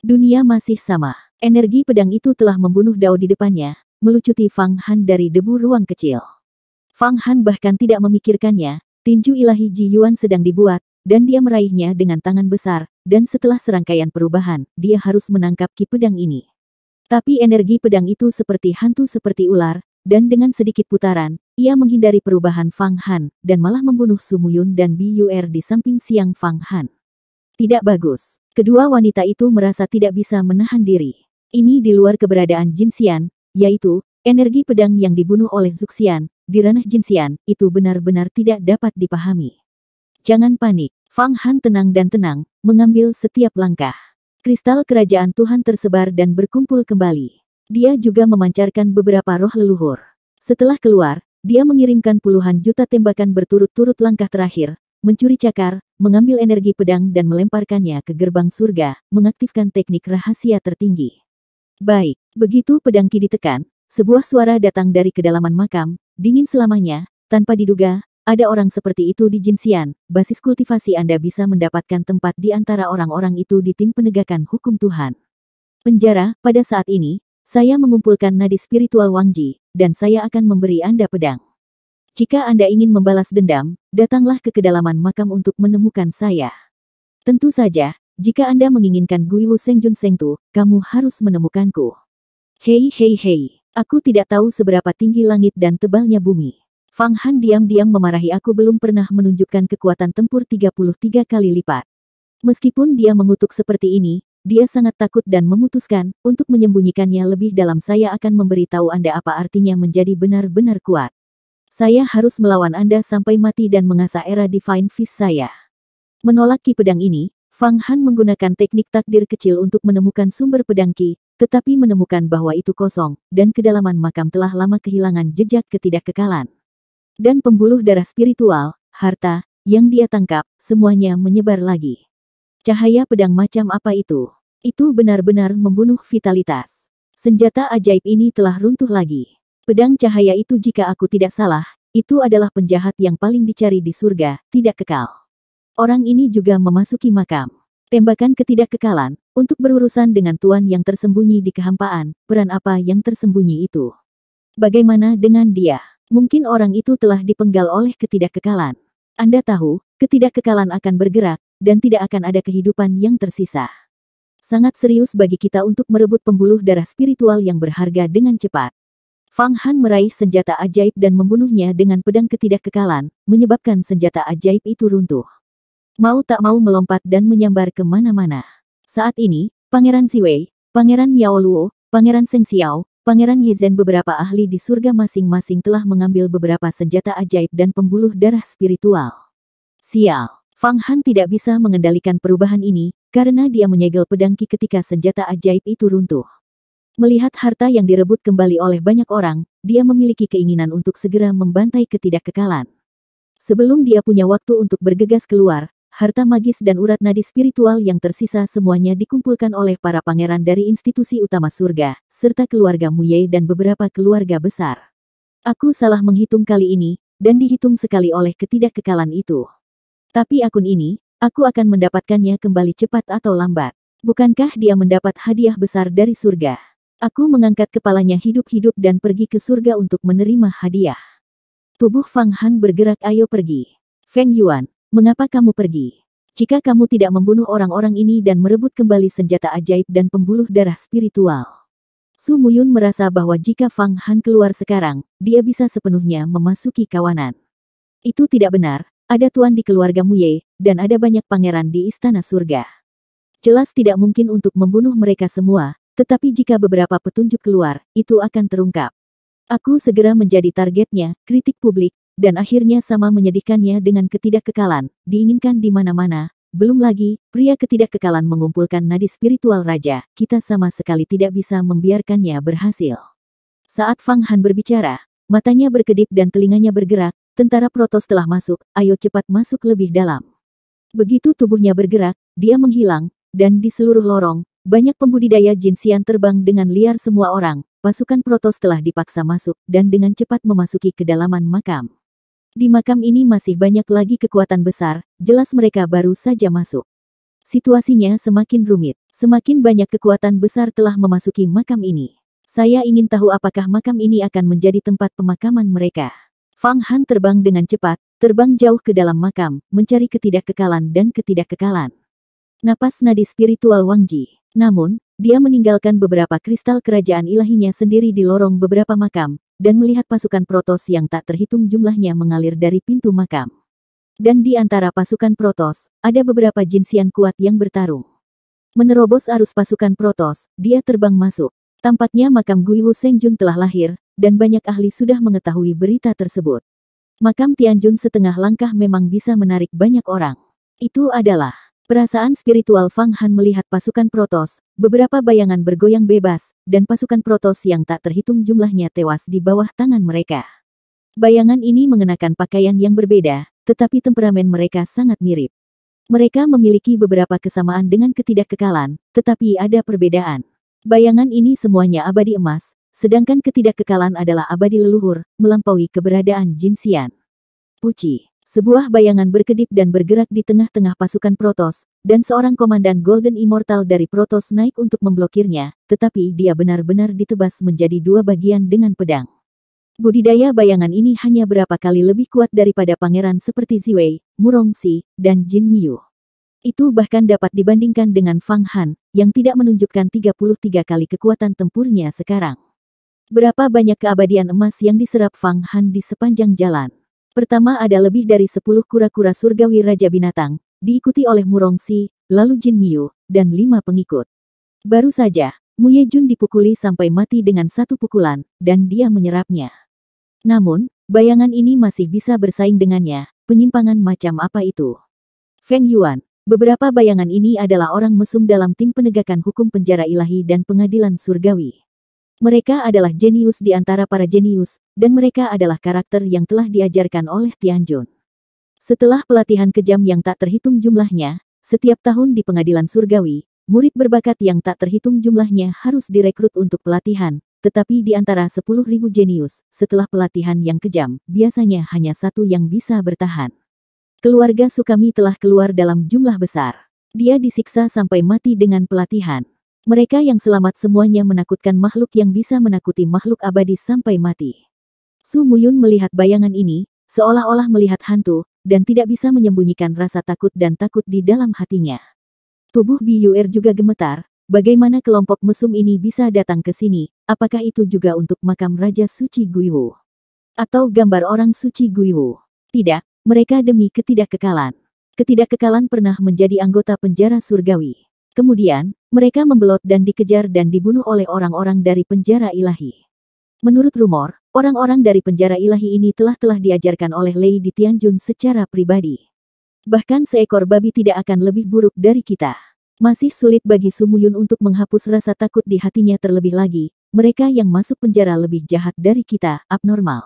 Dunia masih sama. Energi pedang itu telah membunuh Dao di depannya, melucuti Fang Han dari debu ruang kecil. Fang Han bahkan tidak memikirkannya, tinju ilahi Ji Yuan sedang dibuat, dan dia meraihnya dengan tangan besar, dan setelah serangkaian perubahan, dia harus menangkap ki pedang ini. Tapi energi pedang itu seperti hantu seperti ular, dan dengan sedikit putaran, ia menghindari perubahan Fang Han, dan malah membunuh Sumuyun dan Biyuer di samping siang Fang Han. Tidak bagus. Kedua wanita itu merasa tidak bisa menahan diri. Ini di luar keberadaan Jin Xian, yaitu, energi pedang yang dibunuh oleh Zuxian, di ranah Jin Xian itu benar-benar tidak dapat dipahami. Jangan panik, Fang Han tenang dan tenang, mengambil setiap langkah. Kristal kerajaan Tuhan tersebar dan berkumpul kembali. Dia juga memancarkan beberapa roh leluhur. Setelah keluar, dia mengirimkan puluhan juta tembakan berturut-turut langkah terakhir, mencuri cakar, mengambil energi pedang dan melemparkannya ke gerbang surga, mengaktifkan teknik rahasia tertinggi. Baik, begitu pedang Ki ditekan, sebuah suara datang dari kedalaman makam, dingin selamanya, tanpa diduga, ada orang seperti itu di Jinsian, basis kultivasi Anda bisa mendapatkan tempat di antara orang-orang itu di tim penegakan hukum Tuhan. Penjara, pada saat ini, saya mengumpulkan nadi spiritual Wang Ji, dan saya akan memberi Anda pedang. Jika Anda ingin membalas dendam, datanglah ke kedalaman makam untuk menemukan saya. Tentu saja, jika Anda menginginkan Guiwu Sengjun Sengtu, kamu harus menemukanku. Hei hei hei, aku tidak tahu seberapa tinggi langit dan tebalnya bumi. Fang Han diam-diam memarahi aku belum pernah menunjukkan kekuatan tempur 33 kali lipat. Meskipun dia mengutuk seperti ini, dia sangat takut dan memutuskan untuk menyembunyikannya lebih dalam. Saya akan memberitahu Anda apa artinya menjadi benar-benar kuat. Saya harus melawan Anda sampai mati dan mengasah era Divine Fist saya. Menolak ki pedang ini, Fang Han menggunakan teknik takdir kecil untuk menemukan sumber pedang ki, tetapi menemukan bahwa itu kosong, dan kedalaman makam telah lama kehilangan jejak ketidakkekalan. Dan pembuluh darah spiritual, harta, yang dia tangkap, semuanya menyebar lagi. Cahaya pedang macam apa itu? Itu benar-benar membunuh vitalitas. Senjata ajaib ini telah runtuh lagi. Pedang cahaya itu jika aku tidak salah, itu adalah penjahat yang paling dicari di surga, tidak kekal. Orang ini juga memasuki makam. Tembakan ketidakkekalan, untuk berurusan dengan Tuan yang tersembunyi di kehampaan, peran apa yang tersembunyi itu? Bagaimana dengan dia? Mungkin orang itu telah dipenggal oleh ketidakkekalan. Anda tahu, ketidakkekalan akan bergerak, dan tidak akan ada kehidupan yang tersisa. Sangat serius bagi kita untuk merebut pembuluh darah spiritual yang berharga dengan cepat. Fang Han meraih senjata ajaib dan membunuhnya dengan pedang ketidakkekalan, menyebabkan senjata ajaib itu runtuh. Mau tak mau melompat dan menyambar kemana-mana. Saat ini, Pangeran Siwei, Pangeran Miao Luo, Pangeran Seng Xiao, Pangeran Yizen beberapa ahli di surga masing-masing telah mengambil beberapa senjata ajaib dan pembuluh darah spiritual. Sial, Fang Han tidak bisa mengendalikan perubahan ini, karena dia menyegel pedangki ketika senjata ajaib itu runtuh. Melihat harta yang direbut kembali oleh banyak orang, dia memiliki keinginan untuk segera membantai ketidakkekalan. Sebelum dia punya waktu untuk bergegas keluar, harta magis dan urat nadi spiritual yang tersisa semuanya dikumpulkan oleh para pangeran dari institusi utama surga, serta keluarga Muye dan beberapa keluarga besar. Aku salah menghitung kali ini, dan dihitung sekali oleh ketidakkekalan itu. Tapi akun ini, aku akan mendapatkannya kembali cepat atau lambat. Bukankah dia mendapat hadiah besar dari surga? Aku mengangkat kepalanya hidup-hidup dan pergi ke surga untuk menerima hadiah. Tubuh Fang Han bergerak ayo pergi. Feng Yuan, Mengapa kamu pergi? Jika kamu tidak membunuh orang-orang ini dan merebut kembali senjata ajaib dan pembuluh darah spiritual. Su Muyun merasa bahwa jika Fang Han keluar sekarang, dia bisa sepenuhnya memasuki kawanan. Itu tidak benar, ada tuan di keluargamu Ye, dan ada banyak pangeran di istana surga. Jelas tidak mungkin untuk membunuh mereka semua, tetapi jika beberapa petunjuk keluar, itu akan terungkap. Aku segera menjadi targetnya, kritik publik, dan akhirnya sama menyedihkannya dengan ketidakkekalan, diinginkan di mana-mana. Belum lagi, pria ketidakkekalan mengumpulkan nadi spiritual raja, kita sama sekali tidak bisa membiarkannya berhasil. Saat Fang Han berbicara, matanya berkedip dan telinganya bergerak, tentara Protos telah masuk, ayo cepat masuk lebih dalam. Begitu tubuhnya bergerak, dia menghilang, dan di seluruh lorong, banyak pembudidaya jinsian terbang dengan liar semua orang, pasukan Protos telah dipaksa masuk, dan dengan cepat memasuki kedalaman makam. Di makam ini masih banyak lagi kekuatan besar, jelas mereka baru saja masuk. Situasinya semakin rumit, semakin banyak kekuatan besar telah memasuki makam ini. Saya ingin tahu apakah makam ini akan menjadi tempat pemakaman mereka. Fang Han terbang dengan cepat, terbang jauh ke dalam makam, mencari ketidakkekalan dan ketidakkekalan. Napas nadi spiritual Wang Ji. Namun, dia meninggalkan beberapa kristal kerajaan ilahinya sendiri di lorong beberapa makam, dan melihat pasukan Protos yang tak terhitung jumlahnya mengalir dari pintu makam. Dan di antara pasukan Protos, ada beberapa jinsian kuat yang bertarung. Menerobos arus pasukan Protos, dia terbang masuk. Tampaknya makam Gui Wu Sengjun telah lahir, dan banyak ahli sudah mengetahui berita tersebut. Makam Tianjun setengah langkah memang bisa menarik banyak orang. Itu adalah Perasaan spiritual Fang Han melihat pasukan Protos, Beberapa bayangan bergoyang bebas, dan pasukan Protos yang tak terhitung jumlahnya tewas di bawah tangan mereka. Bayangan ini mengenakan pakaian yang berbeda, tetapi temperamen mereka sangat mirip. Mereka memiliki beberapa kesamaan dengan ketidakkekalan, tetapi ada perbedaan. Bayangan ini semuanya abadi emas, sedangkan ketidakkekalan adalah abadi leluhur, melampaui keberadaan jinsian. Puci. Sebuah bayangan berkedip dan bergerak di tengah-tengah pasukan Protos, dan seorang komandan Golden Immortal dari Protos naik untuk memblokirnya, tetapi dia benar-benar ditebas menjadi dua bagian dengan pedang. Budidaya bayangan ini hanya berapa kali lebih kuat daripada pangeran seperti Ziwei, Murongsi, dan Jin Yu. Itu bahkan dapat dibandingkan dengan Fang Han, yang tidak menunjukkan 33 kali kekuatan tempurnya sekarang. Berapa banyak keabadian emas yang diserap Fang Han di sepanjang jalan. Pertama ada lebih dari sepuluh kura-kura surgawi Raja Binatang, diikuti oleh Murongsi, lalu Jin Miu, dan lima pengikut. Baru saja, Mu Ye Jun dipukuli sampai mati dengan satu pukulan, dan dia menyerapnya. Namun, bayangan ini masih bisa bersaing dengannya, penyimpangan macam apa itu. Feng Yuan, beberapa bayangan ini adalah orang mesum dalam tim penegakan hukum penjara ilahi dan pengadilan surgawi. Mereka adalah jenius di antara para jenius, dan mereka adalah karakter yang telah diajarkan oleh Tianjun. Setelah pelatihan kejam yang tak terhitung jumlahnya, setiap tahun di pengadilan surgawi, murid berbakat yang tak terhitung jumlahnya harus direkrut untuk pelatihan, tetapi di antara 10.000 jenius, setelah pelatihan yang kejam, biasanya hanya satu yang bisa bertahan. Keluarga Sukami telah keluar dalam jumlah besar. Dia disiksa sampai mati dengan pelatihan. Mereka yang selamat semuanya menakutkan makhluk yang bisa menakuti makhluk abadi sampai mati. Su Muyun melihat bayangan ini, seolah-olah melihat hantu, dan tidak bisa menyembunyikan rasa takut dan takut di dalam hatinya. Tubuh Biyuer juga gemetar, bagaimana kelompok mesum ini bisa datang ke sini, apakah itu juga untuk makam Raja Suci Guiwu? Atau gambar orang Suci Guiwu? Tidak, mereka demi ketidakkekalan. Ketidakkekalan pernah menjadi anggota penjara surgawi. Kemudian, mereka membelot dan dikejar dan dibunuh oleh orang-orang dari penjara ilahi. Menurut rumor, orang-orang dari penjara ilahi ini telah-telah diajarkan oleh Lei di Tianjun secara pribadi. Bahkan seekor babi tidak akan lebih buruk dari kita. Masih sulit bagi Sumuyun untuk menghapus rasa takut di hatinya terlebih lagi, mereka yang masuk penjara lebih jahat dari kita, abnormal.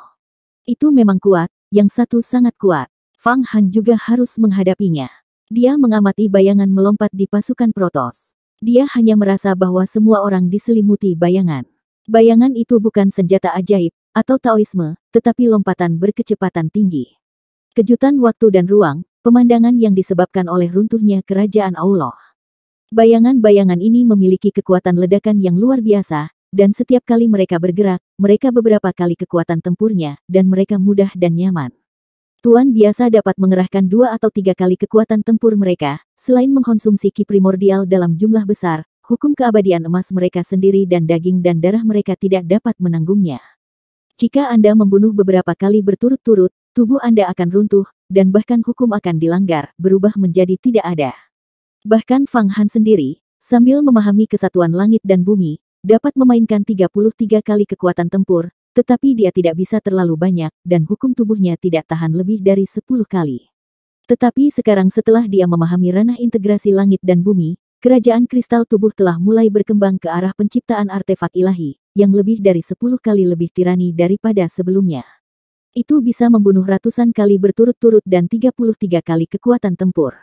Itu memang kuat, yang satu sangat kuat. Fang Han juga harus menghadapinya. Dia mengamati bayangan melompat di pasukan Protos. Dia hanya merasa bahwa semua orang diselimuti bayangan. Bayangan itu bukan senjata ajaib, atau Taoisme, tetapi lompatan berkecepatan tinggi. Kejutan waktu dan ruang, pemandangan yang disebabkan oleh runtuhnya kerajaan Allah. Bayangan-bayangan ini memiliki kekuatan ledakan yang luar biasa, dan setiap kali mereka bergerak, mereka beberapa kali kekuatan tempurnya, dan mereka mudah dan nyaman. Tuan biasa dapat mengerahkan dua atau tiga kali kekuatan tempur mereka, selain mengkonsumsi ki primordial dalam jumlah besar, hukum keabadian emas mereka sendiri dan daging dan darah mereka tidak dapat menanggungnya. Jika Anda membunuh beberapa kali berturut-turut, tubuh Anda akan runtuh, dan bahkan hukum akan dilanggar, berubah menjadi tidak ada. Bahkan Fang Han sendiri, sambil memahami kesatuan langit dan bumi, dapat memainkan 33 kali kekuatan tempur, tetapi dia tidak bisa terlalu banyak, dan hukum tubuhnya tidak tahan lebih dari sepuluh kali. Tetapi sekarang setelah dia memahami ranah integrasi langit dan bumi, kerajaan kristal tubuh telah mulai berkembang ke arah penciptaan artefak ilahi, yang lebih dari sepuluh kali lebih tirani daripada sebelumnya. Itu bisa membunuh ratusan kali berturut-turut dan 33 kali kekuatan tempur.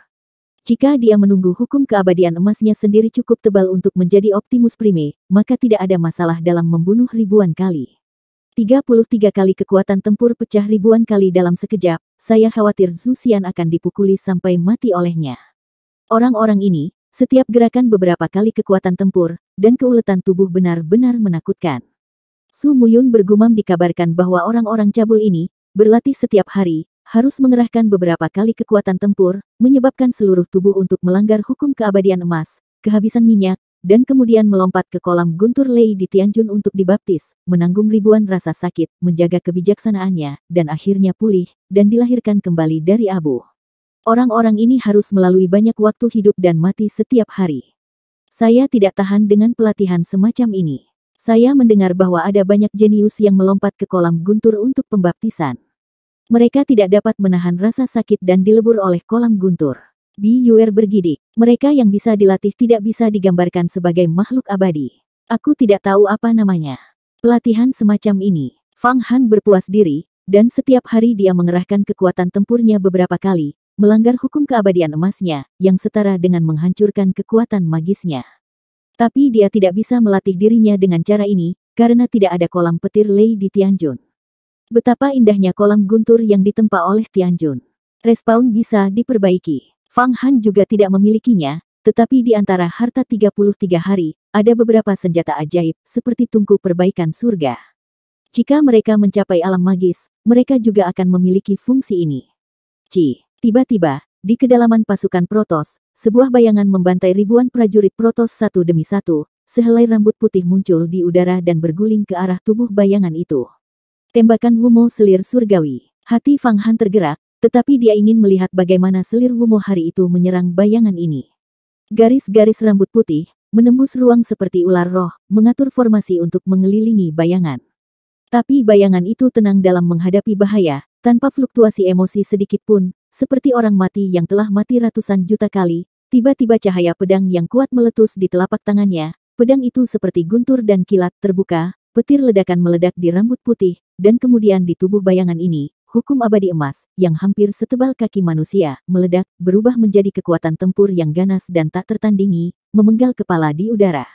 Jika dia menunggu hukum keabadian emasnya sendiri cukup tebal untuk menjadi Optimus Prime, maka tidak ada masalah dalam membunuh ribuan kali. 33 kali kekuatan tempur pecah ribuan kali dalam sekejap, saya khawatir Zusian akan dipukuli sampai mati olehnya. Orang-orang ini, setiap gerakan beberapa kali kekuatan tempur, dan keuletan tubuh benar-benar menakutkan. Su Muyun bergumam dikabarkan bahwa orang-orang cabul ini, berlatih setiap hari, harus mengerahkan beberapa kali kekuatan tempur, menyebabkan seluruh tubuh untuk melanggar hukum keabadian emas, kehabisan minyak, dan kemudian melompat ke kolam guntur Lei di Tianjun untuk dibaptis, menanggung ribuan rasa sakit, menjaga kebijaksanaannya, dan akhirnya pulih, dan dilahirkan kembali dari abu. Orang-orang ini harus melalui banyak waktu hidup dan mati setiap hari. Saya tidak tahan dengan pelatihan semacam ini. Saya mendengar bahwa ada banyak jenius yang melompat ke kolam guntur untuk pembaptisan. Mereka tidak dapat menahan rasa sakit dan dilebur oleh kolam guntur. Di Yuer bergidik, mereka yang bisa dilatih tidak bisa digambarkan sebagai makhluk abadi. Aku tidak tahu apa namanya. Pelatihan semacam ini, Fang Han berpuas diri, dan setiap hari dia mengerahkan kekuatan tempurnya beberapa kali, melanggar hukum keabadian emasnya, yang setara dengan menghancurkan kekuatan magisnya. Tapi dia tidak bisa melatih dirinya dengan cara ini, karena tidak ada kolam petir lei di Tianjun. Betapa indahnya kolam guntur yang ditempa oleh Tianjun. Respawn bisa diperbaiki. Fang Han juga tidak memilikinya, tetapi di antara harta 33 hari, ada beberapa senjata ajaib, seperti tungku perbaikan surga. Jika mereka mencapai alam magis, mereka juga akan memiliki fungsi ini. Ci, tiba-tiba, di kedalaman pasukan Protos, sebuah bayangan membantai ribuan prajurit Protos satu demi satu, sehelai rambut putih muncul di udara dan berguling ke arah tubuh bayangan itu. Tembakan Wumo selir surgawi. Hati Fang Han tergerak, tetapi dia ingin melihat bagaimana selir Wumo hari itu menyerang bayangan ini. Garis-garis rambut putih, menembus ruang seperti ular roh, mengatur formasi untuk mengelilingi bayangan. Tapi bayangan itu tenang dalam menghadapi bahaya, tanpa fluktuasi emosi sedikit pun, seperti orang mati yang telah mati ratusan juta kali, tiba-tiba cahaya pedang yang kuat meletus di telapak tangannya, pedang itu seperti guntur dan kilat terbuka, petir ledakan meledak di rambut putih, dan kemudian di tubuh bayangan ini, hukum abadi emas, yang hampir setebal kaki manusia, meledak, berubah menjadi kekuatan tempur yang ganas dan tak tertandingi, memenggal kepala di udara.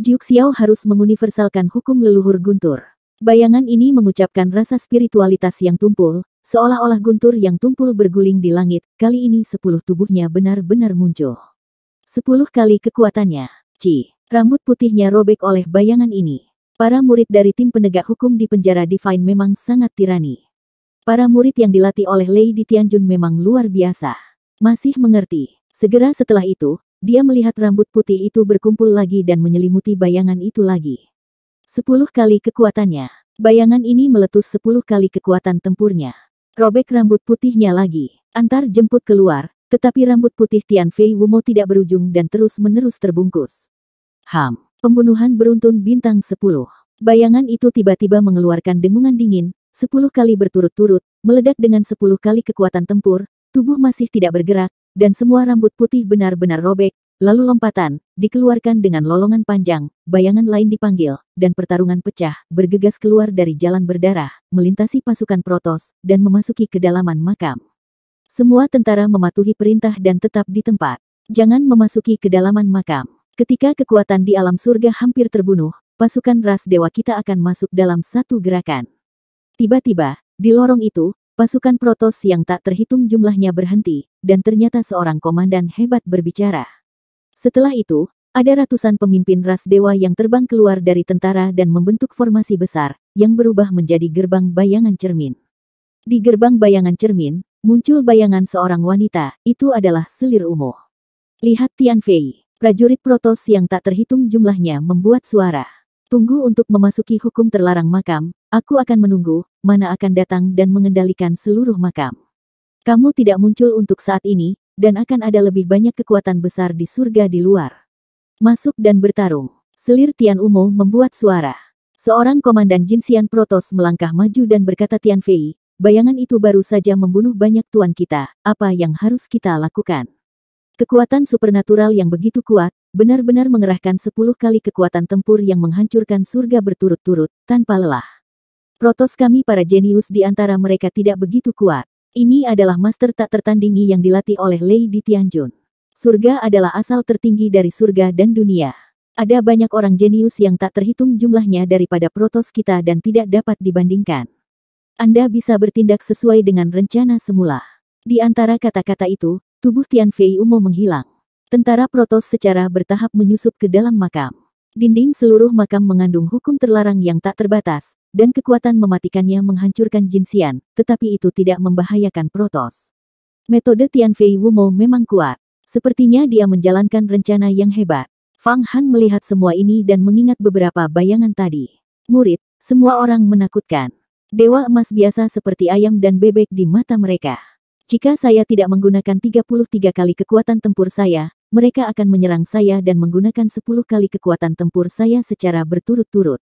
Jiuxiao Xiao harus menguniversalkan hukum leluhur guntur. Bayangan ini mengucapkan rasa spiritualitas yang tumpul, seolah-olah guntur yang tumpul berguling di langit, kali ini sepuluh tubuhnya benar-benar muncul. Sepuluh kali kekuatannya, Ci, rambut putihnya robek oleh bayangan ini. Para murid dari tim penegak hukum di penjara Divine memang sangat tirani. Para murid yang dilatih oleh Lady Tianjun memang luar biasa. Masih mengerti. Segera setelah itu, dia melihat rambut putih itu berkumpul lagi dan menyelimuti bayangan itu lagi. Sepuluh kali kekuatannya. Bayangan ini meletus sepuluh kali kekuatan tempurnya. Robek rambut putihnya lagi. Antar jemput keluar, tetapi rambut putih Tian Fei Wumo tidak berujung dan terus-menerus terbungkus. Ham. Pembunuhan beruntun bintang sepuluh. Bayangan itu tiba-tiba mengeluarkan dengungan dingin, sepuluh kali berturut-turut, meledak dengan sepuluh kali kekuatan tempur, tubuh masih tidak bergerak, dan semua rambut putih benar-benar robek, lalu lompatan, dikeluarkan dengan lolongan panjang, bayangan lain dipanggil, dan pertarungan pecah, bergegas keluar dari jalan berdarah, melintasi pasukan Protos, dan memasuki kedalaman makam. Semua tentara mematuhi perintah dan tetap di tempat. Jangan memasuki kedalaman makam. Ketika kekuatan di alam surga hampir terbunuh, pasukan ras dewa kita akan masuk dalam satu gerakan. Tiba-tiba, di lorong itu, pasukan Protos yang tak terhitung jumlahnya berhenti, dan ternyata seorang komandan hebat berbicara. Setelah itu, ada ratusan pemimpin ras dewa yang terbang keluar dari tentara dan membentuk formasi besar, yang berubah menjadi gerbang bayangan cermin. Di gerbang bayangan cermin, muncul bayangan seorang wanita, itu adalah selir umuh. Lihat Tian Fei, prajurit Protos yang tak terhitung jumlahnya membuat suara. Tunggu untuk memasuki hukum terlarang makam, aku akan menunggu, mana akan datang dan mengendalikan seluruh makam. Kamu tidak muncul untuk saat ini, dan akan ada lebih banyak kekuatan besar di surga di luar. Masuk dan bertarung. Selir Tian Umo membuat suara. Seorang komandan Jinsian Protos melangkah maju dan berkata Tian Fei, bayangan itu baru saja membunuh banyak tuan kita, apa yang harus kita lakukan? Kekuatan supernatural yang begitu kuat, benar-benar mengerahkan 10 kali kekuatan tempur yang menghancurkan surga berturut-turut, tanpa lelah. Protos kami para jenius di antara mereka tidak begitu kuat. Ini adalah master tak tertandingi yang dilatih oleh Lei di Tianjun. Surga adalah asal tertinggi dari surga dan dunia. Ada banyak orang jenius yang tak terhitung jumlahnya daripada protos kita dan tidak dapat dibandingkan. Anda bisa bertindak sesuai dengan rencana semula. Di antara kata-kata itu, tubuh Tian Fei Umo menghilang. Tentara Protos secara bertahap menyusup ke dalam makam. Dinding seluruh makam mengandung hukum terlarang yang tak terbatas, dan kekuatan mematikannya menghancurkan jinsian, tetapi itu tidak membahayakan Protos. Metode Tianfei Wumo memang kuat. Sepertinya dia menjalankan rencana yang hebat. Fang Han melihat semua ini dan mengingat beberapa bayangan tadi. Murid, semua orang menakutkan. Dewa emas biasa seperti ayam dan bebek di mata mereka. Jika saya tidak menggunakan 33 kali kekuatan tempur saya, mereka akan menyerang saya dan menggunakan sepuluh kali kekuatan tempur saya secara berturut-turut.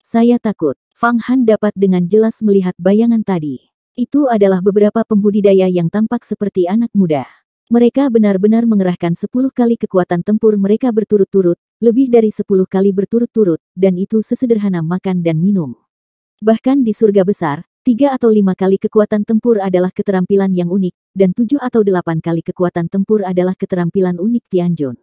Saya takut, Fang Han dapat dengan jelas melihat bayangan tadi. Itu adalah beberapa pembudidaya yang tampak seperti anak muda. Mereka benar-benar mengerahkan sepuluh kali kekuatan tempur mereka berturut-turut, lebih dari sepuluh kali berturut-turut, dan itu sesederhana makan dan minum. Bahkan di surga besar, Tiga atau lima kali kekuatan tempur adalah keterampilan yang unik, dan tujuh atau delapan kali kekuatan tempur adalah keterampilan unik Tianjun.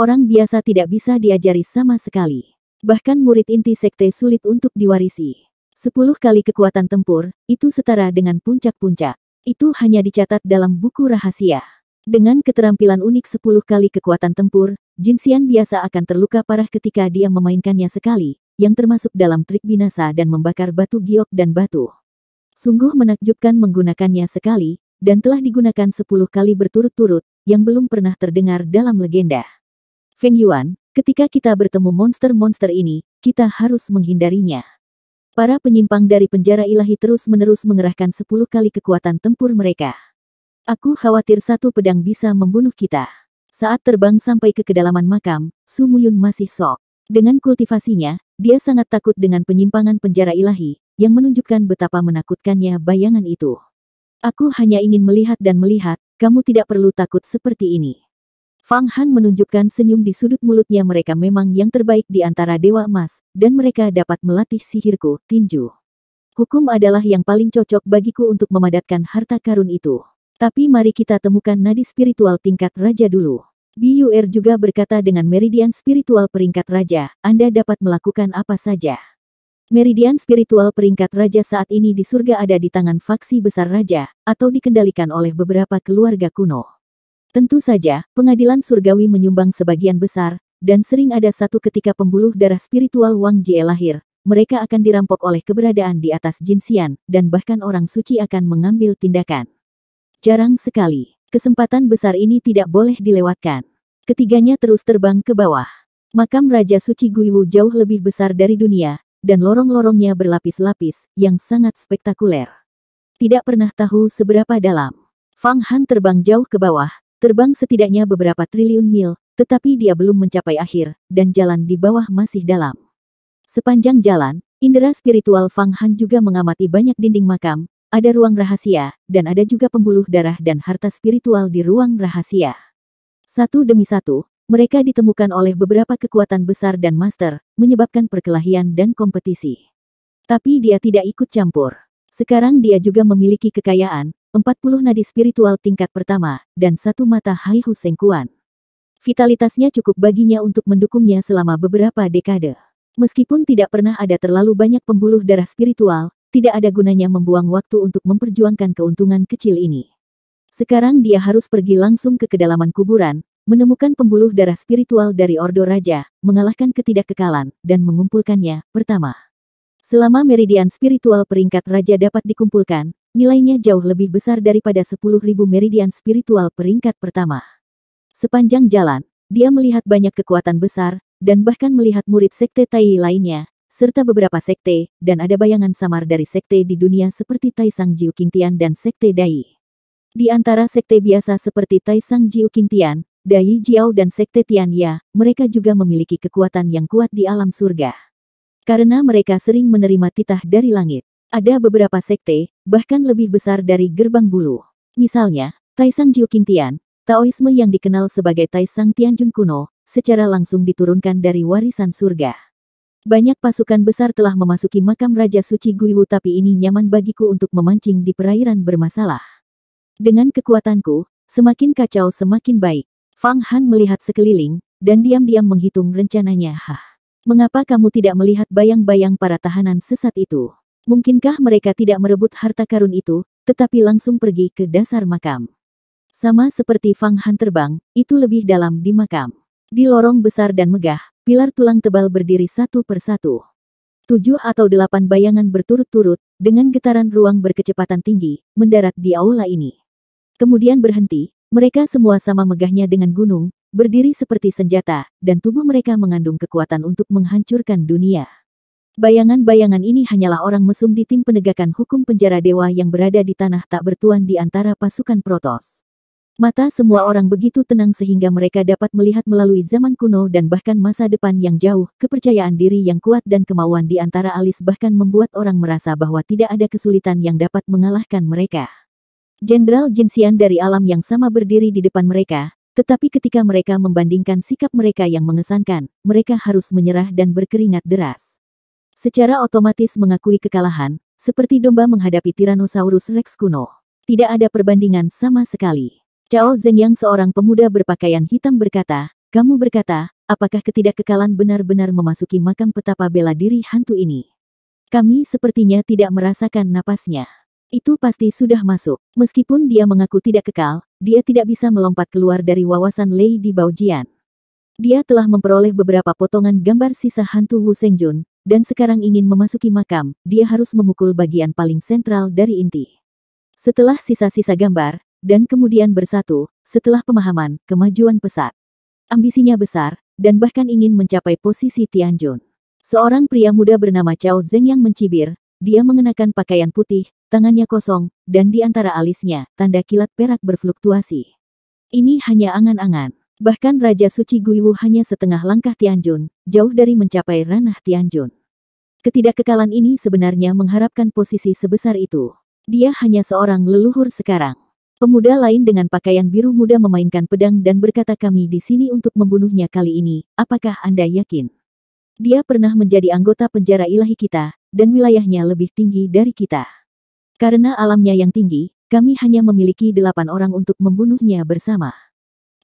Orang biasa tidak bisa diajari sama sekali. Bahkan murid inti sekte sulit untuk diwarisi. Sepuluh kali kekuatan tempur, itu setara dengan puncak-puncak. Itu hanya dicatat dalam buku rahasia. Dengan keterampilan unik sepuluh kali kekuatan tempur, Jinxian biasa akan terluka parah ketika dia memainkannya sekali, yang termasuk dalam trik binasa dan membakar batu giok dan batu. Sungguh menakjubkan menggunakannya sekali, dan telah digunakan sepuluh kali berturut-turut, yang belum pernah terdengar dalam legenda. Feng Yuan, ketika kita bertemu monster-monster ini, kita harus menghindarinya. Para penyimpang dari penjara ilahi terus-menerus mengerahkan sepuluh kali kekuatan tempur mereka. Aku khawatir satu pedang bisa membunuh kita. Saat terbang sampai ke kedalaman makam, Sumuyun masih sok. Dengan kultivasinya, dia sangat takut dengan penyimpangan penjara ilahi, yang menunjukkan betapa menakutkannya bayangan itu. Aku hanya ingin melihat dan melihat, kamu tidak perlu takut seperti ini. Fang Han menunjukkan senyum di sudut mulutnya mereka memang yang terbaik di antara Dewa Emas, dan mereka dapat melatih sihirku, tinju. Hukum adalah yang paling cocok bagiku untuk memadatkan harta karun itu. Tapi mari kita temukan nadi spiritual tingkat raja dulu. Biuer juga berkata dengan meridian spiritual peringkat raja, Anda dapat melakukan apa saja. Meridian spiritual peringkat raja saat ini di surga ada di tangan faksi besar raja, atau dikendalikan oleh beberapa keluarga kuno. Tentu saja, pengadilan surgawi menyumbang sebagian besar, dan sering ada satu ketika pembuluh darah spiritual Wang Jie lahir, mereka akan dirampok oleh keberadaan di atas jinsian, dan bahkan orang suci akan mengambil tindakan. Jarang sekali, Kesempatan besar ini tidak boleh dilewatkan. Ketiganya terus terbang ke bawah. Makam Raja Suci Guiwu jauh lebih besar dari dunia, dan lorong-lorongnya berlapis-lapis, yang sangat spektakuler. Tidak pernah tahu seberapa dalam. Fang Han terbang jauh ke bawah, terbang setidaknya beberapa triliun mil, tetapi dia belum mencapai akhir, dan jalan di bawah masih dalam. Sepanjang jalan, Indera spiritual Fang Han juga mengamati banyak dinding makam, ada ruang rahasia, dan ada juga pembuluh darah dan harta spiritual di ruang rahasia. Satu demi satu, mereka ditemukan oleh beberapa kekuatan besar dan master, menyebabkan perkelahian dan kompetisi. Tapi dia tidak ikut campur. Sekarang dia juga memiliki kekayaan, 40 nadi spiritual tingkat pertama, dan satu mata Hai Sengkuan. Vitalitasnya cukup baginya untuk mendukungnya selama beberapa dekade. Meskipun tidak pernah ada terlalu banyak pembuluh darah spiritual, tidak ada gunanya membuang waktu untuk memperjuangkan keuntungan kecil ini. Sekarang dia harus pergi langsung ke kedalaman kuburan, menemukan pembuluh darah spiritual dari Ordo Raja, mengalahkan ketidakkekalan, dan mengumpulkannya, pertama. Selama meridian spiritual peringkat raja dapat dikumpulkan, nilainya jauh lebih besar daripada 10.000 meridian spiritual peringkat pertama. Sepanjang jalan, dia melihat banyak kekuatan besar, dan bahkan melihat murid sekte Tai lainnya, serta beberapa sekte, dan ada bayangan samar dari sekte di dunia seperti Taisang Jiu Qingtian dan sekte Dai. Di antara sekte biasa seperti Taisang Jiu Qingtian, Dai Jiao dan sekte Tianya, mereka juga memiliki kekuatan yang kuat di alam surga. Karena mereka sering menerima titah dari langit. Ada beberapa sekte, bahkan lebih besar dari gerbang bulu. Misalnya, Taisang Jiu Qingtian, Taoisme yang dikenal sebagai Taisang Tianjun kuno, secara langsung diturunkan dari warisan surga. Banyak pasukan besar telah memasuki makam Raja Suci Guiwu tapi ini nyaman bagiku untuk memancing di perairan bermasalah. Dengan kekuatanku, semakin kacau semakin baik. Fang Han melihat sekeliling, dan diam-diam menghitung rencananya. Hah, mengapa kamu tidak melihat bayang-bayang para tahanan sesat itu? Mungkinkah mereka tidak merebut harta karun itu, tetapi langsung pergi ke dasar makam? Sama seperti Fang Han terbang, itu lebih dalam di makam. Di lorong besar dan megah, Pilar tulang tebal berdiri satu persatu. Tujuh atau delapan bayangan berturut-turut, dengan getaran ruang berkecepatan tinggi, mendarat di aula ini. Kemudian berhenti, mereka semua sama megahnya dengan gunung, berdiri seperti senjata, dan tubuh mereka mengandung kekuatan untuk menghancurkan dunia. Bayangan-bayangan ini hanyalah orang mesum di tim penegakan hukum penjara dewa yang berada di tanah tak bertuan di antara pasukan Protos. Mata semua orang begitu tenang sehingga mereka dapat melihat melalui zaman kuno dan bahkan masa depan yang jauh, kepercayaan diri yang kuat dan kemauan di antara alis bahkan membuat orang merasa bahwa tidak ada kesulitan yang dapat mengalahkan mereka. Jenderal Jinsian dari alam yang sama berdiri di depan mereka, tetapi ketika mereka membandingkan sikap mereka yang mengesankan, mereka harus menyerah dan berkeringat deras. Secara otomatis mengakui kekalahan, seperti domba menghadapi Tyrannosaurus Rex kuno. Tidak ada perbandingan sama sekali. Cao Zeng yang seorang pemuda berpakaian hitam berkata, kamu berkata, apakah ketidakkekalan benar-benar memasuki makam petapa bela diri hantu ini? Kami sepertinya tidak merasakan napasnya. Itu pasti sudah masuk. Meskipun dia mengaku tidak kekal, dia tidak bisa melompat keluar dari wawasan Lei di Baojian. Dia telah memperoleh beberapa potongan gambar sisa hantu Wu Sengjun, dan sekarang ingin memasuki makam, dia harus memukul bagian paling sentral dari inti. Setelah sisa-sisa gambar, dan kemudian bersatu, setelah pemahaman, kemajuan pesat. Ambisinya besar, dan bahkan ingin mencapai posisi Tianjun. Seorang pria muda bernama Chao Zeng yang mencibir, dia mengenakan pakaian putih, tangannya kosong, dan di antara alisnya, tanda kilat perak berfluktuasi. Ini hanya angan-angan. Bahkan Raja Suci Guiwu hanya setengah langkah Tianjun, jauh dari mencapai ranah Tianjun. Ketidakkekalan ini sebenarnya mengharapkan posisi sebesar itu. Dia hanya seorang leluhur sekarang. Pemuda lain dengan pakaian biru muda memainkan pedang dan berkata kami di sini untuk membunuhnya kali ini, apakah Anda yakin? Dia pernah menjadi anggota penjara ilahi kita, dan wilayahnya lebih tinggi dari kita. Karena alamnya yang tinggi, kami hanya memiliki delapan orang untuk membunuhnya bersama.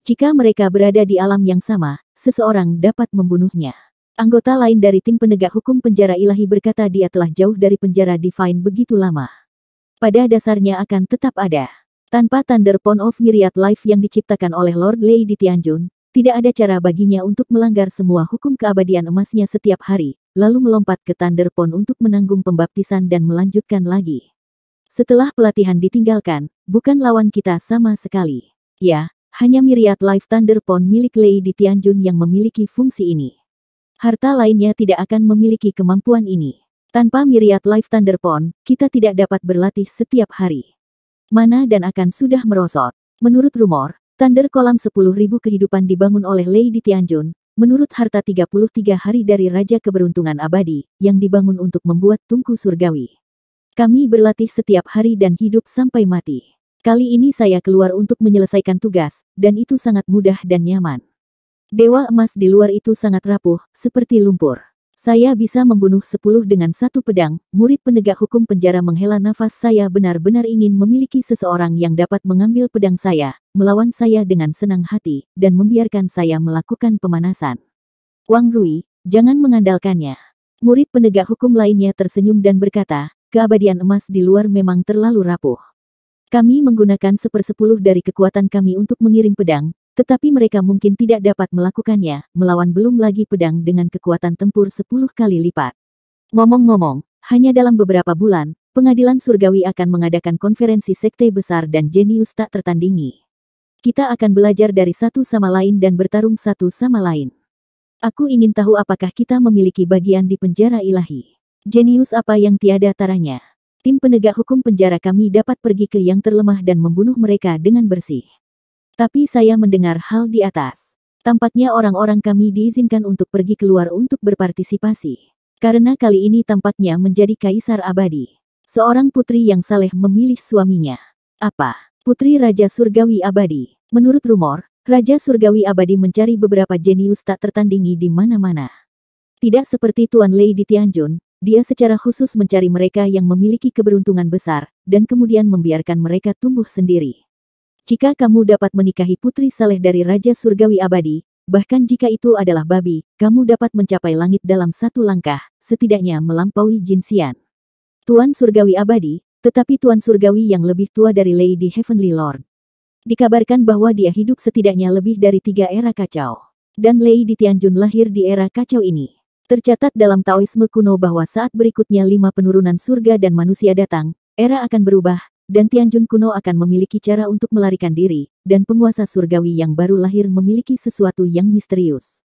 Jika mereka berada di alam yang sama, seseorang dapat membunuhnya. Anggota lain dari tim penegak hukum penjara ilahi berkata dia telah jauh dari penjara Divine begitu lama. Pada dasarnya akan tetap ada. Tanpa Thunder Pond of Myriad Life yang diciptakan oleh Lord Lei di Tianjun, tidak ada cara baginya untuk melanggar semua hukum keabadian emasnya setiap hari, lalu melompat ke Thunder Pond untuk menanggung pembaptisan dan melanjutkan lagi. Setelah pelatihan ditinggalkan, bukan lawan kita sama sekali. Ya, hanya Myriad Life Thunder Pond milik Lei di Tianjun yang memiliki fungsi ini. Harta lainnya tidak akan memiliki kemampuan ini. Tanpa Myriad Life Thunder Pond, kita tidak dapat berlatih setiap hari mana dan akan sudah merosot. Menurut rumor, Thunder kolam 10.000 kehidupan dibangun oleh Lady Tianjun, menurut harta 33 hari dari Raja Keberuntungan Abadi, yang dibangun untuk membuat tungku surgawi. Kami berlatih setiap hari dan hidup sampai mati. Kali ini saya keluar untuk menyelesaikan tugas, dan itu sangat mudah dan nyaman. Dewa emas di luar itu sangat rapuh, seperti lumpur. Saya bisa membunuh sepuluh dengan satu pedang, murid penegak hukum penjara menghela nafas saya benar-benar ingin memiliki seseorang yang dapat mengambil pedang saya, melawan saya dengan senang hati, dan membiarkan saya melakukan pemanasan. Wang Rui, jangan mengandalkannya. Murid penegak hukum lainnya tersenyum dan berkata, keabadian emas di luar memang terlalu rapuh. Kami menggunakan sepersepuluh dari kekuatan kami untuk mengirim pedang, tetapi mereka mungkin tidak dapat melakukannya, melawan belum lagi pedang dengan kekuatan tempur sepuluh kali lipat. Ngomong-ngomong, hanya dalam beberapa bulan, pengadilan surgawi akan mengadakan konferensi sekte besar dan jenius tak tertandingi. Kita akan belajar dari satu sama lain dan bertarung satu sama lain. Aku ingin tahu apakah kita memiliki bagian di penjara ilahi. Jenius apa yang tiada taranya. Tim penegak hukum penjara kami dapat pergi ke yang terlemah dan membunuh mereka dengan bersih. Tapi saya mendengar hal di atas. Tampaknya orang-orang kami diizinkan untuk pergi keluar untuk berpartisipasi. Karena kali ini tampaknya menjadi kaisar abadi. Seorang putri yang saleh memilih suaminya. Apa? Putri Raja Surgawi Abadi. Menurut rumor, Raja Surgawi Abadi mencari beberapa jenius tak tertandingi di mana-mana. Tidak seperti Tuan Lei di Tianjun, dia secara khusus mencari mereka yang memiliki keberuntungan besar, dan kemudian membiarkan mereka tumbuh sendiri. Jika kamu dapat menikahi putri saleh dari Raja Surgawi Abadi, bahkan jika itu adalah babi, kamu dapat mencapai langit dalam satu langkah, setidaknya melampaui jinsian. Tuan Surgawi Abadi, tetapi Tuan Surgawi yang lebih tua dari Lady Heavenly Lord. Dikabarkan bahwa dia hidup setidaknya lebih dari tiga era kacau. Dan Lady Tianjun lahir di era kacau ini. Tercatat dalam Taoisme kuno bahwa saat berikutnya lima penurunan surga dan manusia datang, era akan berubah, dan Tianjun kuno akan memiliki cara untuk melarikan diri, dan penguasa surgawi yang baru lahir memiliki sesuatu yang misterius.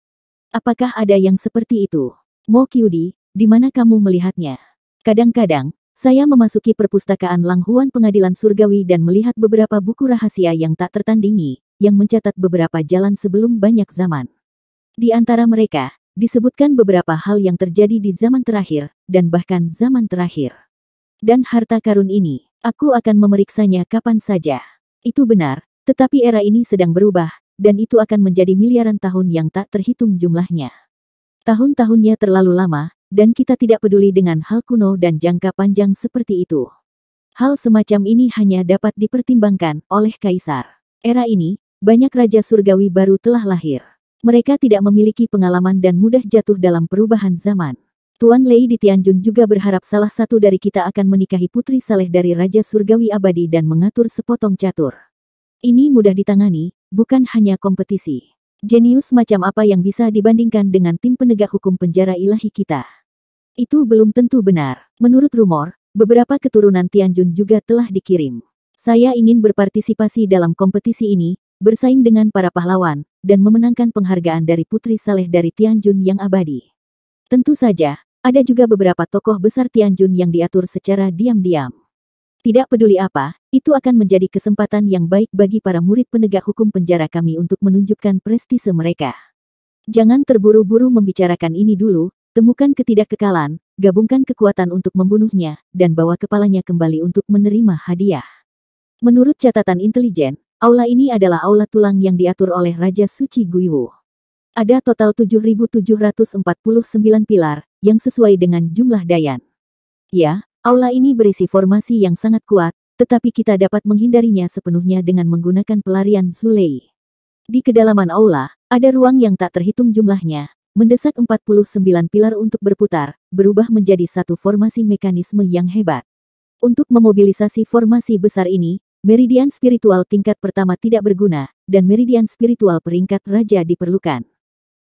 Apakah ada yang seperti itu? Mo Kyudi, di mana kamu melihatnya? Kadang-kadang, saya memasuki perpustakaan Langhuan Pengadilan Surgawi dan melihat beberapa buku rahasia yang tak tertandingi, yang mencatat beberapa jalan sebelum banyak zaman. Di antara mereka, disebutkan beberapa hal yang terjadi di zaman terakhir, dan bahkan zaman terakhir. Dan harta karun ini, Aku akan memeriksanya kapan saja. Itu benar, tetapi era ini sedang berubah, dan itu akan menjadi miliaran tahun yang tak terhitung jumlahnya. Tahun-tahunnya terlalu lama, dan kita tidak peduli dengan hal kuno dan jangka panjang seperti itu. Hal semacam ini hanya dapat dipertimbangkan oleh kaisar. Era ini, banyak raja surgawi baru telah lahir. Mereka tidak memiliki pengalaman dan mudah jatuh dalam perubahan zaman. Tuan Lei di Tianjun juga berharap salah satu dari kita akan menikahi putri saleh dari Raja Surgawi Abadi dan mengatur sepotong catur. Ini mudah ditangani, bukan hanya kompetisi. Jenius macam apa yang bisa dibandingkan dengan tim penegak hukum penjara ilahi kita? Itu belum tentu benar. Menurut rumor, beberapa keturunan Tianjun juga telah dikirim. Saya ingin berpartisipasi dalam kompetisi ini, bersaing dengan para pahlawan, dan memenangkan penghargaan dari Putri Saleh dari Tianjun yang abadi. Tentu saja, ada juga beberapa tokoh besar Tianjun yang diatur secara diam-diam. Tidak peduli apa, itu akan menjadi kesempatan yang baik bagi para murid penegak hukum penjara kami untuk menunjukkan prestise mereka. Jangan terburu-buru membicarakan ini dulu, temukan ketidakkekalan, gabungkan kekuatan untuk membunuhnya, dan bawa kepalanya kembali untuk menerima hadiah. Menurut catatan intelijen, aula ini adalah aula tulang yang diatur oleh Raja Suci Guiwu. Ada total 7.749 pilar, yang sesuai dengan jumlah Dayan. Ya, aula ini berisi formasi yang sangat kuat, tetapi kita dapat menghindarinya sepenuhnya dengan menggunakan pelarian Zulei. Di kedalaman aula, ada ruang yang tak terhitung jumlahnya, mendesak 49 pilar untuk berputar, berubah menjadi satu formasi mekanisme yang hebat. Untuk memobilisasi formasi besar ini, meridian spiritual tingkat pertama tidak berguna, dan meridian spiritual peringkat raja diperlukan.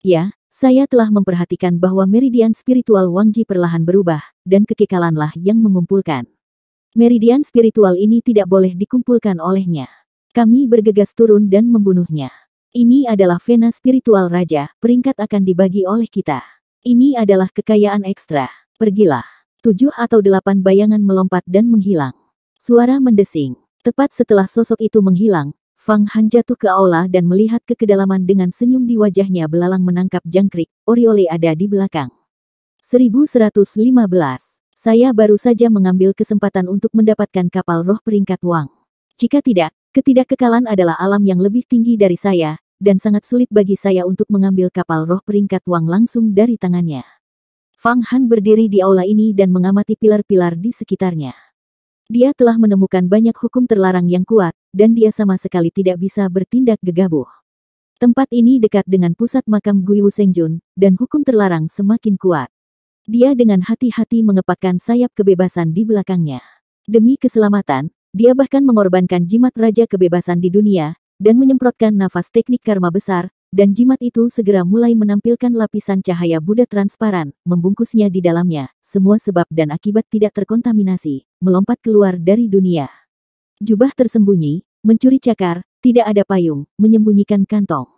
Ya, saya telah memperhatikan bahwa meridian spiritual Wangji perlahan berubah, dan kekekalanlah yang mengumpulkan. Meridian spiritual ini tidak boleh dikumpulkan olehnya. Kami bergegas turun dan membunuhnya. Ini adalah vena spiritual raja, peringkat akan dibagi oleh kita. Ini adalah kekayaan ekstra. Pergilah. Tujuh atau delapan bayangan melompat dan menghilang. Suara mendesing. Tepat setelah sosok itu menghilang, Fang Han jatuh ke aula dan melihat ke kedalaman dengan senyum di wajahnya belalang menangkap jangkrik, Oriole ada di belakang. 1115. Saya baru saja mengambil kesempatan untuk mendapatkan kapal roh peringkat Wang. Jika tidak, ketidakkekalan adalah alam yang lebih tinggi dari saya, dan sangat sulit bagi saya untuk mengambil kapal roh peringkat Wang langsung dari tangannya. Fang Han berdiri di aula ini dan mengamati pilar-pilar di sekitarnya. Dia telah menemukan banyak hukum terlarang yang kuat, dan dia sama sekali tidak bisa bertindak gegabah. Tempat ini dekat dengan pusat makam Gui Sengjun, dan hukum terlarang semakin kuat. Dia dengan hati-hati mengepakkan sayap kebebasan di belakangnya. Demi keselamatan, dia bahkan mengorbankan jimat Raja Kebebasan di dunia, dan menyemprotkan nafas teknik karma besar, dan jimat itu segera mulai menampilkan lapisan cahaya Buddha transparan, membungkusnya di dalamnya, semua sebab dan akibat tidak terkontaminasi, melompat keluar dari dunia. Jubah tersembunyi, mencuri cakar, tidak ada payung, menyembunyikan kantong.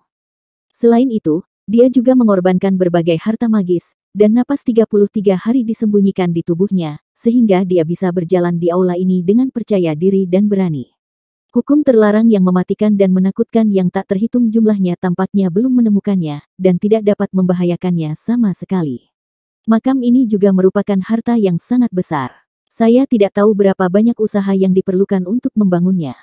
Selain itu, dia juga mengorbankan berbagai harta magis, dan napas 33 hari disembunyikan di tubuhnya, sehingga dia bisa berjalan di aula ini dengan percaya diri dan berani. Hukum terlarang yang mematikan dan menakutkan yang tak terhitung jumlahnya tampaknya belum menemukannya, dan tidak dapat membahayakannya sama sekali. Makam ini juga merupakan harta yang sangat besar. Saya tidak tahu berapa banyak usaha yang diperlukan untuk membangunnya.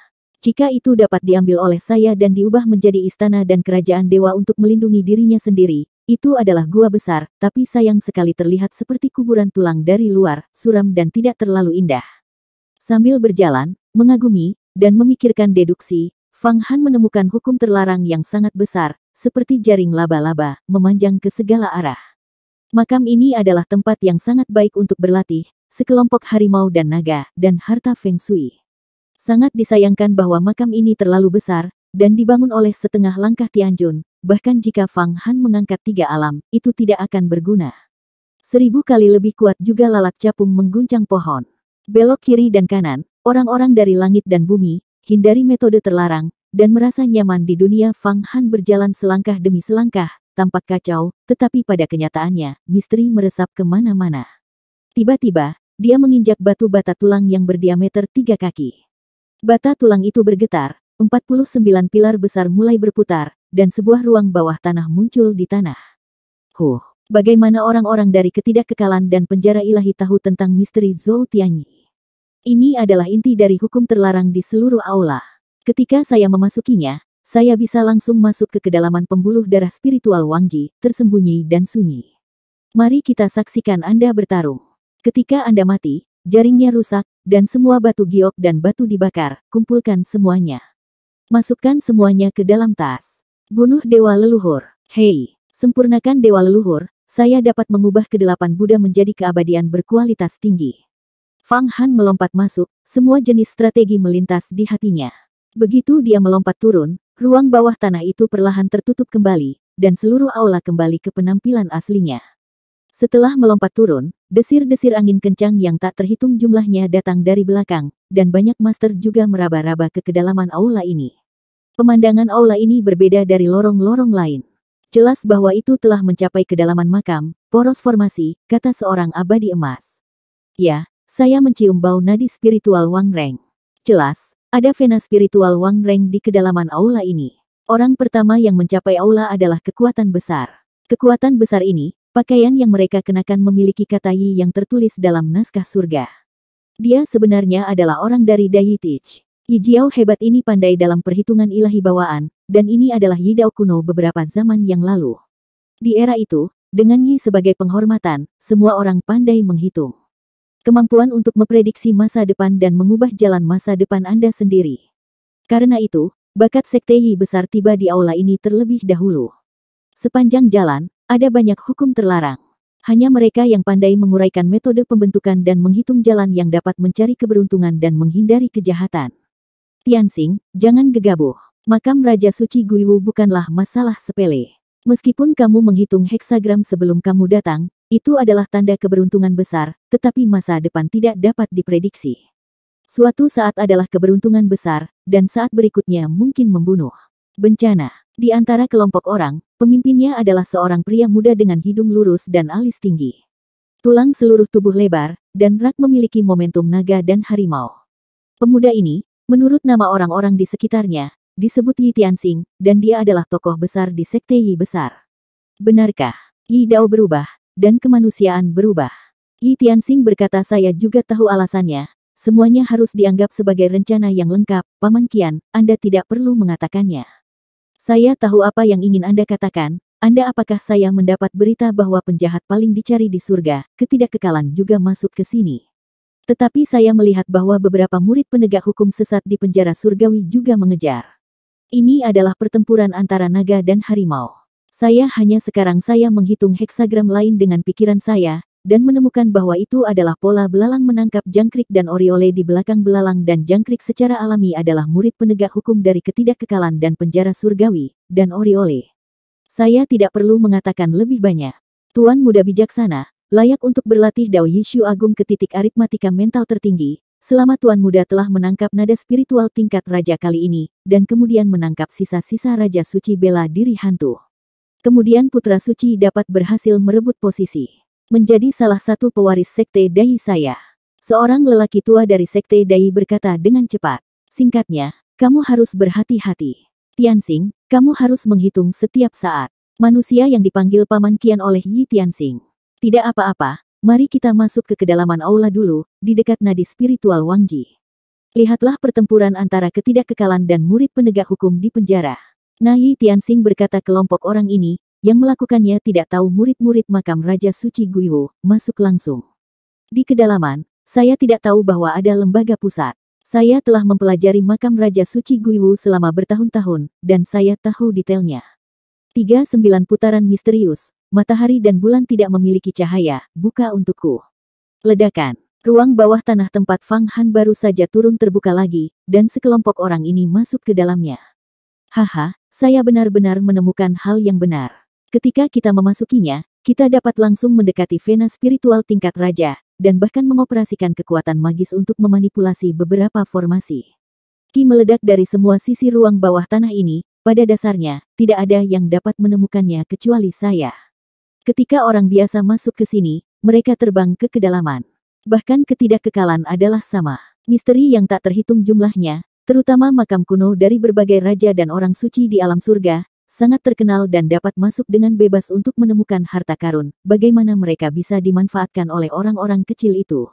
Jika itu dapat diambil oleh saya dan diubah menjadi istana dan kerajaan dewa untuk melindungi dirinya sendiri, itu adalah gua besar, tapi sayang sekali terlihat seperti kuburan tulang dari luar, suram dan tidak terlalu indah. Sambil berjalan, mengagumi, dan memikirkan deduksi, Fang Han menemukan hukum terlarang yang sangat besar, seperti jaring laba-laba, memanjang ke segala arah. Makam ini adalah tempat yang sangat baik untuk berlatih, sekelompok harimau dan naga, dan harta feng shui. Sangat disayangkan bahwa makam ini terlalu besar, dan dibangun oleh setengah langkah Tianjun, bahkan jika Fang Han mengangkat tiga alam, itu tidak akan berguna. Seribu kali lebih kuat juga lalat capung mengguncang pohon. Belok kiri dan kanan, orang-orang dari langit dan bumi, hindari metode terlarang, dan merasa nyaman di dunia Fang Han berjalan selangkah demi selangkah, tampak kacau, tetapi pada kenyataannya, misteri meresap kemana-mana. Tiba-tiba, dia menginjak batu bata tulang yang berdiameter tiga kaki. Bata tulang itu bergetar, 49 pilar besar mulai berputar, dan sebuah ruang bawah tanah muncul di tanah. Huh, bagaimana orang-orang dari ketidakkekalan dan penjara ilahi tahu tentang misteri Zhou Tianyi? Ini adalah inti dari hukum terlarang di seluruh aula. Ketika saya memasukinya, saya bisa langsung masuk ke kedalaman pembuluh darah spiritual Wang Ji, tersembunyi dan sunyi. Mari kita saksikan Anda bertarung. Ketika Anda mati, jaringnya rusak, dan semua batu giok dan batu dibakar, kumpulkan semuanya. Masukkan semuanya ke dalam tas. Bunuh dewa leluhur. Hei, sempurnakan dewa leluhur, saya dapat mengubah kedelapan Buddha menjadi keabadian berkualitas tinggi. Fang Han melompat masuk, semua jenis strategi melintas di hatinya. Begitu dia melompat turun, ruang bawah tanah itu perlahan tertutup kembali, dan seluruh aula kembali ke penampilan aslinya. Setelah melompat turun, desir-desir angin kencang yang tak terhitung jumlahnya datang dari belakang, dan banyak master juga meraba-raba ke kedalaman aula ini. Pemandangan aula ini berbeda dari lorong-lorong lain. Jelas bahwa itu telah mencapai kedalaman makam, poros formasi, kata seorang abadi emas. Ya, saya mencium bau nadi spiritual Wang Reng. Jelas, ada vena spiritual Wang Reng di kedalaman aula ini. Orang pertama yang mencapai aula adalah kekuatan besar. Kekuatan besar ini, Pakaian yang mereka kenakan memiliki kata Yi yang tertulis dalam naskah surga. Dia sebenarnya adalah orang dari Dayitich. Yijiao hebat ini pandai dalam perhitungan ilahi bawaan, dan ini adalah Dao kuno beberapa zaman yang lalu. Di era itu, dengan Yi sebagai penghormatan, semua orang pandai menghitung. Kemampuan untuk memprediksi masa depan dan mengubah jalan masa depan Anda sendiri. Karena itu, bakat sekte Yi besar tiba di aula ini terlebih dahulu. Sepanjang jalan, ada banyak hukum terlarang. Hanya mereka yang pandai menguraikan metode pembentukan dan menghitung jalan yang dapat mencari keberuntungan dan menghindari kejahatan. Tianxing, jangan gegabah. Makam Raja Suci Guiwu bukanlah masalah sepele. Meskipun kamu menghitung heksagram sebelum kamu datang, itu adalah tanda keberuntungan besar, tetapi masa depan tidak dapat diprediksi. Suatu saat adalah keberuntungan besar, dan saat berikutnya mungkin membunuh. Bencana. Di antara kelompok orang, Pemimpinnya adalah seorang pria muda dengan hidung lurus dan alis tinggi. Tulang seluruh tubuh lebar, dan rak memiliki momentum naga dan harimau. Pemuda ini, menurut nama orang-orang di sekitarnya, disebut Yi Tianxing, dan dia adalah tokoh besar di Sekte Yi Besar. Benarkah? Yi Dao berubah, dan kemanusiaan berubah. Yi Tianxing berkata saya juga tahu alasannya, semuanya harus dianggap sebagai rencana yang lengkap, Paman Kian, Anda tidak perlu mengatakannya. Saya tahu apa yang ingin Anda katakan, Anda apakah saya mendapat berita bahwa penjahat paling dicari di surga, ketidakkekalan juga masuk ke sini. Tetapi saya melihat bahwa beberapa murid penegak hukum sesat di penjara surgawi juga mengejar. Ini adalah pertempuran antara naga dan harimau. Saya hanya sekarang saya menghitung heksagram lain dengan pikiran saya, dan menemukan bahwa itu adalah pola belalang menangkap jangkrik dan oriole di belakang belalang dan jangkrik secara alami adalah murid penegak hukum dari ketidakkekalan dan penjara surgawi, dan oriole. Saya tidak perlu mengatakan lebih banyak. Tuan muda bijaksana, layak untuk berlatih Dao Yishu Agung ke titik aritmatika mental tertinggi, selama Tuan muda telah menangkap nada spiritual tingkat raja kali ini, dan kemudian menangkap sisa-sisa raja suci bela diri hantu. Kemudian putra suci dapat berhasil merebut posisi menjadi salah satu pewaris sekte Dai saya. Seorang lelaki tua dari sekte Dai berkata dengan cepat. Singkatnya, kamu harus berhati-hati. Tianxing, kamu harus menghitung setiap saat. Manusia yang dipanggil Paman Kian oleh Yi Tianxing. Tidak apa-apa, mari kita masuk ke kedalaman aula dulu, di dekat nadi spiritual Wang Ji. Lihatlah pertempuran antara ketidakkekalan dan murid penegak hukum di penjara. Nai Tianxing berkata kelompok orang ini, yang melakukannya tidak tahu murid-murid makam Raja Suci Guiwu masuk langsung. Di kedalaman, saya tidak tahu bahwa ada lembaga pusat. Saya telah mempelajari makam Raja Suci Guiwu selama bertahun-tahun, dan saya tahu detailnya. Tiga sembilan putaran misterius, matahari dan bulan tidak memiliki cahaya, buka untukku. Ledakan. Ruang bawah tanah tempat Fang Han baru saja turun terbuka lagi, dan sekelompok orang ini masuk ke dalamnya. Haha, saya benar-benar menemukan hal yang benar. Ketika kita memasukinya, kita dapat langsung mendekati vena spiritual tingkat raja, dan bahkan mengoperasikan kekuatan magis untuk memanipulasi beberapa formasi. Ki meledak dari semua sisi ruang bawah tanah ini, pada dasarnya, tidak ada yang dapat menemukannya kecuali saya. Ketika orang biasa masuk ke sini, mereka terbang ke kedalaman. Bahkan ketidakkekalan adalah sama. Misteri yang tak terhitung jumlahnya, terutama makam kuno dari berbagai raja dan orang suci di alam surga, sangat terkenal dan dapat masuk dengan bebas untuk menemukan harta karun, bagaimana mereka bisa dimanfaatkan oleh orang-orang kecil itu.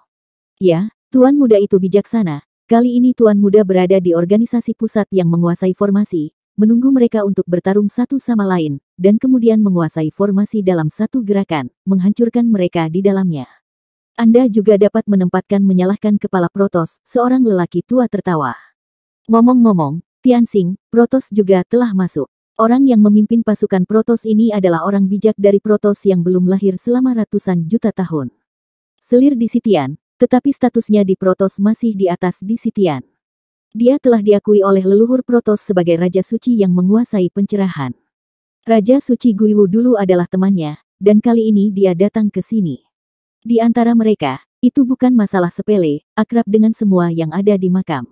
Ya, Tuan Muda itu bijaksana. Kali ini Tuan Muda berada di organisasi pusat yang menguasai formasi, menunggu mereka untuk bertarung satu sama lain, dan kemudian menguasai formasi dalam satu gerakan, menghancurkan mereka di dalamnya. Anda juga dapat menempatkan menyalahkan kepala Protos, seorang lelaki tua tertawa. Ngomong-ngomong, Tianxing, Protos juga telah masuk. Orang yang memimpin pasukan Protos ini adalah orang bijak dari Protos yang belum lahir selama ratusan juta tahun. Selir di Sitian, tetapi statusnya di Protos masih di atas di Sitian. Dia telah diakui oleh leluhur Protos sebagai Raja Suci yang menguasai pencerahan. Raja Suci Guiwu dulu adalah temannya, dan kali ini dia datang ke sini. Di antara mereka, itu bukan masalah sepele, akrab dengan semua yang ada di makam.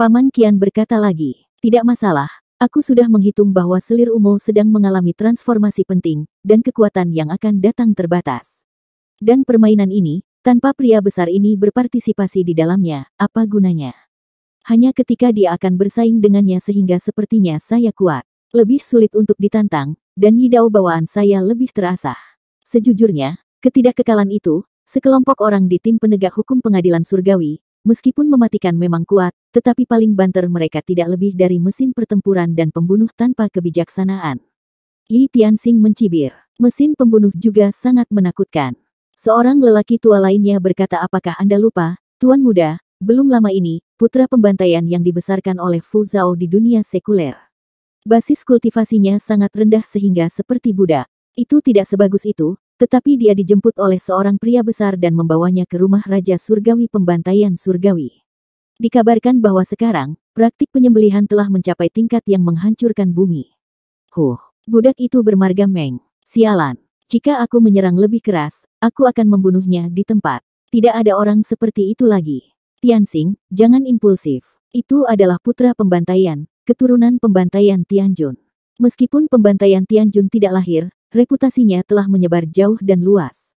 Paman Kian berkata lagi, tidak masalah, Aku sudah menghitung bahwa selir Umo sedang mengalami transformasi penting, dan kekuatan yang akan datang terbatas. Dan permainan ini, tanpa pria besar ini berpartisipasi di dalamnya, apa gunanya? Hanya ketika dia akan bersaing dengannya sehingga sepertinya saya kuat. Lebih sulit untuk ditantang, dan yidau bawaan saya lebih terasa. Sejujurnya, ketidakkekalan itu, sekelompok orang di tim penegak hukum pengadilan surgawi, Meskipun mematikan memang kuat, tetapi paling banter mereka tidak lebih dari mesin pertempuran dan pembunuh tanpa kebijaksanaan. Yi Tianxing mencibir. Mesin pembunuh juga sangat menakutkan. Seorang lelaki tua lainnya berkata apakah Anda lupa, Tuan Muda, belum lama ini, putra pembantaian yang dibesarkan oleh Fu Zhao di dunia sekuler. Basis kultivasinya sangat rendah sehingga seperti Buddha. Itu tidak sebagus itu, tetapi dia dijemput oleh seorang pria besar dan membawanya ke rumah Raja Surgawi pembantaian Surgawi. Dikabarkan bahwa sekarang, praktik penyembelihan telah mencapai tingkat yang menghancurkan bumi. Huh, budak itu bermarga Meng. Sialan, jika aku menyerang lebih keras, aku akan membunuhnya di tempat. Tidak ada orang seperti itu lagi. Tianxing, jangan impulsif. Itu adalah putra pembantaian, keturunan pembantaian Tianjun. Meskipun pembantaian Tianjun tidak lahir, reputasinya telah menyebar jauh dan luas.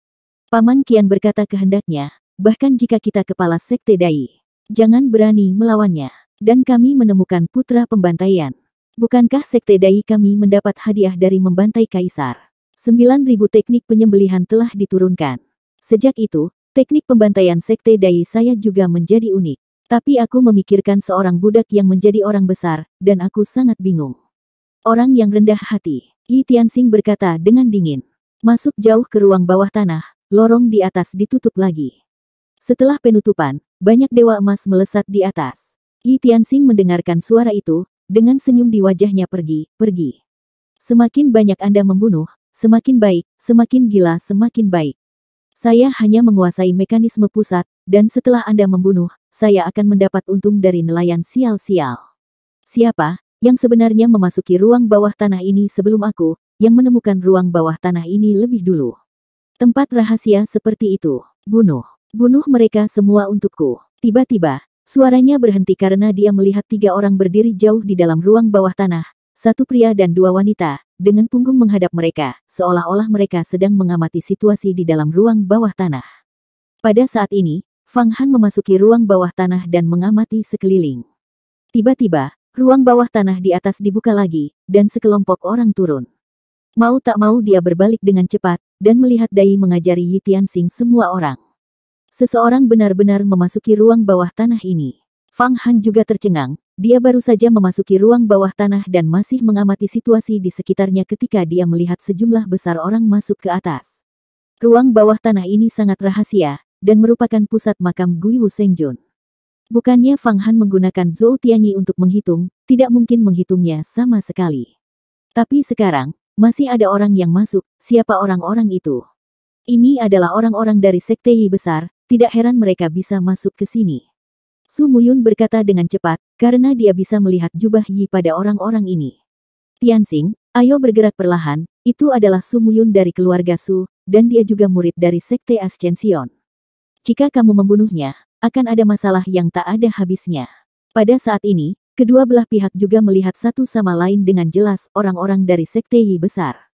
Paman Kian berkata kehendaknya, bahkan jika kita kepala sekte Dai, jangan berani melawannya. Dan kami menemukan putra pembantaian. Bukankah sekte Dai kami mendapat hadiah dari membantai kaisar? 9000 teknik penyembelihan telah diturunkan. Sejak itu, teknik pembantaian sekte Dai saya juga menjadi unik. Tapi aku memikirkan seorang budak yang menjadi orang besar, dan aku sangat bingung. Orang yang rendah hati, Yi Tianxing berkata dengan dingin. Masuk jauh ke ruang bawah tanah, lorong di atas ditutup lagi. Setelah penutupan, banyak dewa emas melesat di atas. Yi Tianxing mendengarkan suara itu, dengan senyum di wajahnya pergi, pergi. Semakin banyak Anda membunuh, semakin baik, semakin gila semakin baik. Saya hanya menguasai mekanisme pusat, dan setelah Anda membunuh, saya akan mendapat untung dari nelayan sial-sial. Siapa yang sebenarnya memasuki ruang bawah tanah ini sebelum aku, yang menemukan ruang bawah tanah ini lebih dulu. Tempat rahasia seperti itu. Bunuh. Bunuh mereka semua untukku. Tiba-tiba, suaranya berhenti karena dia melihat tiga orang berdiri jauh di dalam ruang bawah tanah, satu pria dan dua wanita, dengan punggung menghadap mereka, seolah-olah mereka sedang mengamati situasi di dalam ruang bawah tanah. Pada saat ini, Fang Han memasuki ruang bawah tanah dan mengamati sekeliling. Tiba-tiba, Ruang bawah tanah di atas dibuka lagi, dan sekelompok orang turun. Mau tak mau dia berbalik dengan cepat, dan melihat Dai mengajari Yi Tianxing semua orang. Seseorang benar-benar memasuki ruang bawah tanah ini. Fang Han juga tercengang, dia baru saja memasuki ruang bawah tanah dan masih mengamati situasi di sekitarnya ketika dia melihat sejumlah besar orang masuk ke atas. Ruang bawah tanah ini sangat rahasia, dan merupakan pusat makam Gui Wu Senjun. Bukannya Fang Han menggunakan Zhou Tianyi untuk menghitung, tidak mungkin menghitungnya sama sekali. Tapi sekarang, masih ada orang yang masuk, siapa orang-orang itu? Ini adalah orang-orang dari Sekte Yi Besar, tidak heran mereka bisa masuk ke sini. Su Yun berkata dengan cepat, karena dia bisa melihat jubah Yi pada orang-orang ini. Tianxing, ayo bergerak perlahan, itu adalah Su Yun dari keluarga Su, dan dia juga murid dari Sekte Ascension. Jika kamu membunuhnya, akan ada masalah yang tak ada habisnya. Pada saat ini, kedua belah pihak juga melihat satu sama lain dengan jelas orang-orang dari Sekte Yi besar.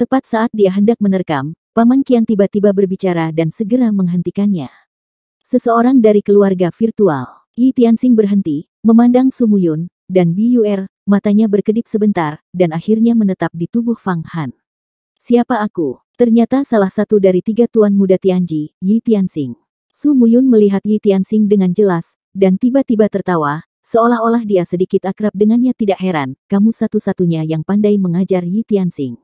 Tepat saat dia hendak menerkam, Paman Kian tiba-tiba berbicara dan segera menghentikannya. Seseorang dari keluarga virtual, Yi Tianxing berhenti, memandang Sumuyun, dan Biyuer, matanya berkedip sebentar, dan akhirnya menetap di tubuh Fang Han. Siapa aku? Ternyata salah satu dari tiga tuan muda Tianji, Yi Tianxing. Su Muyun melihat Yi Tianxing dengan jelas, dan tiba-tiba tertawa, seolah-olah dia sedikit akrab dengannya tidak heran, kamu satu-satunya yang pandai mengajar Yi Tianxing.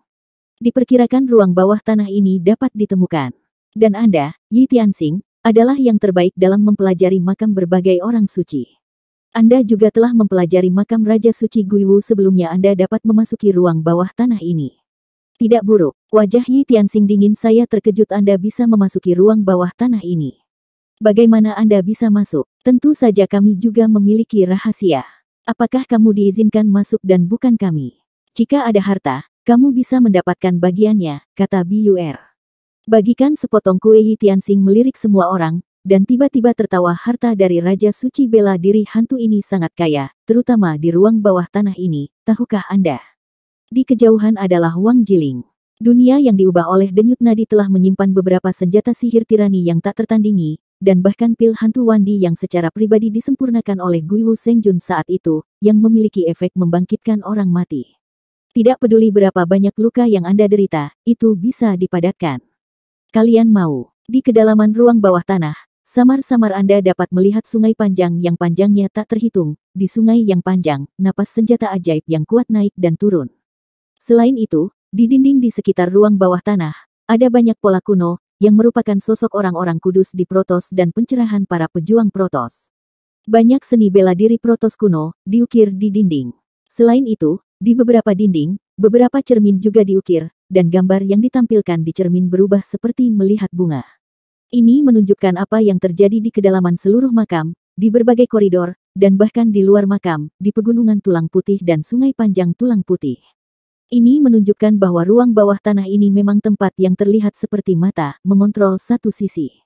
Diperkirakan ruang bawah tanah ini dapat ditemukan. Dan Anda, Yi Tianxing, adalah yang terbaik dalam mempelajari makam berbagai orang suci. Anda juga telah mempelajari makam Raja Suci Guiwu sebelumnya Anda dapat memasuki ruang bawah tanah ini. Tidak buruk, wajah Yi Tianxing dingin saya terkejut Anda bisa memasuki ruang bawah tanah ini. Bagaimana Anda bisa masuk? Tentu saja kami juga memiliki rahasia. Apakah kamu diizinkan masuk dan bukan kami? Jika ada harta, kamu bisa mendapatkan bagiannya, kata Biur. Bagikan sepotong kue Tianxing melirik semua orang, dan tiba-tiba tertawa harta dari Raja Suci bela diri hantu ini sangat kaya, terutama di ruang bawah tanah ini, tahukah Anda? Di kejauhan adalah Wang Jiling. Dunia yang diubah oleh denyut nadi telah menyimpan beberapa senjata sihir tirani yang tak tertandingi, dan bahkan pil hantu Wandi yang secara pribadi disempurnakan oleh Gui Wu Sengjun saat itu, yang memiliki efek membangkitkan orang mati. Tidak peduli berapa banyak luka yang Anda derita, itu bisa dipadatkan. Kalian mau, di kedalaman ruang bawah tanah, samar-samar Anda dapat melihat sungai panjang yang panjangnya tak terhitung, di sungai yang panjang, napas senjata ajaib yang kuat naik dan turun. Selain itu, di dinding di sekitar ruang bawah tanah, ada banyak pola kuno, yang merupakan sosok orang-orang kudus di Protos dan pencerahan para pejuang Protos. Banyak seni bela diri Protos kuno diukir di dinding. Selain itu, di beberapa dinding, beberapa cermin juga diukir, dan gambar yang ditampilkan di cermin berubah seperti melihat bunga. Ini menunjukkan apa yang terjadi di kedalaman seluruh makam, di berbagai koridor, dan bahkan di luar makam, di pegunungan tulang putih dan sungai panjang tulang putih. Ini menunjukkan bahwa ruang bawah tanah ini memang tempat yang terlihat seperti mata, mengontrol satu sisi.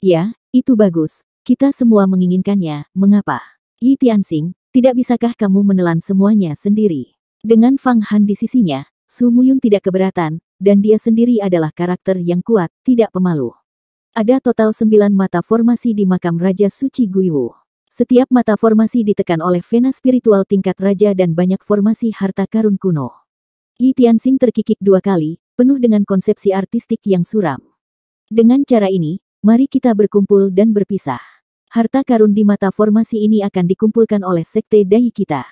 Ya, itu bagus. Kita semua menginginkannya, mengapa? Yi Tianxing, tidak bisakah kamu menelan semuanya sendiri? Dengan Fang Han di sisinya, Su Muyun tidak keberatan, dan dia sendiri adalah karakter yang kuat, tidak pemalu. Ada total sembilan mata formasi di makam Raja Suci Guiwu. Setiap mata formasi ditekan oleh vena spiritual tingkat raja dan banyak formasi harta karun kuno. Yi Tianxing terkikik dua kali, penuh dengan konsepsi artistik yang suram. Dengan cara ini, mari kita berkumpul dan berpisah. Harta karun di mata formasi ini akan dikumpulkan oleh sekte dai kita.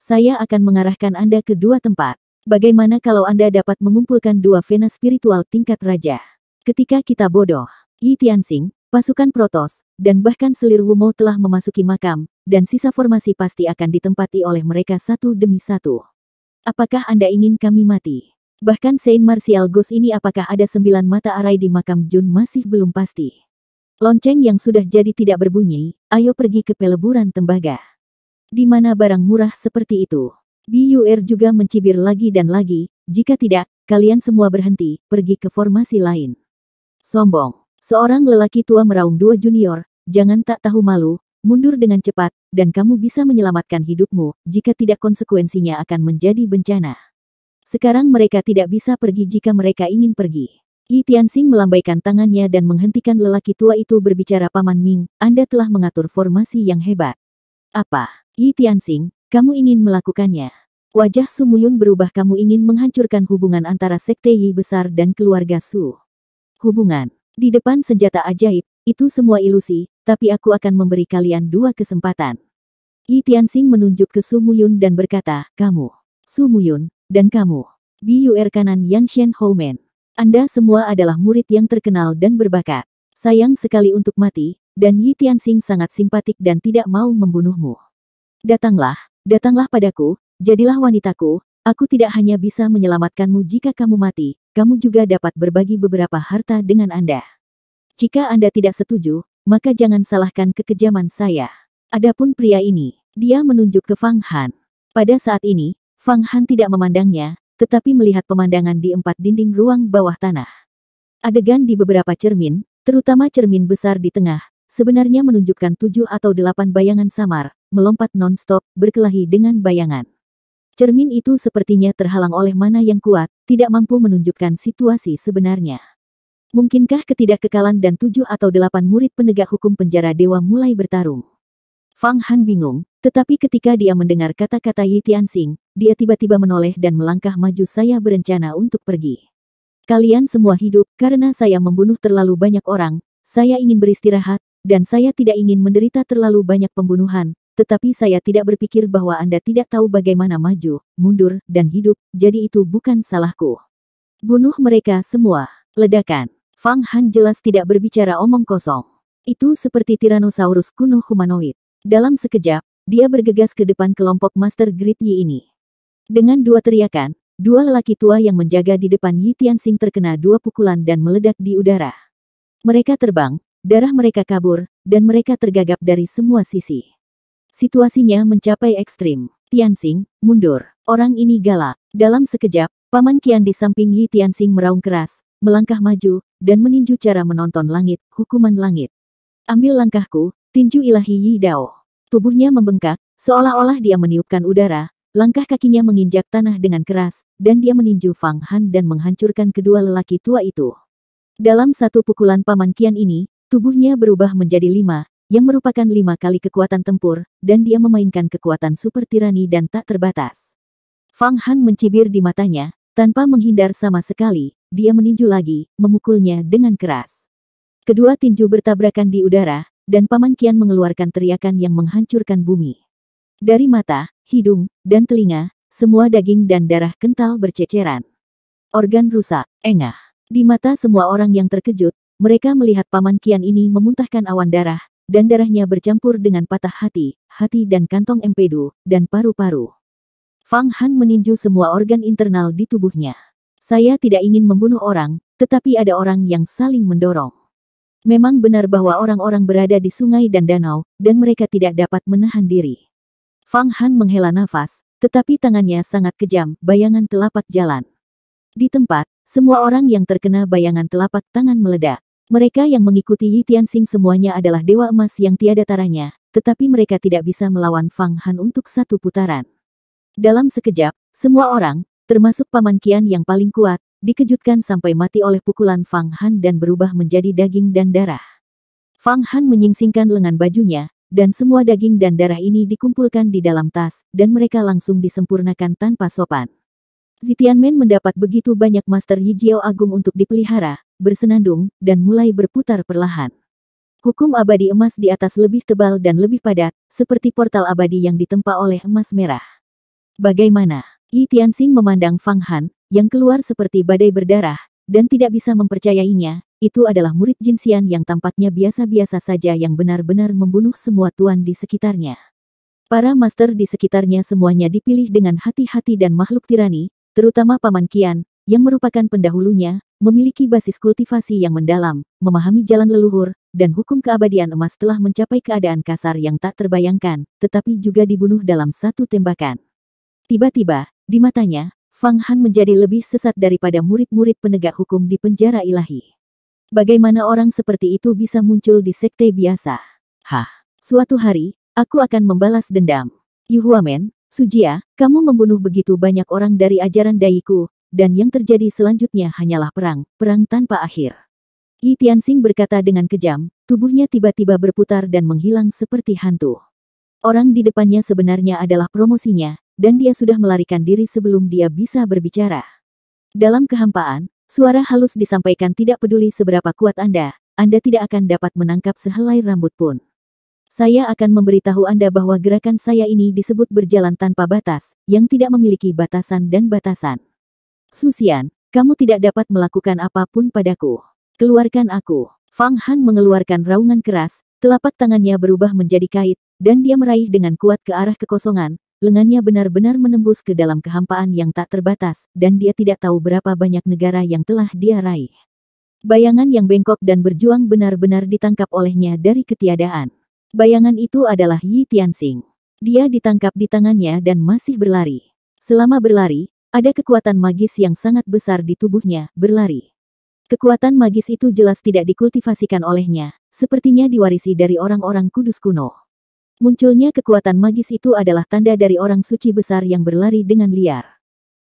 Saya akan mengarahkan Anda ke dua tempat. Bagaimana kalau Anda dapat mengumpulkan dua vena spiritual tingkat raja? Ketika kita bodoh, Yi Tianxing, pasukan Protos, dan bahkan selir Wumo telah memasuki makam, dan sisa formasi pasti akan ditempati oleh mereka satu demi satu. Apakah Anda ingin kami mati? Bahkan Saint Martial Ghost ini apakah ada sembilan mata arai di makam Jun masih belum pasti. Lonceng yang sudah jadi tidak berbunyi, ayo pergi ke peleburan tembaga. Di mana barang murah seperti itu. BUR er juga mencibir lagi dan lagi, jika tidak, kalian semua berhenti, pergi ke formasi lain. Sombong. Seorang lelaki tua meraung dua junior, jangan tak tahu malu, mundur dengan cepat, dan kamu bisa menyelamatkan hidupmu, jika tidak konsekuensinya akan menjadi bencana. Sekarang mereka tidak bisa pergi jika mereka ingin pergi. Yi Tianxing melambaikan tangannya dan menghentikan lelaki tua itu berbicara Paman Ming, Anda telah mengatur formasi yang hebat. Apa? Yi Tianxing, kamu ingin melakukannya. Wajah Sumuyun berubah kamu ingin menghancurkan hubungan antara Sekte Yi Besar dan keluarga Su. Hubungan. Di depan senjata ajaib, itu semua ilusi, tapi aku akan memberi kalian dua kesempatan. Yi Tianxing menunjuk ke Sumuyun dan berkata, kamu, Sumuyun, dan kamu, Biur kanan Yan Shen Houmen. Anda semua adalah murid yang terkenal dan berbakat. Sayang sekali untuk mati, dan Yi Tianxing sangat simpatik dan tidak mau membunuhmu. Datanglah, datanglah padaku, jadilah wanitaku, aku tidak hanya bisa menyelamatkanmu jika kamu mati, kamu juga dapat berbagi beberapa harta dengan Anda. Jika Anda tidak setuju, maka jangan salahkan kekejaman saya. Adapun pria ini, dia menunjuk ke Fang Han. Pada saat ini, Fang Han tidak memandangnya, tetapi melihat pemandangan di empat dinding ruang bawah tanah. Adegan di beberapa cermin, terutama cermin besar di tengah, sebenarnya menunjukkan tujuh atau delapan bayangan samar, melompat non-stop, berkelahi dengan bayangan. Cermin itu sepertinya terhalang oleh mana yang kuat, tidak mampu menunjukkan situasi sebenarnya. Mungkinkah ketidakkekalan dan tujuh atau delapan murid penegak hukum penjara dewa mulai bertarung? Fang Han bingung, tetapi ketika dia mendengar kata-kata Yi Tianxing, dia tiba-tiba menoleh dan melangkah maju saya berencana untuk pergi. Kalian semua hidup karena saya membunuh terlalu banyak orang, saya ingin beristirahat, dan saya tidak ingin menderita terlalu banyak pembunuhan, tetapi saya tidak berpikir bahwa Anda tidak tahu bagaimana maju, mundur, dan hidup, jadi itu bukan salahku. Bunuh mereka semua. Ledakan. Fang Han jelas tidak berbicara omong kosong. Itu seperti Tyrannosaurus kuno humanoid. Dalam sekejap, dia bergegas ke depan kelompok Master Grid Yi ini. Dengan dua teriakan, dua lelaki tua yang menjaga di depan Yi Tianxing terkena dua pukulan dan meledak di udara. Mereka terbang, darah mereka kabur, dan mereka tergagap dari semua sisi. Situasinya mencapai ekstrim. Tianxing, mundur. Orang ini galak. Dalam sekejap, Paman Qian di samping Yi Tianxing meraung keras, melangkah maju, dan meninju cara menonton langit, hukuman langit. Ambil langkahku, tinju ilahi dao Tubuhnya membengkak, seolah-olah dia meniupkan udara, langkah kakinya menginjak tanah dengan keras, dan dia meninju Fang Han dan menghancurkan kedua lelaki tua itu. Dalam satu pukulan paman Kian ini, tubuhnya berubah menjadi lima, yang merupakan lima kali kekuatan tempur, dan dia memainkan kekuatan super tirani dan tak terbatas. Fang Han mencibir di matanya, tanpa menghindar sama sekali, dia meninju lagi, memukulnya dengan keras. Kedua tinju bertabrakan di udara, dan Paman Kian mengeluarkan teriakan yang menghancurkan bumi. Dari mata, hidung, dan telinga, semua daging dan darah kental berceceran. Organ rusak, engah. Di mata semua orang yang terkejut, mereka melihat Paman Kian ini memuntahkan awan darah, dan darahnya bercampur dengan patah hati, hati dan kantong empedu, dan paru-paru. Fang Han meninju semua organ internal di tubuhnya. Saya tidak ingin membunuh orang, tetapi ada orang yang saling mendorong. Memang benar bahwa orang-orang berada di sungai dan danau, dan mereka tidak dapat menahan diri. Fang Han menghela nafas, tetapi tangannya sangat kejam, bayangan telapak jalan. Di tempat, semua orang yang terkena bayangan telapak tangan meledak. Mereka yang mengikuti Yi Tianxing semuanya adalah dewa emas yang tiada taranya, tetapi mereka tidak bisa melawan Fang Han untuk satu putaran. Dalam sekejap, semua orang, termasuk Paman Kian yang paling kuat, dikejutkan sampai mati oleh pukulan Fang Han dan berubah menjadi daging dan darah. Fang Han menyingsingkan lengan bajunya, dan semua daging dan darah ini dikumpulkan di dalam tas, dan mereka langsung disempurnakan tanpa sopan. Zitianmen mendapat begitu banyak Master Yijiao Agung untuk dipelihara, bersenandung, dan mulai berputar perlahan. Hukum abadi emas di atas lebih tebal dan lebih padat, seperti portal abadi yang ditempa oleh emas merah. Bagaimana? Yi Tianxing memandang Fang Han, yang keluar seperti badai berdarah, dan tidak bisa mempercayainya, itu adalah murid Jin Xian yang tampaknya biasa-biasa saja yang benar-benar membunuh semua tuan di sekitarnya. Para master di sekitarnya semuanya dipilih dengan hati-hati dan makhluk tirani, terutama Paman Kian, yang merupakan pendahulunya, memiliki basis kultivasi yang mendalam, memahami jalan leluhur, dan hukum keabadian emas telah mencapai keadaan kasar yang tak terbayangkan, tetapi juga dibunuh dalam satu tembakan. Tiba-tiba, di matanya, Fang Han menjadi lebih sesat daripada murid-murid penegak hukum di penjara ilahi. Bagaimana orang seperti itu bisa muncul di sekte biasa? Hah, suatu hari, aku akan membalas dendam. Yuhuamen, Sujia, kamu membunuh begitu banyak orang dari ajaran Daiku, dan yang terjadi selanjutnya hanyalah perang, perang tanpa akhir. Yi Tianxing berkata dengan kejam, tubuhnya tiba-tiba berputar dan menghilang seperti hantu. Orang di depannya sebenarnya adalah promosinya, dan dia sudah melarikan diri sebelum dia bisa berbicara. Dalam kehampaan, suara halus disampaikan tidak peduli seberapa kuat Anda, Anda tidak akan dapat menangkap sehelai rambut pun. Saya akan memberitahu Anda bahwa gerakan saya ini disebut berjalan tanpa batas, yang tidak memiliki batasan dan batasan. Susian, kamu tidak dapat melakukan apapun padaku. Keluarkan aku. Fang Han mengeluarkan raungan keras, telapak tangannya berubah menjadi kait, dan dia meraih dengan kuat ke arah kekosongan, lengannya benar-benar menembus ke dalam kehampaan yang tak terbatas, dan dia tidak tahu berapa banyak negara yang telah dia raih. Bayangan yang bengkok dan berjuang benar-benar ditangkap olehnya dari ketiadaan. Bayangan itu adalah Yi Tianxing. Dia ditangkap di tangannya dan masih berlari. Selama berlari, ada kekuatan magis yang sangat besar di tubuhnya, berlari. Kekuatan magis itu jelas tidak dikultivasikan olehnya, sepertinya diwarisi dari orang-orang kudus kuno. Munculnya kekuatan magis itu adalah tanda dari orang suci besar yang berlari dengan liar.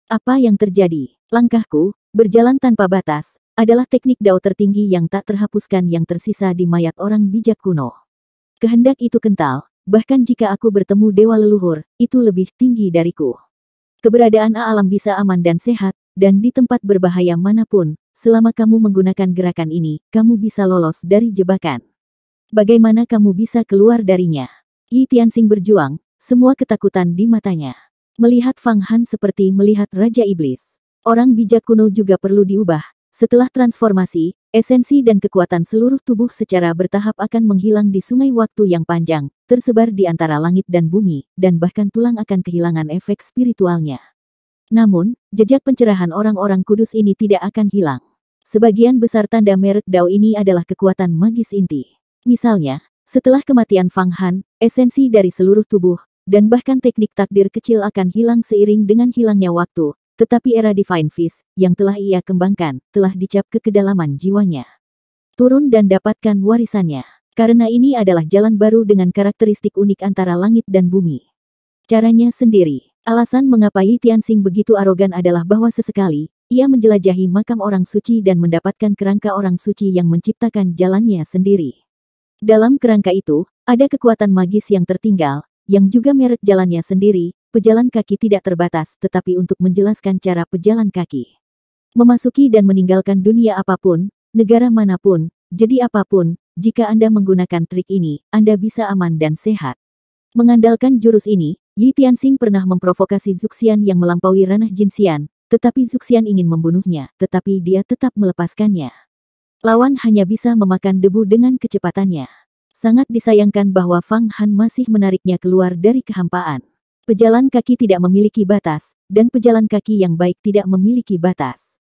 Apa yang terjadi? Langkahku, berjalan tanpa batas, adalah teknik dao tertinggi yang tak terhapuskan yang tersisa di mayat orang bijak kuno. Kehendak itu kental, bahkan jika aku bertemu dewa leluhur, itu lebih tinggi dariku. Keberadaan alam bisa aman dan sehat, dan di tempat berbahaya manapun, selama kamu menggunakan gerakan ini, kamu bisa lolos dari jebakan. Bagaimana kamu bisa keluar darinya? Yi Tianxing berjuang, semua ketakutan di matanya. Melihat Fang Han seperti melihat Raja Iblis. Orang bijak kuno juga perlu diubah. Setelah transformasi, esensi dan kekuatan seluruh tubuh secara bertahap akan menghilang di sungai waktu yang panjang, tersebar di antara langit dan bumi, dan bahkan tulang akan kehilangan efek spiritualnya. Namun, jejak pencerahan orang-orang kudus ini tidak akan hilang. Sebagian besar tanda merek Dao ini adalah kekuatan magis inti. Misalnya, setelah kematian Fang Han, esensi dari seluruh tubuh, dan bahkan teknik takdir kecil akan hilang seiring dengan hilangnya waktu, tetapi era Divine Fist, yang telah ia kembangkan, telah dicap ke kedalaman jiwanya. Turun dan dapatkan warisannya. Karena ini adalah jalan baru dengan karakteristik unik antara langit dan bumi. Caranya sendiri. Alasan mengapa Yi Tianxing begitu arogan adalah bahwa sesekali, ia menjelajahi makam orang suci dan mendapatkan kerangka orang suci yang menciptakan jalannya sendiri. Dalam kerangka itu, ada kekuatan magis yang tertinggal, yang juga merek jalannya sendiri, pejalan kaki tidak terbatas tetapi untuk menjelaskan cara pejalan kaki. Memasuki dan meninggalkan dunia apapun, negara manapun, jadi apapun, jika Anda menggunakan trik ini, Anda bisa aman dan sehat. Mengandalkan jurus ini, Yi Tianxing pernah memprovokasi Zuxian yang melampaui ranah Jinxian, tetapi Zuxian ingin membunuhnya, tetapi dia tetap melepaskannya. Lawan hanya bisa memakan debu dengan kecepatannya. Sangat disayangkan bahwa Fang Han masih menariknya keluar dari kehampaan. Pejalan kaki tidak memiliki batas, dan pejalan kaki yang baik tidak memiliki batas.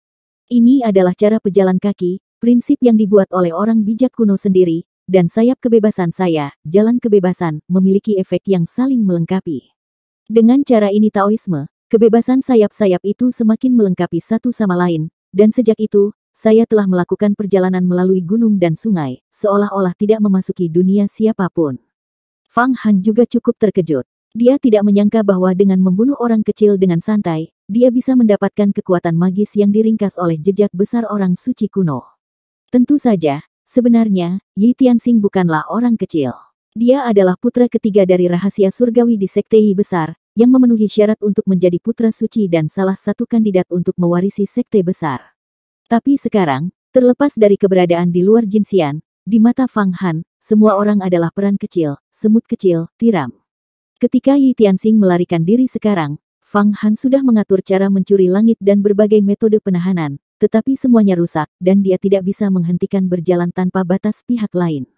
Ini adalah cara pejalan kaki, prinsip yang dibuat oleh orang bijak kuno sendiri, dan sayap kebebasan saya, jalan kebebasan, memiliki efek yang saling melengkapi. Dengan cara ini Taoisme, kebebasan sayap-sayap itu semakin melengkapi satu sama lain, dan sejak itu, saya telah melakukan perjalanan melalui gunung dan sungai, seolah-olah tidak memasuki dunia siapapun. Fang Han juga cukup terkejut. Dia tidak menyangka bahwa dengan membunuh orang kecil dengan santai, dia bisa mendapatkan kekuatan magis yang diringkas oleh jejak besar orang suci kuno. Tentu saja, sebenarnya, Yi Tianxing bukanlah orang kecil. Dia adalah putra ketiga dari rahasia surgawi di Sekte Yi Besar, yang memenuhi syarat untuk menjadi putra suci dan salah satu kandidat untuk mewarisi Sekte Besar. Tapi sekarang, terlepas dari keberadaan di luar Jinsian, di mata Fang Han, semua orang adalah peran kecil, semut kecil, tiram. Ketika Yi Tianxing melarikan diri sekarang, Fang Han sudah mengatur cara mencuri langit dan berbagai metode penahanan, tetapi semuanya rusak dan dia tidak bisa menghentikan berjalan tanpa batas pihak lain.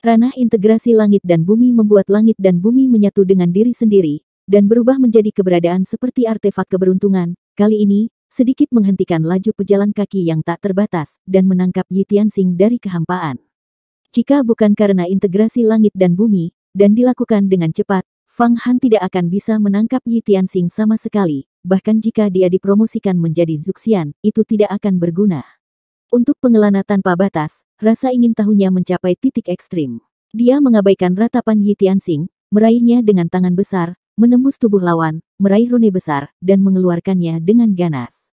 Ranah integrasi langit dan bumi membuat langit dan bumi menyatu dengan diri sendiri, dan berubah menjadi keberadaan seperti artefak keberuntungan. Kali ini, sedikit menghentikan laju pejalan kaki yang tak terbatas, dan menangkap Yi Tianxing dari kehampaan. Jika bukan karena integrasi langit dan bumi, dan dilakukan dengan cepat, Fang Han tidak akan bisa menangkap Yi Tianxing sama sekali, bahkan jika dia dipromosikan menjadi Zuxian, itu tidak akan berguna. Untuk pengelana tanpa batas, rasa ingin tahunya mencapai titik ekstrim. Dia mengabaikan ratapan Yi Tianxing, meraihnya dengan tangan besar, menembus tubuh lawan, meraih rune besar, dan mengeluarkannya dengan ganas.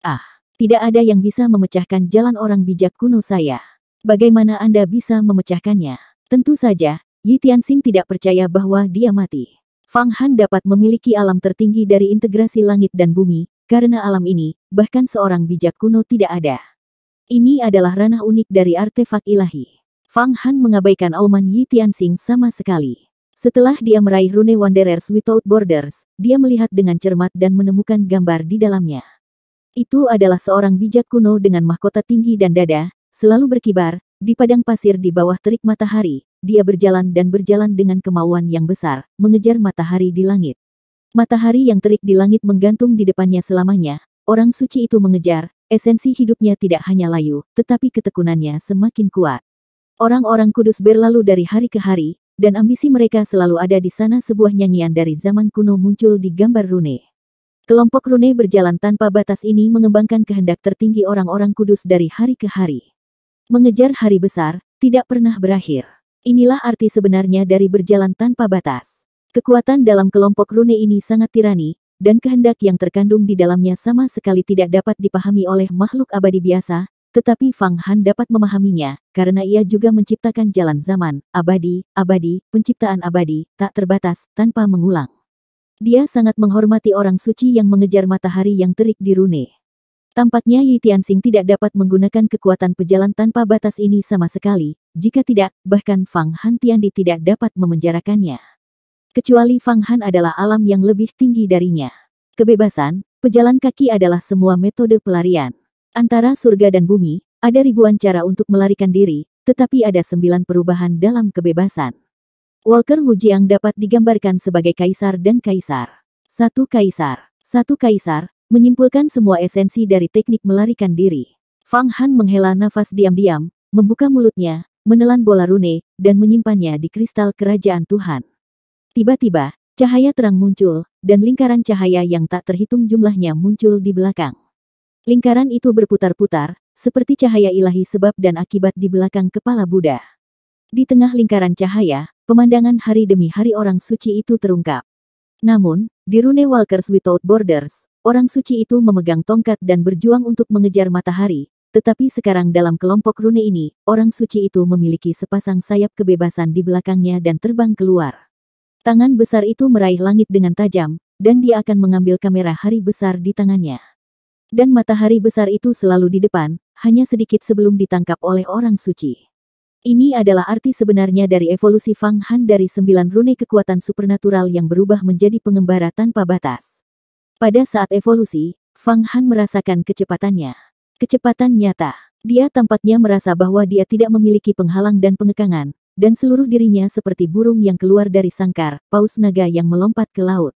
Ah, tidak ada yang bisa memecahkan jalan orang bijak kuno saya. Bagaimana Anda bisa memecahkannya? Tentu saja, Yi Tianxing tidak percaya bahwa dia mati. Fang Han dapat memiliki alam tertinggi dari integrasi langit dan bumi, karena alam ini, bahkan seorang bijak kuno tidak ada. Ini adalah ranah unik dari artefak ilahi. Fang Han mengabaikan auman Yi Tianxing sama sekali. Setelah dia meraih Rune Wanderers Without Borders, dia melihat dengan cermat dan menemukan gambar di dalamnya. Itu adalah seorang bijak kuno dengan mahkota tinggi dan dada, selalu berkibar, di padang pasir di bawah terik matahari, dia berjalan dan berjalan dengan kemauan yang besar, mengejar matahari di langit. Matahari yang terik di langit menggantung di depannya selamanya, orang suci itu mengejar, esensi hidupnya tidak hanya layu, tetapi ketekunannya semakin kuat. Orang-orang kudus berlalu dari hari ke hari, dan ambisi mereka selalu ada di sana sebuah nyanyian dari zaman kuno muncul di gambar rune. Kelompok rune berjalan tanpa batas ini mengembangkan kehendak tertinggi orang-orang kudus dari hari ke hari. Mengejar hari besar, tidak pernah berakhir. Inilah arti sebenarnya dari berjalan tanpa batas. Kekuatan dalam kelompok rune ini sangat tirani, dan kehendak yang terkandung di dalamnya sama sekali tidak dapat dipahami oleh makhluk abadi biasa, tetapi Fang Han dapat memahaminya, karena ia juga menciptakan jalan zaman, abadi, abadi, penciptaan abadi, tak terbatas, tanpa mengulang. Dia sangat menghormati orang suci yang mengejar matahari yang terik di Rune. Tampaknya Yi Tianxing tidak dapat menggunakan kekuatan pejalan tanpa batas ini sama sekali, jika tidak, bahkan Fang Han Tiandi tidak dapat memenjarakannya. Kecuali Fang Han adalah alam yang lebih tinggi darinya. Kebebasan, pejalan kaki adalah semua metode pelarian. Antara surga dan bumi, ada ribuan cara untuk melarikan diri, tetapi ada sembilan perubahan dalam kebebasan. Walker Wujiang dapat digambarkan sebagai kaisar dan kaisar. Satu kaisar. Satu kaisar, menyimpulkan semua esensi dari teknik melarikan diri. Fang Han menghela nafas diam-diam, membuka mulutnya, menelan bola rune, dan menyimpannya di kristal kerajaan Tuhan. Tiba-tiba, cahaya terang muncul, dan lingkaran cahaya yang tak terhitung jumlahnya muncul di belakang. Lingkaran itu berputar-putar, seperti cahaya ilahi sebab dan akibat di belakang kepala Buddha. Di tengah lingkaran cahaya, pemandangan hari demi hari orang suci itu terungkap. Namun, di Rune Walkers Without Borders, orang suci itu memegang tongkat dan berjuang untuk mengejar matahari, tetapi sekarang dalam kelompok Rune ini, orang suci itu memiliki sepasang sayap kebebasan di belakangnya dan terbang keluar. Tangan besar itu meraih langit dengan tajam, dan dia akan mengambil kamera hari besar di tangannya. Dan matahari besar itu selalu di depan, hanya sedikit sebelum ditangkap oleh orang suci. Ini adalah arti sebenarnya dari evolusi Fang Han dari sembilan rune kekuatan supernatural yang berubah menjadi pengembara tanpa batas. Pada saat evolusi, Fang Han merasakan kecepatannya. Kecepatan nyata. Dia tampaknya merasa bahwa dia tidak memiliki penghalang dan pengekangan, dan seluruh dirinya seperti burung yang keluar dari sangkar, paus naga yang melompat ke laut.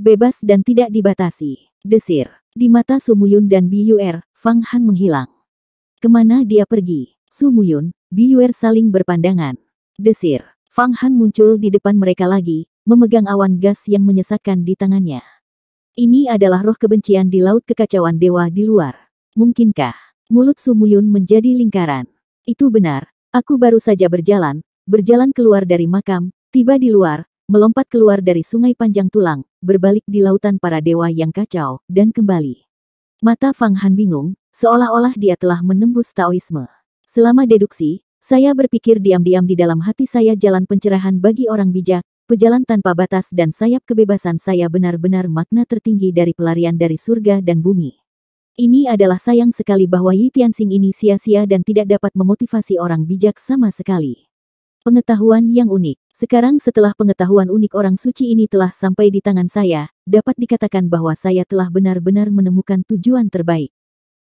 Bebas dan tidak dibatasi. Desir. Di mata Sumuyun dan Biyuer, Fang Han menghilang. Kemana dia pergi? Sumuyun, Biyuer saling berpandangan. Desir, Fang Han muncul di depan mereka lagi, memegang awan gas yang menyesakkan di tangannya. Ini adalah roh kebencian di laut kekacauan dewa di luar. Mungkinkah? Mulut Sumuyun menjadi lingkaran. Itu benar, aku baru saja berjalan, berjalan keluar dari makam, tiba di luar, melompat keluar dari sungai panjang tulang, berbalik di lautan para dewa yang kacau, dan kembali. Mata Fang Han bingung, seolah-olah dia telah menembus Taoisme. Selama deduksi, saya berpikir diam-diam di dalam hati saya jalan pencerahan bagi orang bijak, pejalan tanpa batas dan sayap kebebasan saya benar-benar makna tertinggi dari pelarian dari surga dan bumi. Ini adalah sayang sekali bahwa Yi Tianxing ini sia-sia dan tidak dapat memotivasi orang bijak sama sekali. Pengetahuan yang unik. Sekarang setelah pengetahuan unik orang suci ini telah sampai di tangan saya, dapat dikatakan bahwa saya telah benar-benar menemukan tujuan terbaik.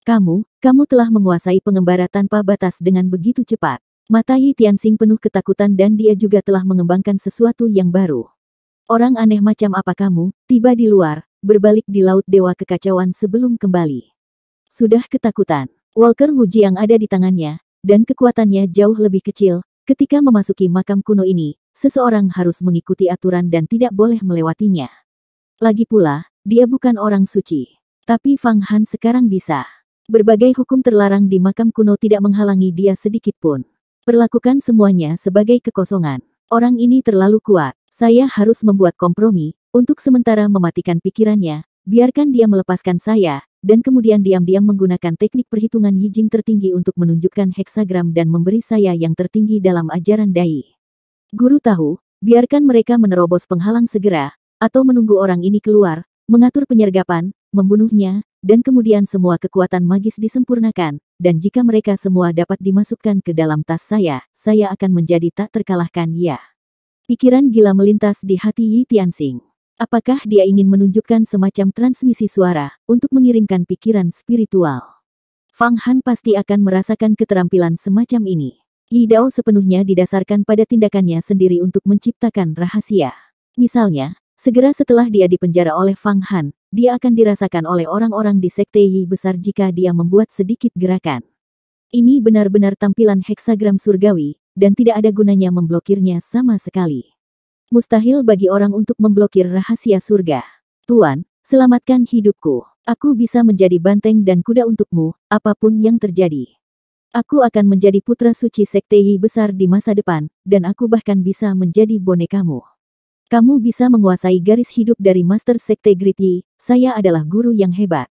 Kamu, kamu telah menguasai pengembara tanpa batas dengan begitu cepat. Mata Yi Tianxing penuh ketakutan dan dia juga telah mengembangkan sesuatu yang baru. Orang aneh macam apa kamu, tiba di luar, berbalik di laut dewa kekacauan sebelum kembali. Sudah ketakutan, Walker Wuji yang ada di tangannya, dan kekuatannya jauh lebih kecil, Ketika memasuki makam kuno ini, seseorang harus mengikuti aturan dan tidak boleh melewatinya. Lagi pula, dia bukan orang suci. Tapi Fang Han sekarang bisa. Berbagai hukum terlarang di makam kuno tidak menghalangi dia sedikit pun. Perlakukan semuanya sebagai kekosongan. Orang ini terlalu kuat. Saya harus membuat kompromi, untuk sementara mematikan pikirannya, Biarkan dia melepaskan saya, dan kemudian diam-diam menggunakan teknik perhitungan Yijing tertinggi untuk menunjukkan heksagram dan memberi saya yang tertinggi dalam ajaran Dai. Guru tahu, biarkan mereka menerobos penghalang segera, atau menunggu orang ini keluar, mengatur penyergapan, membunuhnya, dan kemudian semua kekuatan magis disempurnakan, dan jika mereka semua dapat dimasukkan ke dalam tas saya, saya akan menjadi tak terkalahkan ya. Pikiran gila melintas di hati Yi Tianxing. Apakah dia ingin menunjukkan semacam transmisi suara untuk mengirimkan pikiran spiritual? Fang Han pasti akan merasakan keterampilan semacam ini. Dao sepenuhnya didasarkan pada tindakannya sendiri untuk menciptakan rahasia. Misalnya, segera setelah dia dipenjara oleh Fang Han, dia akan dirasakan oleh orang-orang di sekte Yi besar jika dia membuat sedikit gerakan. Ini benar-benar tampilan heksagram surgawi, dan tidak ada gunanya memblokirnya sama sekali. Mustahil bagi orang untuk memblokir rahasia surga. Tuan, selamatkan hidupku. Aku bisa menjadi banteng dan kuda untukmu, apapun yang terjadi. Aku akan menjadi putra suci sektei besar di masa depan, dan aku bahkan bisa menjadi bonekamu. Kamu bisa menguasai garis hidup dari Master Sekte Gritty, saya adalah guru yang hebat.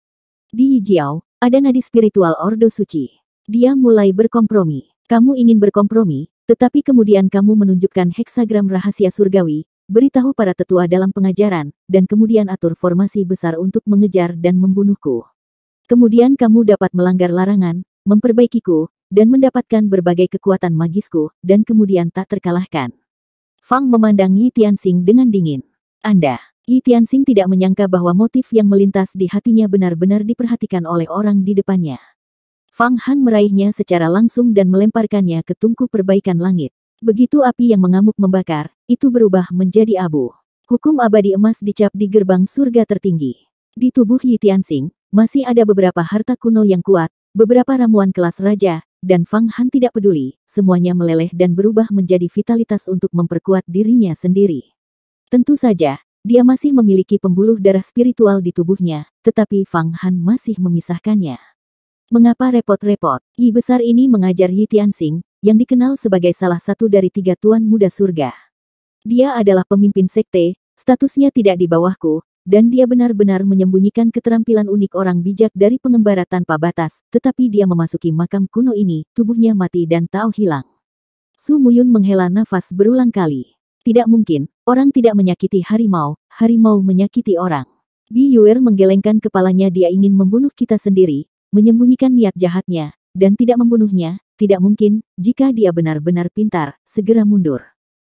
Di Jiao, ada nadi spiritual Ordo Suci. Dia mulai berkompromi. Kamu ingin berkompromi, tetapi kemudian kamu menunjukkan heksagram rahasia surgawi, beritahu para tetua dalam pengajaran, dan kemudian atur formasi besar untuk mengejar dan membunuhku. Kemudian kamu dapat melanggar larangan, memperbaikiku, dan mendapatkan berbagai kekuatan magisku, dan kemudian tak terkalahkan. Fang memandang Yi Tianxing dengan dingin. Anda, Yi Tianxing tidak menyangka bahwa motif yang melintas di hatinya benar-benar diperhatikan oleh orang di depannya. Fang Han meraihnya secara langsung dan melemparkannya ke tungku perbaikan langit. Begitu api yang mengamuk membakar, itu berubah menjadi abu. Hukum abadi emas dicap di gerbang surga tertinggi. Di tubuh Yi Tianxing, masih ada beberapa harta kuno yang kuat, beberapa ramuan kelas raja, dan Fang Han tidak peduli, semuanya meleleh dan berubah menjadi vitalitas untuk memperkuat dirinya sendiri. Tentu saja, dia masih memiliki pembuluh darah spiritual di tubuhnya, tetapi Fang Han masih memisahkannya. Mengapa repot-repot? Yi besar ini mengajar Yi Tianxing, yang dikenal sebagai salah satu dari tiga tuan muda surga. Dia adalah pemimpin sekte, statusnya tidak di bawahku, dan dia benar-benar menyembunyikan keterampilan unik orang bijak dari pengembara tanpa batas, tetapi dia memasuki makam kuno ini, tubuhnya mati dan tahu hilang. Su Muyun menghela nafas berulang kali. Tidak mungkin, orang tidak menyakiti harimau, harimau menyakiti orang. Bi Yuer menggelengkan kepalanya dia ingin membunuh kita sendiri, menyembunyikan niat jahatnya, dan tidak membunuhnya, tidak mungkin, jika dia benar-benar pintar, segera mundur.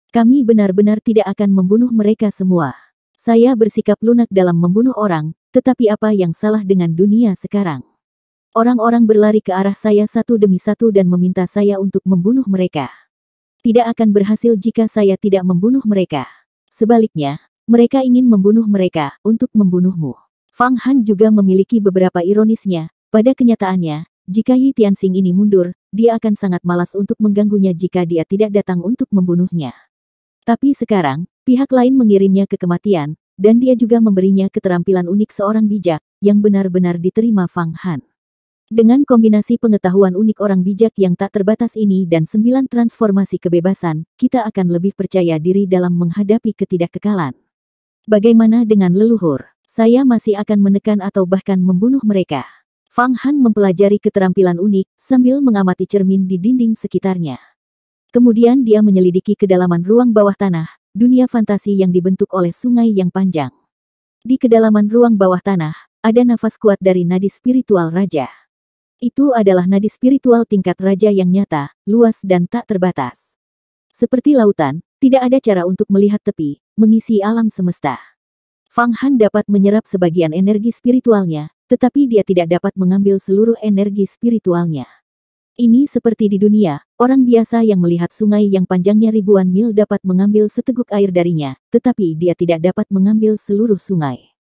Kami benar-benar tidak akan membunuh mereka semua. Saya bersikap lunak dalam membunuh orang, tetapi apa yang salah dengan dunia sekarang? Orang-orang berlari ke arah saya satu demi satu dan meminta saya untuk membunuh mereka. Tidak akan berhasil jika saya tidak membunuh mereka. Sebaliknya, mereka ingin membunuh mereka untuk membunuhmu. Fang Han juga memiliki beberapa ironisnya, pada kenyataannya, jika Yi Tianxing ini mundur, dia akan sangat malas untuk mengganggunya jika dia tidak datang untuk membunuhnya. Tapi sekarang, pihak lain mengirimnya ke kematian, dan dia juga memberinya keterampilan unik seorang bijak, yang benar-benar diterima Fang Han. Dengan kombinasi pengetahuan unik orang bijak yang tak terbatas ini dan sembilan transformasi kebebasan, kita akan lebih percaya diri dalam menghadapi ketidakkekalan. Bagaimana dengan leluhur? Saya masih akan menekan atau bahkan membunuh mereka. Fang Han mempelajari keterampilan unik sambil mengamati cermin di dinding sekitarnya. Kemudian dia menyelidiki kedalaman ruang bawah tanah, dunia fantasi yang dibentuk oleh sungai yang panjang. Di kedalaman ruang bawah tanah, ada nafas kuat dari nadi spiritual raja. Itu adalah nadi spiritual tingkat raja yang nyata, luas dan tak terbatas. Seperti lautan, tidak ada cara untuk melihat tepi, mengisi alam semesta. Fang Han dapat menyerap sebagian energi spiritualnya, tetapi dia tidak dapat mengambil seluruh energi spiritualnya. Ini seperti di dunia, orang biasa yang melihat sungai yang panjangnya ribuan mil dapat mengambil seteguk air darinya, tetapi dia tidak dapat mengambil seluruh sungai.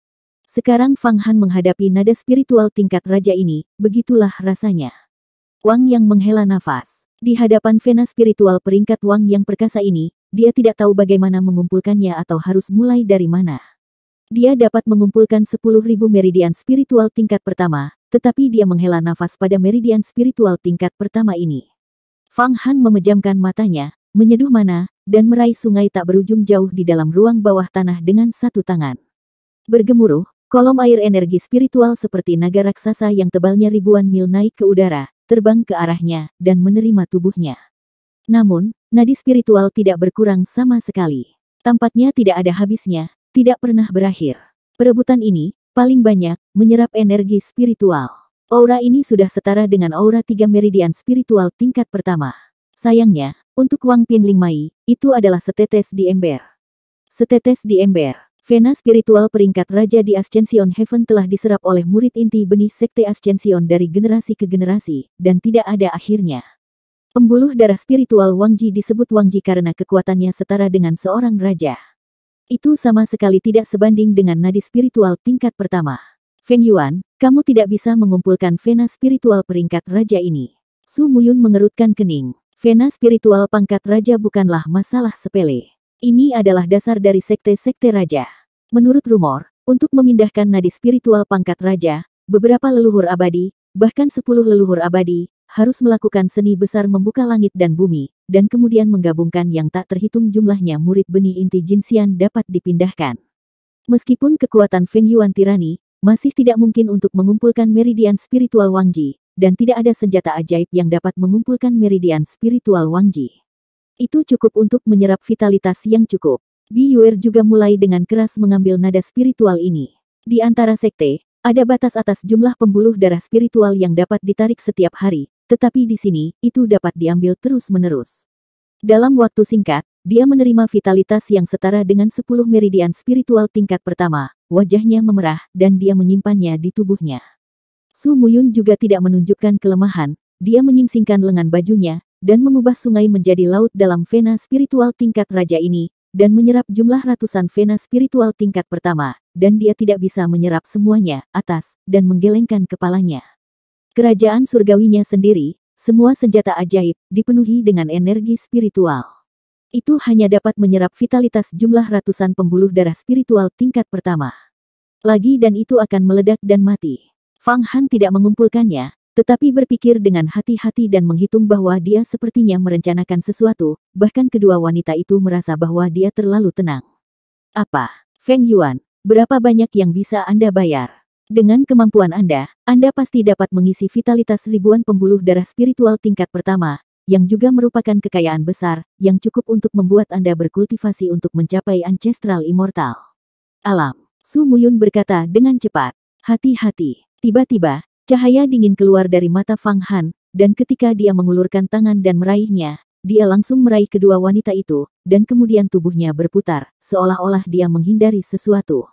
Sekarang Fang Han menghadapi nada spiritual tingkat raja ini, begitulah rasanya. Wang yang menghela nafas. Di hadapan vena spiritual peringkat Wang yang perkasa ini, dia tidak tahu bagaimana mengumpulkannya atau harus mulai dari mana. Dia dapat mengumpulkan 10.000 meridian spiritual tingkat pertama, tetapi dia menghela nafas pada meridian spiritual tingkat pertama ini. Fang Han memejamkan matanya, menyeduh mana, dan meraih sungai tak berujung jauh di dalam ruang bawah tanah dengan satu tangan. Bergemuruh, kolom air energi spiritual seperti naga raksasa yang tebalnya ribuan mil naik ke udara, terbang ke arahnya, dan menerima tubuhnya. Namun, nadi spiritual tidak berkurang sama sekali. Tampaknya tidak ada habisnya, tidak pernah berakhir. Perebutan ini, paling banyak, menyerap energi spiritual. Aura ini sudah setara dengan aura tiga meridian spiritual tingkat pertama. Sayangnya, untuk Wang Pin Ling Mai, itu adalah setetes di ember. Setetes di ember, vena spiritual peringkat Raja di Ascension Heaven telah diserap oleh murid inti benih sekte Ascension dari generasi ke generasi, dan tidak ada akhirnya. Pembuluh darah spiritual Wang Ji disebut Wang Ji karena kekuatannya setara dengan seorang raja. Itu sama sekali tidak sebanding dengan nadi spiritual tingkat pertama. Feng Yuan, kamu tidak bisa mengumpulkan vena spiritual peringkat raja ini. Su Muyun mengerutkan kening. Vena spiritual pangkat raja bukanlah masalah sepele. Ini adalah dasar dari sekte-sekte raja. Menurut rumor, untuk memindahkan nadi spiritual pangkat raja, beberapa leluhur abadi, bahkan sepuluh leluhur abadi, harus melakukan seni besar membuka langit dan bumi, dan kemudian menggabungkan yang tak terhitung jumlahnya murid benih inti jinsian dapat dipindahkan. Meskipun kekuatan Feng Yuan tirani, masih tidak mungkin untuk mengumpulkan meridian spiritual Wang Ji, dan tidak ada senjata ajaib yang dapat mengumpulkan meridian spiritual Wang Ji. Itu cukup untuk menyerap vitalitas yang cukup. Bi Yuer juga mulai dengan keras mengambil nada spiritual ini. Di antara sekte, ada batas atas jumlah pembuluh darah spiritual yang dapat ditarik setiap hari, tetapi di sini, itu dapat diambil terus-menerus. Dalam waktu singkat, dia menerima vitalitas yang setara dengan 10 meridian spiritual tingkat pertama, wajahnya memerah, dan dia menyimpannya di tubuhnya. Su Muyun juga tidak menunjukkan kelemahan, dia menyingsingkan lengan bajunya, dan mengubah sungai menjadi laut dalam vena spiritual tingkat raja ini, dan menyerap jumlah ratusan vena spiritual tingkat pertama, dan dia tidak bisa menyerap semuanya, atas, dan menggelengkan kepalanya. Kerajaan surgawinya sendiri, semua senjata ajaib, dipenuhi dengan energi spiritual. Itu hanya dapat menyerap vitalitas jumlah ratusan pembuluh darah spiritual tingkat pertama. Lagi dan itu akan meledak dan mati. Fang Han tidak mengumpulkannya, tetapi berpikir dengan hati-hati dan menghitung bahwa dia sepertinya merencanakan sesuatu, bahkan kedua wanita itu merasa bahwa dia terlalu tenang. Apa? Feng Yuan, berapa banyak yang bisa Anda bayar? Dengan kemampuan Anda, Anda pasti dapat mengisi vitalitas ribuan pembuluh darah spiritual tingkat pertama, yang juga merupakan kekayaan besar, yang cukup untuk membuat Anda berkultivasi untuk mencapai ancestral immortal. Alam, Su Muyun berkata dengan cepat, hati-hati. Tiba-tiba, cahaya dingin keluar dari mata Fang Han, dan ketika dia mengulurkan tangan dan meraihnya, dia langsung meraih kedua wanita itu, dan kemudian tubuhnya berputar, seolah-olah dia menghindari sesuatu.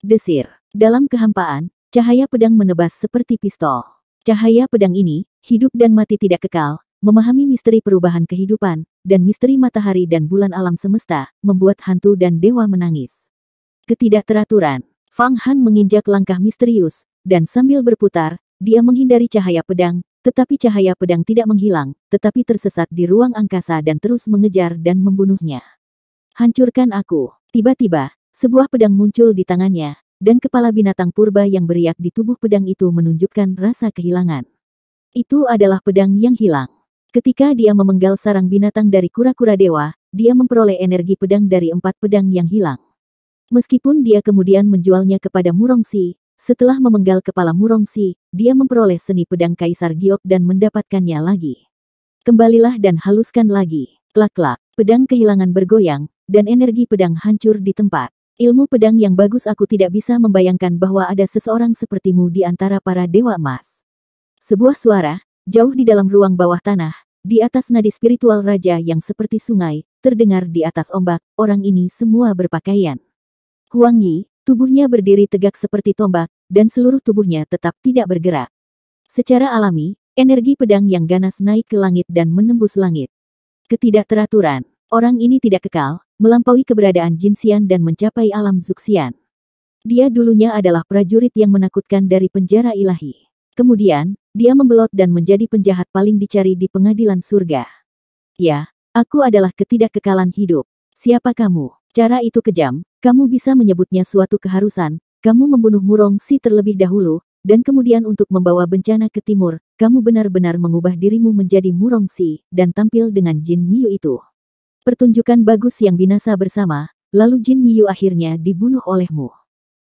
Desir. Dalam kehampaan, cahaya pedang menebas seperti pistol. Cahaya pedang ini, hidup dan mati tidak kekal, memahami misteri perubahan kehidupan, dan misteri matahari dan bulan alam semesta, membuat hantu dan dewa menangis. Ketidakteraturan, Fang Han menginjak langkah misterius, dan sambil berputar, dia menghindari cahaya pedang, tetapi cahaya pedang tidak menghilang, tetapi tersesat di ruang angkasa dan terus mengejar dan membunuhnya. Hancurkan aku. Tiba-tiba, sebuah pedang muncul di tangannya, dan kepala binatang purba yang beriak di tubuh pedang itu menunjukkan rasa kehilangan. Itu adalah pedang yang hilang. Ketika dia memenggal sarang binatang dari kura-kura dewa, dia memperoleh energi pedang dari empat pedang yang hilang. Meskipun dia kemudian menjualnya kepada Murongsi, setelah memenggal kepala Murongsi, dia memperoleh seni pedang Kaisar Giok dan mendapatkannya lagi. Kembalilah dan haluskan lagi. Klak-klak, pedang kehilangan bergoyang, dan energi pedang hancur di tempat. Ilmu pedang yang bagus aku tidak bisa membayangkan bahwa ada seseorang sepertimu di antara para dewa emas. Sebuah suara, jauh di dalam ruang bawah tanah, di atas nadi spiritual raja yang seperti sungai, terdengar di atas ombak, orang ini semua berpakaian. Huang Yi, tubuhnya berdiri tegak seperti tombak, dan seluruh tubuhnya tetap tidak bergerak. Secara alami, energi pedang yang ganas naik ke langit dan menembus langit. Ketidakteraturan, orang ini tidak kekal, melampaui keberadaan jin Jinxian dan mencapai alam Zuxian. Dia dulunya adalah prajurit yang menakutkan dari penjara ilahi. Kemudian, dia membelot dan menjadi penjahat paling dicari di pengadilan surga. Ya, aku adalah ketidakkekalan hidup. Siapa kamu? Cara itu kejam, kamu bisa menyebutnya suatu keharusan, kamu membunuh Murong Si terlebih dahulu, dan kemudian untuk membawa bencana ke timur, kamu benar-benar mengubah dirimu menjadi Murong Si, dan tampil dengan Jin Miu itu. Pertunjukan bagus yang binasa bersama, lalu Jin Miyu akhirnya dibunuh olehmu.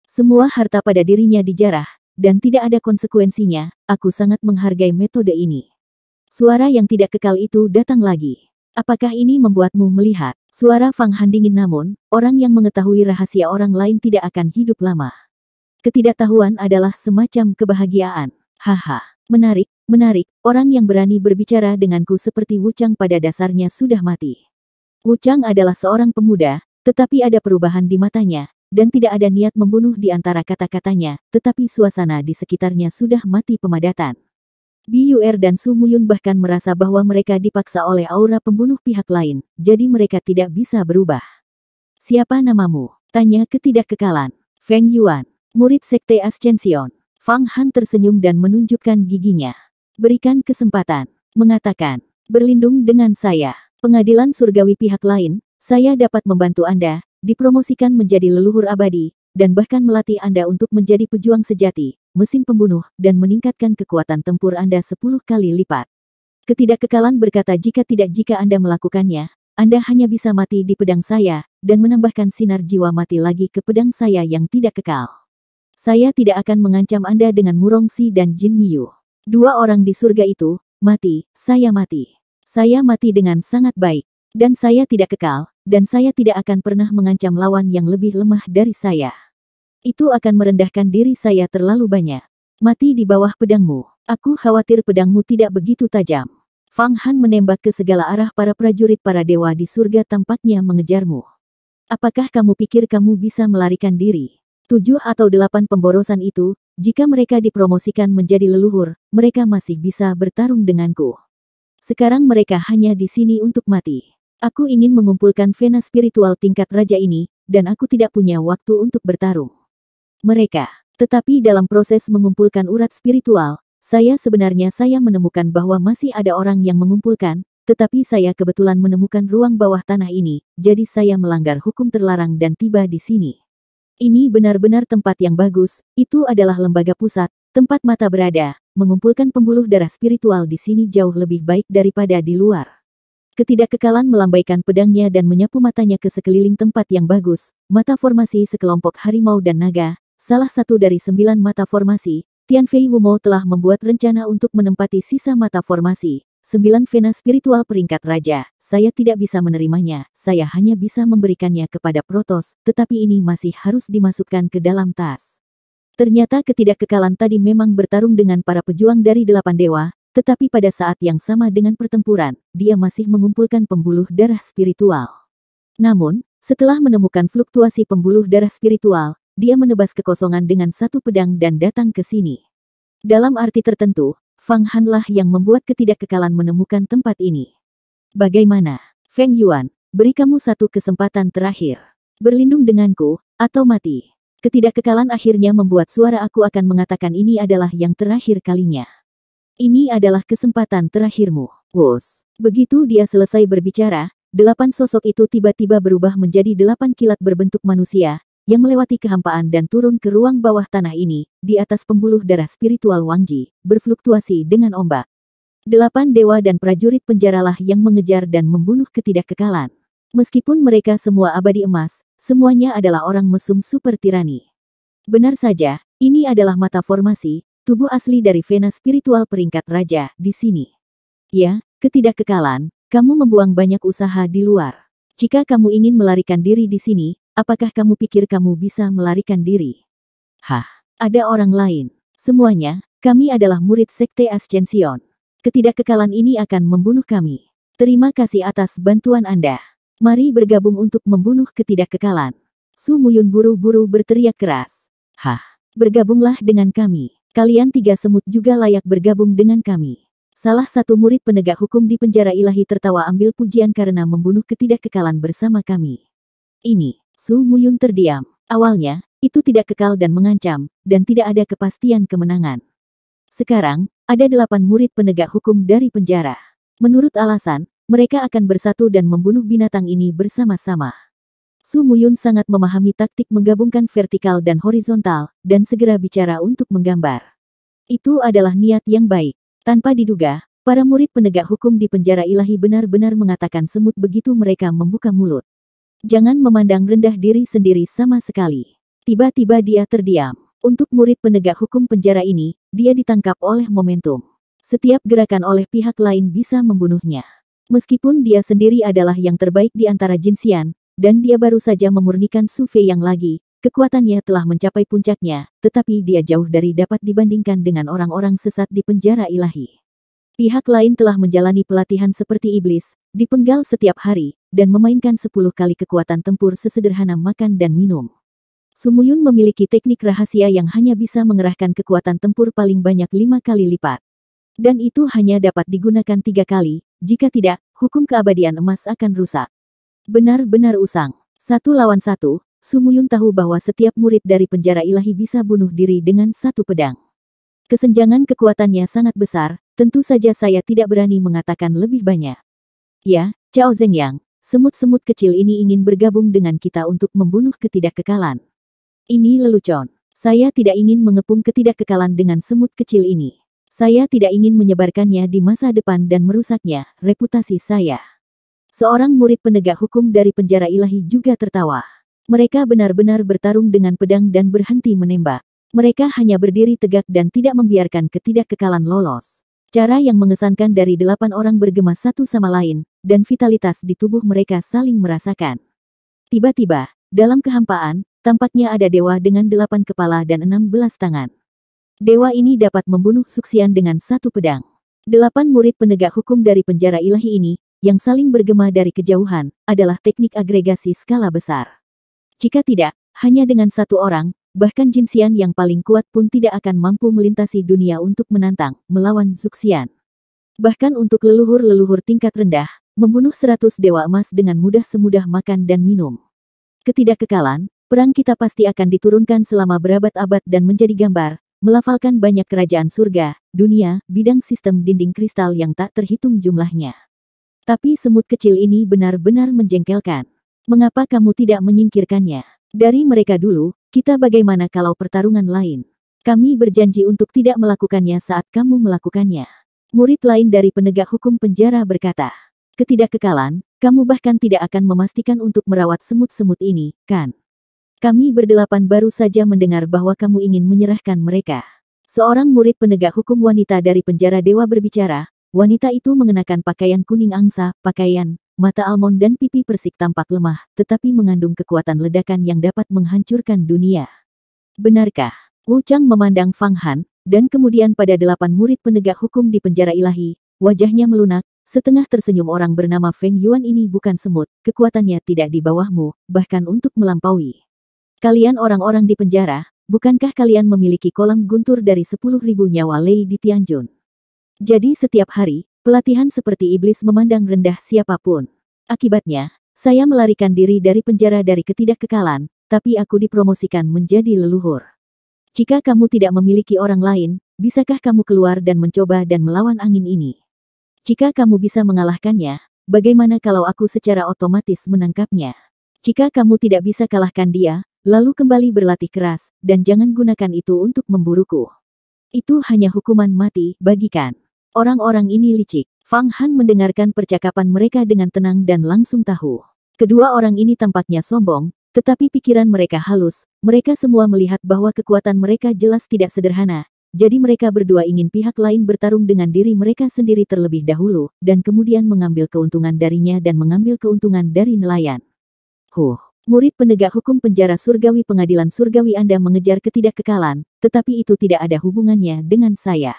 Semua harta pada dirinya dijarah, dan tidak ada konsekuensinya, aku sangat menghargai metode ini. Suara yang tidak kekal itu datang lagi. Apakah ini membuatmu melihat? Suara Fang Han dingin namun, orang yang mengetahui rahasia orang lain tidak akan hidup lama. Ketidaktahuan adalah semacam kebahagiaan. Haha, menarik, menarik, orang yang berani berbicara denganku seperti Wuchang pada dasarnya sudah mati. Wu Chang adalah seorang pemuda, tetapi ada perubahan di matanya, dan tidak ada niat membunuh di antara kata-katanya, tetapi suasana di sekitarnya sudah mati pemadatan. Bi Yu'er dan Su Sumuyun bahkan merasa bahwa mereka dipaksa oleh aura pembunuh pihak lain, jadi mereka tidak bisa berubah. Siapa namamu? Tanya ketidakkekalan. Feng Yuan, murid Sekte Ascension. Fang Han tersenyum dan menunjukkan giginya. Berikan kesempatan, mengatakan, berlindung dengan saya pengadilan surgawi pihak lain, saya dapat membantu Anda, dipromosikan menjadi leluhur abadi, dan bahkan melatih Anda untuk menjadi pejuang sejati, mesin pembunuh, dan meningkatkan kekuatan tempur Anda sepuluh kali lipat. Ketidakkekalan berkata jika tidak jika Anda melakukannya, Anda hanya bisa mati di pedang saya, dan menambahkan sinar jiwa mati lagi ke pedang saya yang tidak kekal. Saya tidak akan mengancam Anda dengan Murongsi dan Jin Miyu. Dua orang di surga itu, mati, saya mati. Saya mati dengan sangat baik. Dan saya tidak kekal, dan saya tidak akan pernah mengancam lawan yang lebih lemah dari saya. Itu akan merendahkan diri saya terlalu banyak. Mati di bawah pedangmu. Aku khawatir pedangmu tidak begitu tajam. Fang Han menembak ke segala arah para prajurit para dewa di surga tampaknya mengejarmu. Apakah kamu pikir kamu bisa melarikan diri? Tujuh atau delapan pemborosan itu, jika mereka dipromosikan menjadi leluhur, mereka masih bisa bertarung denganku. Sekarang mereka hanya di sini untuk mati. Aku ingin mengumpulkan vena spiritual tingkat raja ini, dan aku tidak punya waktu untuk bertarung. Mereka. Tetapi dalam proses mengumpulkan urat spiritual, saya sebenarnya saya menemukan bahwa masih ada orang yang mengumpulkan, tetapi saya kebetulan menemukan ruang bawah tanah ini, jadi saya melanggar hukum terlarang dan tiba di sini. Ini benar-benar tempat yang bagus, itu adalah lembaga pusat, tempat mata berada, mengumpulkan pembuluh darah spiritual di sini jauh lebih baik daripada di luar. Ketidakkekalan melambaikan pedangnya dan menyapu matanya ke sekeliling tempat yang bagus, mata formasi sekelompok harimau dan naga, salah satu dari sembilan mata formasi, Tian Fei Wumo telah membuat rencana untuk menempati sisa mata formasi, sembilan vena spiritual peringkat raja. Saya tidak bisa menerimanya, saya hanya bisa memberikannya kepada Protos, tetapi ini masih harus dimasukkan ke dalam tas. Ternyata ketidakkekalan tadi memang bertarung dengan para pejuang dari delapan dewa, tetapi pada saat yang sama dengan pertempuran, dia masih mengumpulkan pembuluh darah spiritual. Namun, setelah menemukan fluktuasi pembuluh darah spiritual, dia menebas kekosongan dengan satu pedang dan datang ke sini. Dalam arti tertentu, Fang Hanlah yang membuat ketidakkekalan menemukan tempat ini. Bagaimana, Feng Yuan, beri kamu satu kesempatan terakhir. Berlindung denganku, atau mati. Ketidakkekalan akhirnya membuat suara aku akan mengatakan ini adalah yang terakhir kalinya. Ini adalah kesempatan terakhirmu. Wos. Begitu dia selesai berbicara, delapan sosok itu tiba-tiba berubah menjadi delapan kilat berbentuk manusia, yang melewati kehampaan dan turun ke ruang bawah tanah ini, di atas pembuluh darah spiritual Wangji, berfluktuasi dengan ombak. Delapan dewa dan prajurit penjaralah yang mengejar dan membunuh ketidakkekalan. Meskipun mereka semua abadi emas, semuanya adalah orang mesum super tirani. Benar saja, ini adalah mata formasi, tubuh asli dari vena spiritual peringkat raja di sini. Ya, ketidakkekalan, kamu membuang banyak usaha di luar. Jika kamu ingin melarikan diri di sini, apakah kamu pikir kamu bisa melarikan diri? Hah, ada orang lain. Semuanya, kami adalah murid Sekte Ascension. Ketidakkekalan ini akan membunuh kami. Terima kasih atas bantuan Anda. Mari bergabung untuk membunuh ketidakkekalan. Su Sumuyun buru-buru berteriak keras. Hah, bergabunglah dengan kami. Kalian tiga semut juga layak bergabung dengan kami. Salah satu murid penegak hukum di penjara ilahi tertawa ambil pujian karena membunuh ketidakkekalan bersama kami. Ini, Su Sumuyun terdiam. Awalnya, itu tidak kekal dan mengancam, dan tidak ada kepastian kemenangan. Sekarang, ada delapan murid penegak hukum dari penjara. Menurut alasan, mereka akan bersatu dan membunuh binatang ini bersama-sama. Su Muyun sangat memahami taktik menggabungkan vertikal dan horizontal, dan segera bicara untuk menggambar. Itu adalah niat yang baik. Tanpa diduga, para murid penegak hukum di penjara ilahi benar-benar mengatakan semut begitu mereka membuka mulut. Jangan memandang rendah diri sendiri sama sekali. Tiba-tiba dia terdiam. Untuk murid penegak hukum penjara ini, dia ditangkap oleh momentum. Setiap gerakan oleh pihak lain bisa membunuhnya. Meskipun dia sendiri adalah yang terbaik di antara Jin Jinsian, dan dia baru saja memurnikan sufei yang lagi, kekuatannya telah mencapai puncaknya, tetapi dia jauh dari dapat dibandingkan dengan orang-orang sesat di penjara ilahi. Pihak lain telah menjalani pelatihan seperti iblis, dipenggal setiap hari, dan memainkan 10 kali kekuatan tempur sesederhana makan dan minum. Sumuyun memiliki teknik rahasia yang hanya bisa mengerahkan kekuatan tempur paling banyak lima kali lipat. Dan itu hanya dapat digunakan tiga kali, jika tidak, hukum keabadian emas akan rusak. Benar-benar usang. Satu lawan satu, Sumuyun tahu bahwa setiap murid dari penjara ilahi bisa bunuh diri dengan satu pedang. Kesenjangan kekuatannya sangat besar, tentu saja saya tidak berani mengatakan lebih banyak. Ya, Cao Yang, semut-semut kecil ini ingin bergabung dengan kita untuk membunuh ketidakkekalan. Ini lelucon. Saya tidak ingin mengepung ketidakkekalan dengan semut kecil ini. Saya tidak ingin menyebarkannya di masa depan dan merusaknya, reputasi saya. Seorang murid penegak hukum dari penjara ilahi juga tertawa. Mereka benar-benar bertarung dengan pedang dan berhenti menembak. Mereka hanya berdiri tegak dan tidak membiarkan ketidakkekalan lolos. Cara yang mengesankan dari delapan orang bergema satu sama lain, dan vitalitas di tubuh mereka saling merasakan. Tiba-tiba, dalam kehampaan, tampaknya ada dewa dengan delapan kepala dan enam belas tangan. Dewa ini dapat membunuh Suksian dengan satu pedang. Delapan murid penegak hukum dari penjara ilahi ini, yang saling bergema dari kejauhan, adalah teknik agregasi skala besar. Jika tidak, hanya dengan satu orang, bahkan Jinsian yang paling kuat pun tidak akan mampu melintasi dunia untuk menantang, melawan Zuxian. Bahkan untuk leluhur-leluhur tingkat rendah, membunuh seratus dewa emas dengan mudah semudah makan dan minum. Ketidakkekalan, perang kita pasti akan diturunkan selama berabad-abad dan menjadi gambar, melafalkan banyak kerajaan surga, dunia, bidang sistem dinding kristal yang tak terhitung jumlahnya. Tapi semut kecil ini benar-benar menjengkelkan. Mengapa kamu tidak menyingkirkannya? Dari mereka dulu, kita bagaimana kalau pertarungan lain? Kami berjanji untuk tidak melakukannya saat kamu melakukannya. Murid lain dari penegak hukum penjara berkata, ketidakkekalan, kamu bahkan tidak akan memastikan untuk merawat semut-semut ini, kan? Kami berdelapan baru saja mendengar bahwa kamu ingin menyerahkan mereka. Seorang murid penegak hukum wanita dari penjara dewa berbicara, wanita itu mengenakan pakaian kuning angsa, pakaian, mata almond dan pipi persik tampak lemah, tetapi mengandung kekuatan ledakan yang dapat menghancurkan dunia. Benarkah? Wu Chang memandang Fang Han, dan kemudian pada delapan murid penegak hukum di penjara ilahi, wajahnya melunak, Setengah tersenyum orang bernama Feng Yuan ini bukan semut, kekuatannya tidak di bawahmu, bahkan untuk melampaui. Kalian orang-orang di penjara, bukankah kalian memiliki kolam guntur dari sepuluh ribu nyawa lei di Tianjun? Jadi setiap hari, pelatihan seperti iblis memandang rendah siapapun. Akibatnya, saya melarikan diri dari penjara dari ketidakkekalan, tapi aku dipromosikan menjadi leluhur. Jika kamu tidak memiliki orang lain, bisakah kamu keluar dan mencoba dan melawan angin ini? Jika kamu bisa mengalahkannya, bagaimana kalau aku secara otomatis menangkapnya? Jika kamu tidak bisa kalahkan dia, Lalu kembali berlatih keras, dan jangan gunakan itu untuk memburuku. Itu hanya hukuman mati, bagikan. Orang-orang ini licik. Fang Han mendengarkan percakapan mereka dengan tenang dan langsung tahu. Kedua orang ini tampaknya sombong, tetapi pikiran mereka halus, mereka semua melihat bahwa kekuatan mereka jelas tidak sederhana, jadi mereka berdua ingin pihak lain bertarung dengan diri mereka sendiri terlebih dahulu, dan kemudian mengambil keuntungan darinya dan mengambil keuntungan dari nelayan. Huh. Murid penegak hukum penjara surgawi pengadilan surgawi Anda mengejar ketidakkekalan, tetapi itu tidak ada hubungannya dengan saya.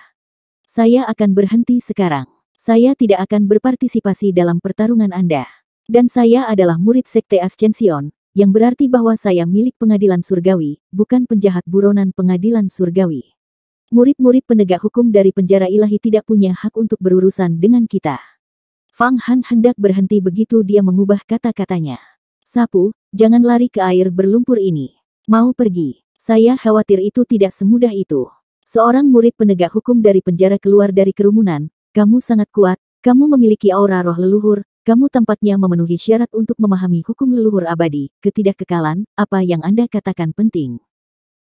Saya akan berhenti sekarang. Saya tidak akan berpartisipasi dalam pertarungan Anda. Dan saya adalah murid Sekte Ascension, yang berarti bahwa saya milik pengadilan surgawi, bukan penjahat buronan pengadilan surgawi. Murid-murid penegak hukum dari penjara ilahi tidak punya hak untuk berurusan dengan kita. Fang Han hendak berhenti begitu dia mengubah kata-katanya. Sapu, Jangan lari ke air berlumpur ini. Mau pergi. Saya khawatir itu tidak semudah itu. Seorang murid penegak hukum dari penjara keluar dari kerumunan, kamu sangat kuat, kamu memiliki aura roh leluhur, kamu tampaknya memenuhi syarat untuk memahami hukum leluhur abadi, ketidakkekalan, apa yang Anda katakan penting.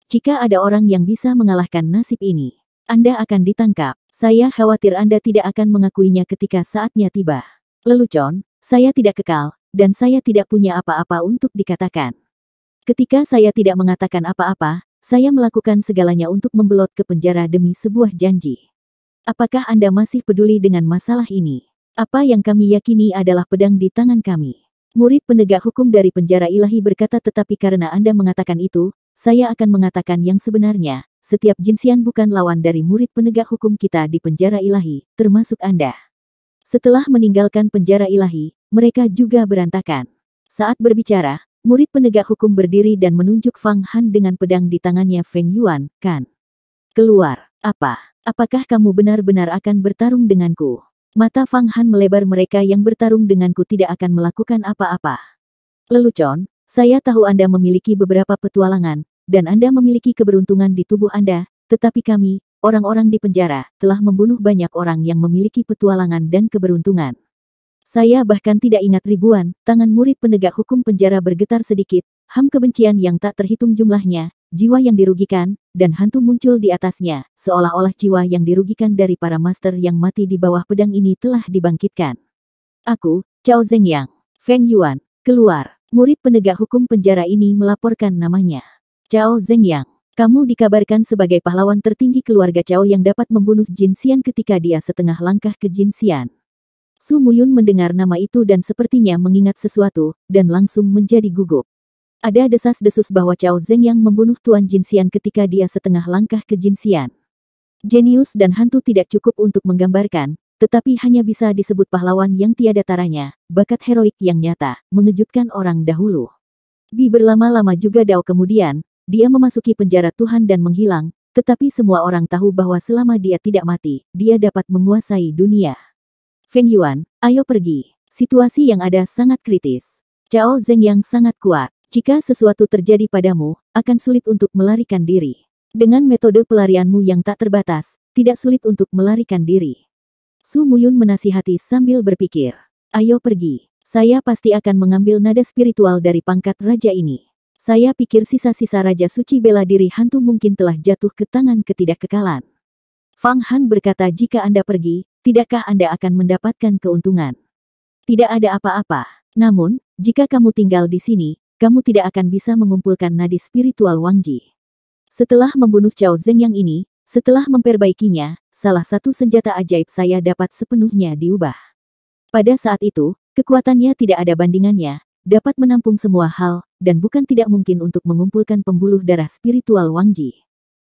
Jika ada orang yang bisa mengalahkan nasib ini, Anda akan ditangkap. Saya khawatir Anda tidak akan mengakuinya ketika saatnya tiba. Lelucon, saya tidak kekal, dan saya tidak punya apa-apa untuk dikatakan. Ketika saya tidak mengatakan apa-apa, saya melakukan segalanya untuk membelot ke penjara demi sebuah janji. Apakah Anda masih peduli dengan masalah ini? Apa yang kami yakini adalah pedang di tangan kami. Murid penegak hukum dari penjara ilahi berkata tetapi karena Anda mengatakan itu, saya akan mengatakan yang sebenarnya, setiap jinsian bukan lawan dari murid penegak hukum kita di penjara ilahi, termasuk Anda. Setelah meninggalkan penjara ilahi, mereka juga berantakan. Saat berbicara, murid penegak hukum berdiri dan menunjuk Fang Han dengan pedang di tangannya Feng Yuan, kan? Keluar, apa? Apakah kamu benar-benar akan bertarung denganku? Mata Fang Han melebar mereka yang bertarung denganku tidak akan melakukan apa-apa. Lelucon, saya tahu Anda memiliki beberapa petualangan, dan Anda memiliki keberuntungan di tubuh Anda, tetapi kami, orang-orang di penjara, telah membunuh banyak orang yang memiliki petualangan dan keberuntungan. Saya bahkan tidak ingat ribuan, tangan murid penegak hukum penjara bergetar sedikit, ham kebencian yang tak terhitung jumlahnya, jiwa yang dirugikan, dan hantu muncul di atasnya, seolah-olah jiwa yang dirugikan dari para master yang mati di bawah pedang ini telah dibangkitkan. Aku, Chao Zhengyang, Feng Yuan, keluar. Murid penegak hukum penjara ini melaporkan namanya. Chao Zhengyang, kamu dikabarkan sebagai pahlawan tertinggi keluarga Chao yang dapat membunuh Jin Xian ketika dia setengah langkah ke Jin Xian. Su Muyun mendengar nama itu dan sepertinya mengingat sesuatu, dan langsung menjadi gugup. Ada desas-desus bahwa Cao Zeng yang membunuh Tuan Jinsian ketika dia setengah langkah ke Jinsian. Jenius dan hantu tidak cukup untuk menggambarkan, tetapi hanya bisa disebut pahlawan yang tiada taranya, bakat heroik yang nyata, mengejutkan orang dahulu. Di berlama-lama juga Dao kemudian, dia memasuki penjara Tuhan dan menghilang, tetapi semua orang tahu bahwa selama dia tidak mati, dia dapat menguasai dunia. Feng Yuan, ayo pergi. Situasi yang ada sangat kritis. Cao Zeng yang sangat kuat. Jika sesuatu terjadi padamu, akan sulit untuk melarikan diri. Dengan metode pelarianmu yang tak terbatas, tidak sulit untuk melarikan diri. Su Muyun menasihati sambil berpikir, ayo pergi, saya pasti akan mengambil nada spiritual dari pangkat raja ini. Saya pikir sisa-sisa Raja Suci bela diri hantu mungkin telah jatuh ke tangan ketidakkekalan. Fang Han berkata jika Anda pergi, tidakkah Anda akan mendapatkan keuntungan? Tidak ada apa-apa. Namun, jika kamu tinggal di sini, kamu tidak akan bisa mengumpulkan nadi spiritual Wangji. Setelah membunuh Chao Zeng yang ini, setelah memperbaikinya, salah satu senjata ajaib saya dapat sepenuhnya diubah. Pada saat itu, kekuatannya tidak ada bandingannya, dapat menampung semua hal, dan bukan tidak mungkin untuk mengumpulkan pembuluh darah spiritual Wangji.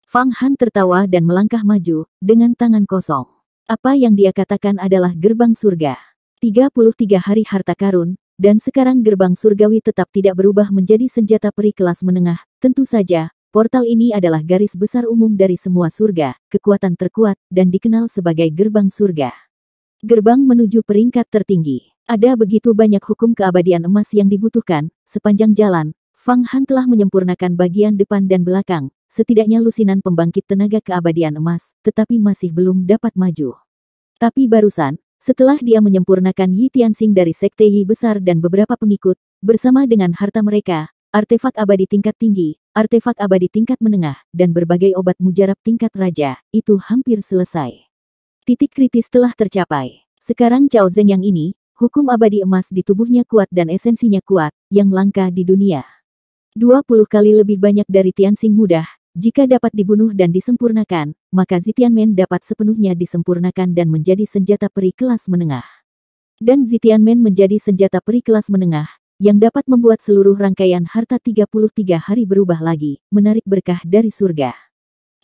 Fang Han tertawa dan melangkah maju, dengan tangan kosong. Apa yang dia katakan adalah gerbang surga. 33 hari harta karun, dan sekarang gerbang surgawi tetap tidak berubah menjadi senjata peri kelas menengah. Tentu saja, portal ini adalah garis besar umum dari semua surga, kekuatan terkuat, dan dikenal sebagai gerbang surga. Gerbang menuju peringkat tertinggi. Ada begitu banyak hukum keabadian emas yang dibutuhkan, sepanjang jalan, Fang Han telah menyempurnakan bagian depan dan belakang, setidaknya lusinan pembangkit tenaga keabadian emas, tetapi masih belum dapat maju. Tapi barusan, setelah dia menyempurnakan Yi Tianxing dari Sekte Yi besar dan beberapa pengikut, bersama dengan harta mereka, artefak abadi tingkat tinggi, artefak abadi tingkat menengah, dan berbagai obat mujarab tingkat raja, itu hampir selesai. Titik kritis telah tercapai. Sekarang Cao Zeng yang ini, hukum abadi emas di tubuhnya kuat dan esensinya kuat, yang langka di dunia. 20 kali lebih banyak dari Tianxing mudah, jika dapat dibunuh dan disempurnakan, maka Zitianmen dapat sepenuhnya disempurnakan dan menjadi senjata peri kelas menengah. Dan Zitianmen menjadi senjata peri kelas menengah, yang dapat membuat seluruh rangkaian harta 33 hari berubah lagi, menarik berkah dari surga.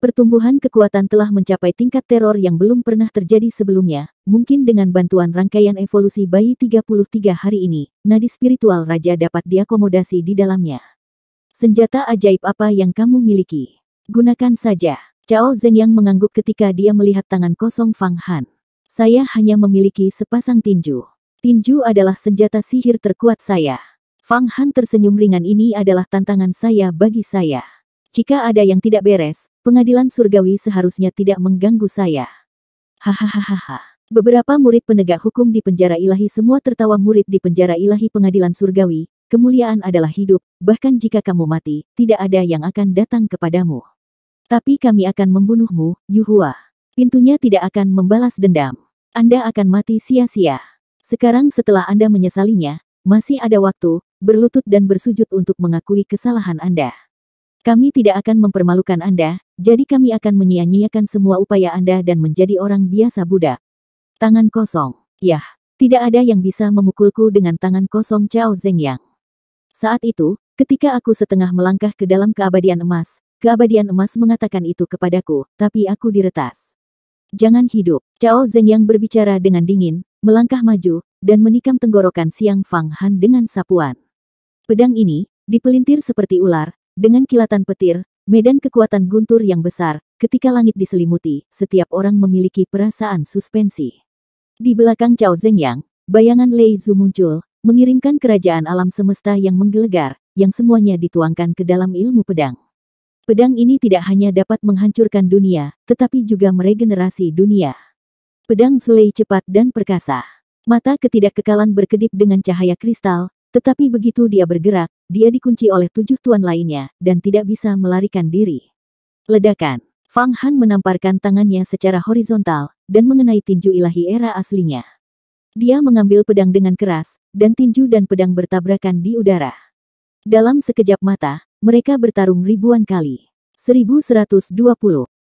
Pertumbuhan kekuatan telah mencapai tingkat teror yang belum pernah terjadi sebelumnya, mungkin dengan bantuan rangkaian evolusi bayi 33 hari ini, nadi spiritual raja dapat diakomodasi di dalamnya. Senjata ajaib apa yang kamu miliki? Gunakan saja. Cao Zhen yang mengangguk ketika dia melihat tangan kosong Fang Han. Saya hanya memiliki sepasang tinju. Tinju adalah senjata sihir terkuat saya. Fang Han tersenyum ringan ini adalah tantangan saya bagi saya. Jika ada yang tidak beres, pengadilan surgawi seharusnya tidak mengganggu saya. Hahaha. Beberapa murid penegak hukum di penjara ilahi semua tertawa murid di penjara ilahi pengadilan surgawi, kemuliaan adalah hidup, bahkan jika kamu mati, tidak ada yang akan datang kepadamu. Tapi kami akan membunuhmu, Yuhua. Pintunya tidak akan membalas dendam. Anda akan mati sia-sia. Sekarang setelah Anda menyesalinya, masih ada waktu, berlutut dan bersujud untuk mengakui kesalahan Anda. Kami tidak akan mempermalukan Anda, jadi kami akan menyia-nyiakan semua upaya Anda dan menjadi orang biasa budak. Tangan kosong. Yah, tidak ada yang bisa memukulku dengan tangan kosong Cao Zhengyang. Saat itu, ketika aku setengah melangkah ke dalam keabadian emas, Keabadian emas mengatakan itu kepadaku, tapi aku diretas. Jangan hidup. Cao Zeng yang berbicara dengan dingin, melangkah maju, dan menikam tenggorokan Siang Fang Han dengan sapuan. Pedang ini, dipelintir seperti ular, dengan kilatan petir, medan kekuatan guntur yang besar, ketika langit diselimuti, setiap orang memiliki perasaan suspensi. Di belakang Cao Yang, bayangan Lei Zu muncul, mengirimkan kerajaan alam semesta yang menggelegar, yang semuanya dituangkan ke dalam ilmu pedang. Pedang ini tidak hanya dapat menghancurkan dunia, tetapi juga meregenerasi dunia. Pedang Sulei cepat dan perkasa. Mata ketidakkekalan berkedip dengan cahaya kristal, tetapi begitu dia bergerak, dia dikunci oleh tujuh tuan lainnya, dan tidak bisa melarikan diri. Ledakan. Fang Han menamparkan tangannya secara horizontal, dan mengenai tinju ilahi era aslinya. Dia mengambil pedang dengan keras, dan tinju dan pedang bertabrakan di udara. Dalam sekejap mata, mereka bertarung ribuan kali. 1120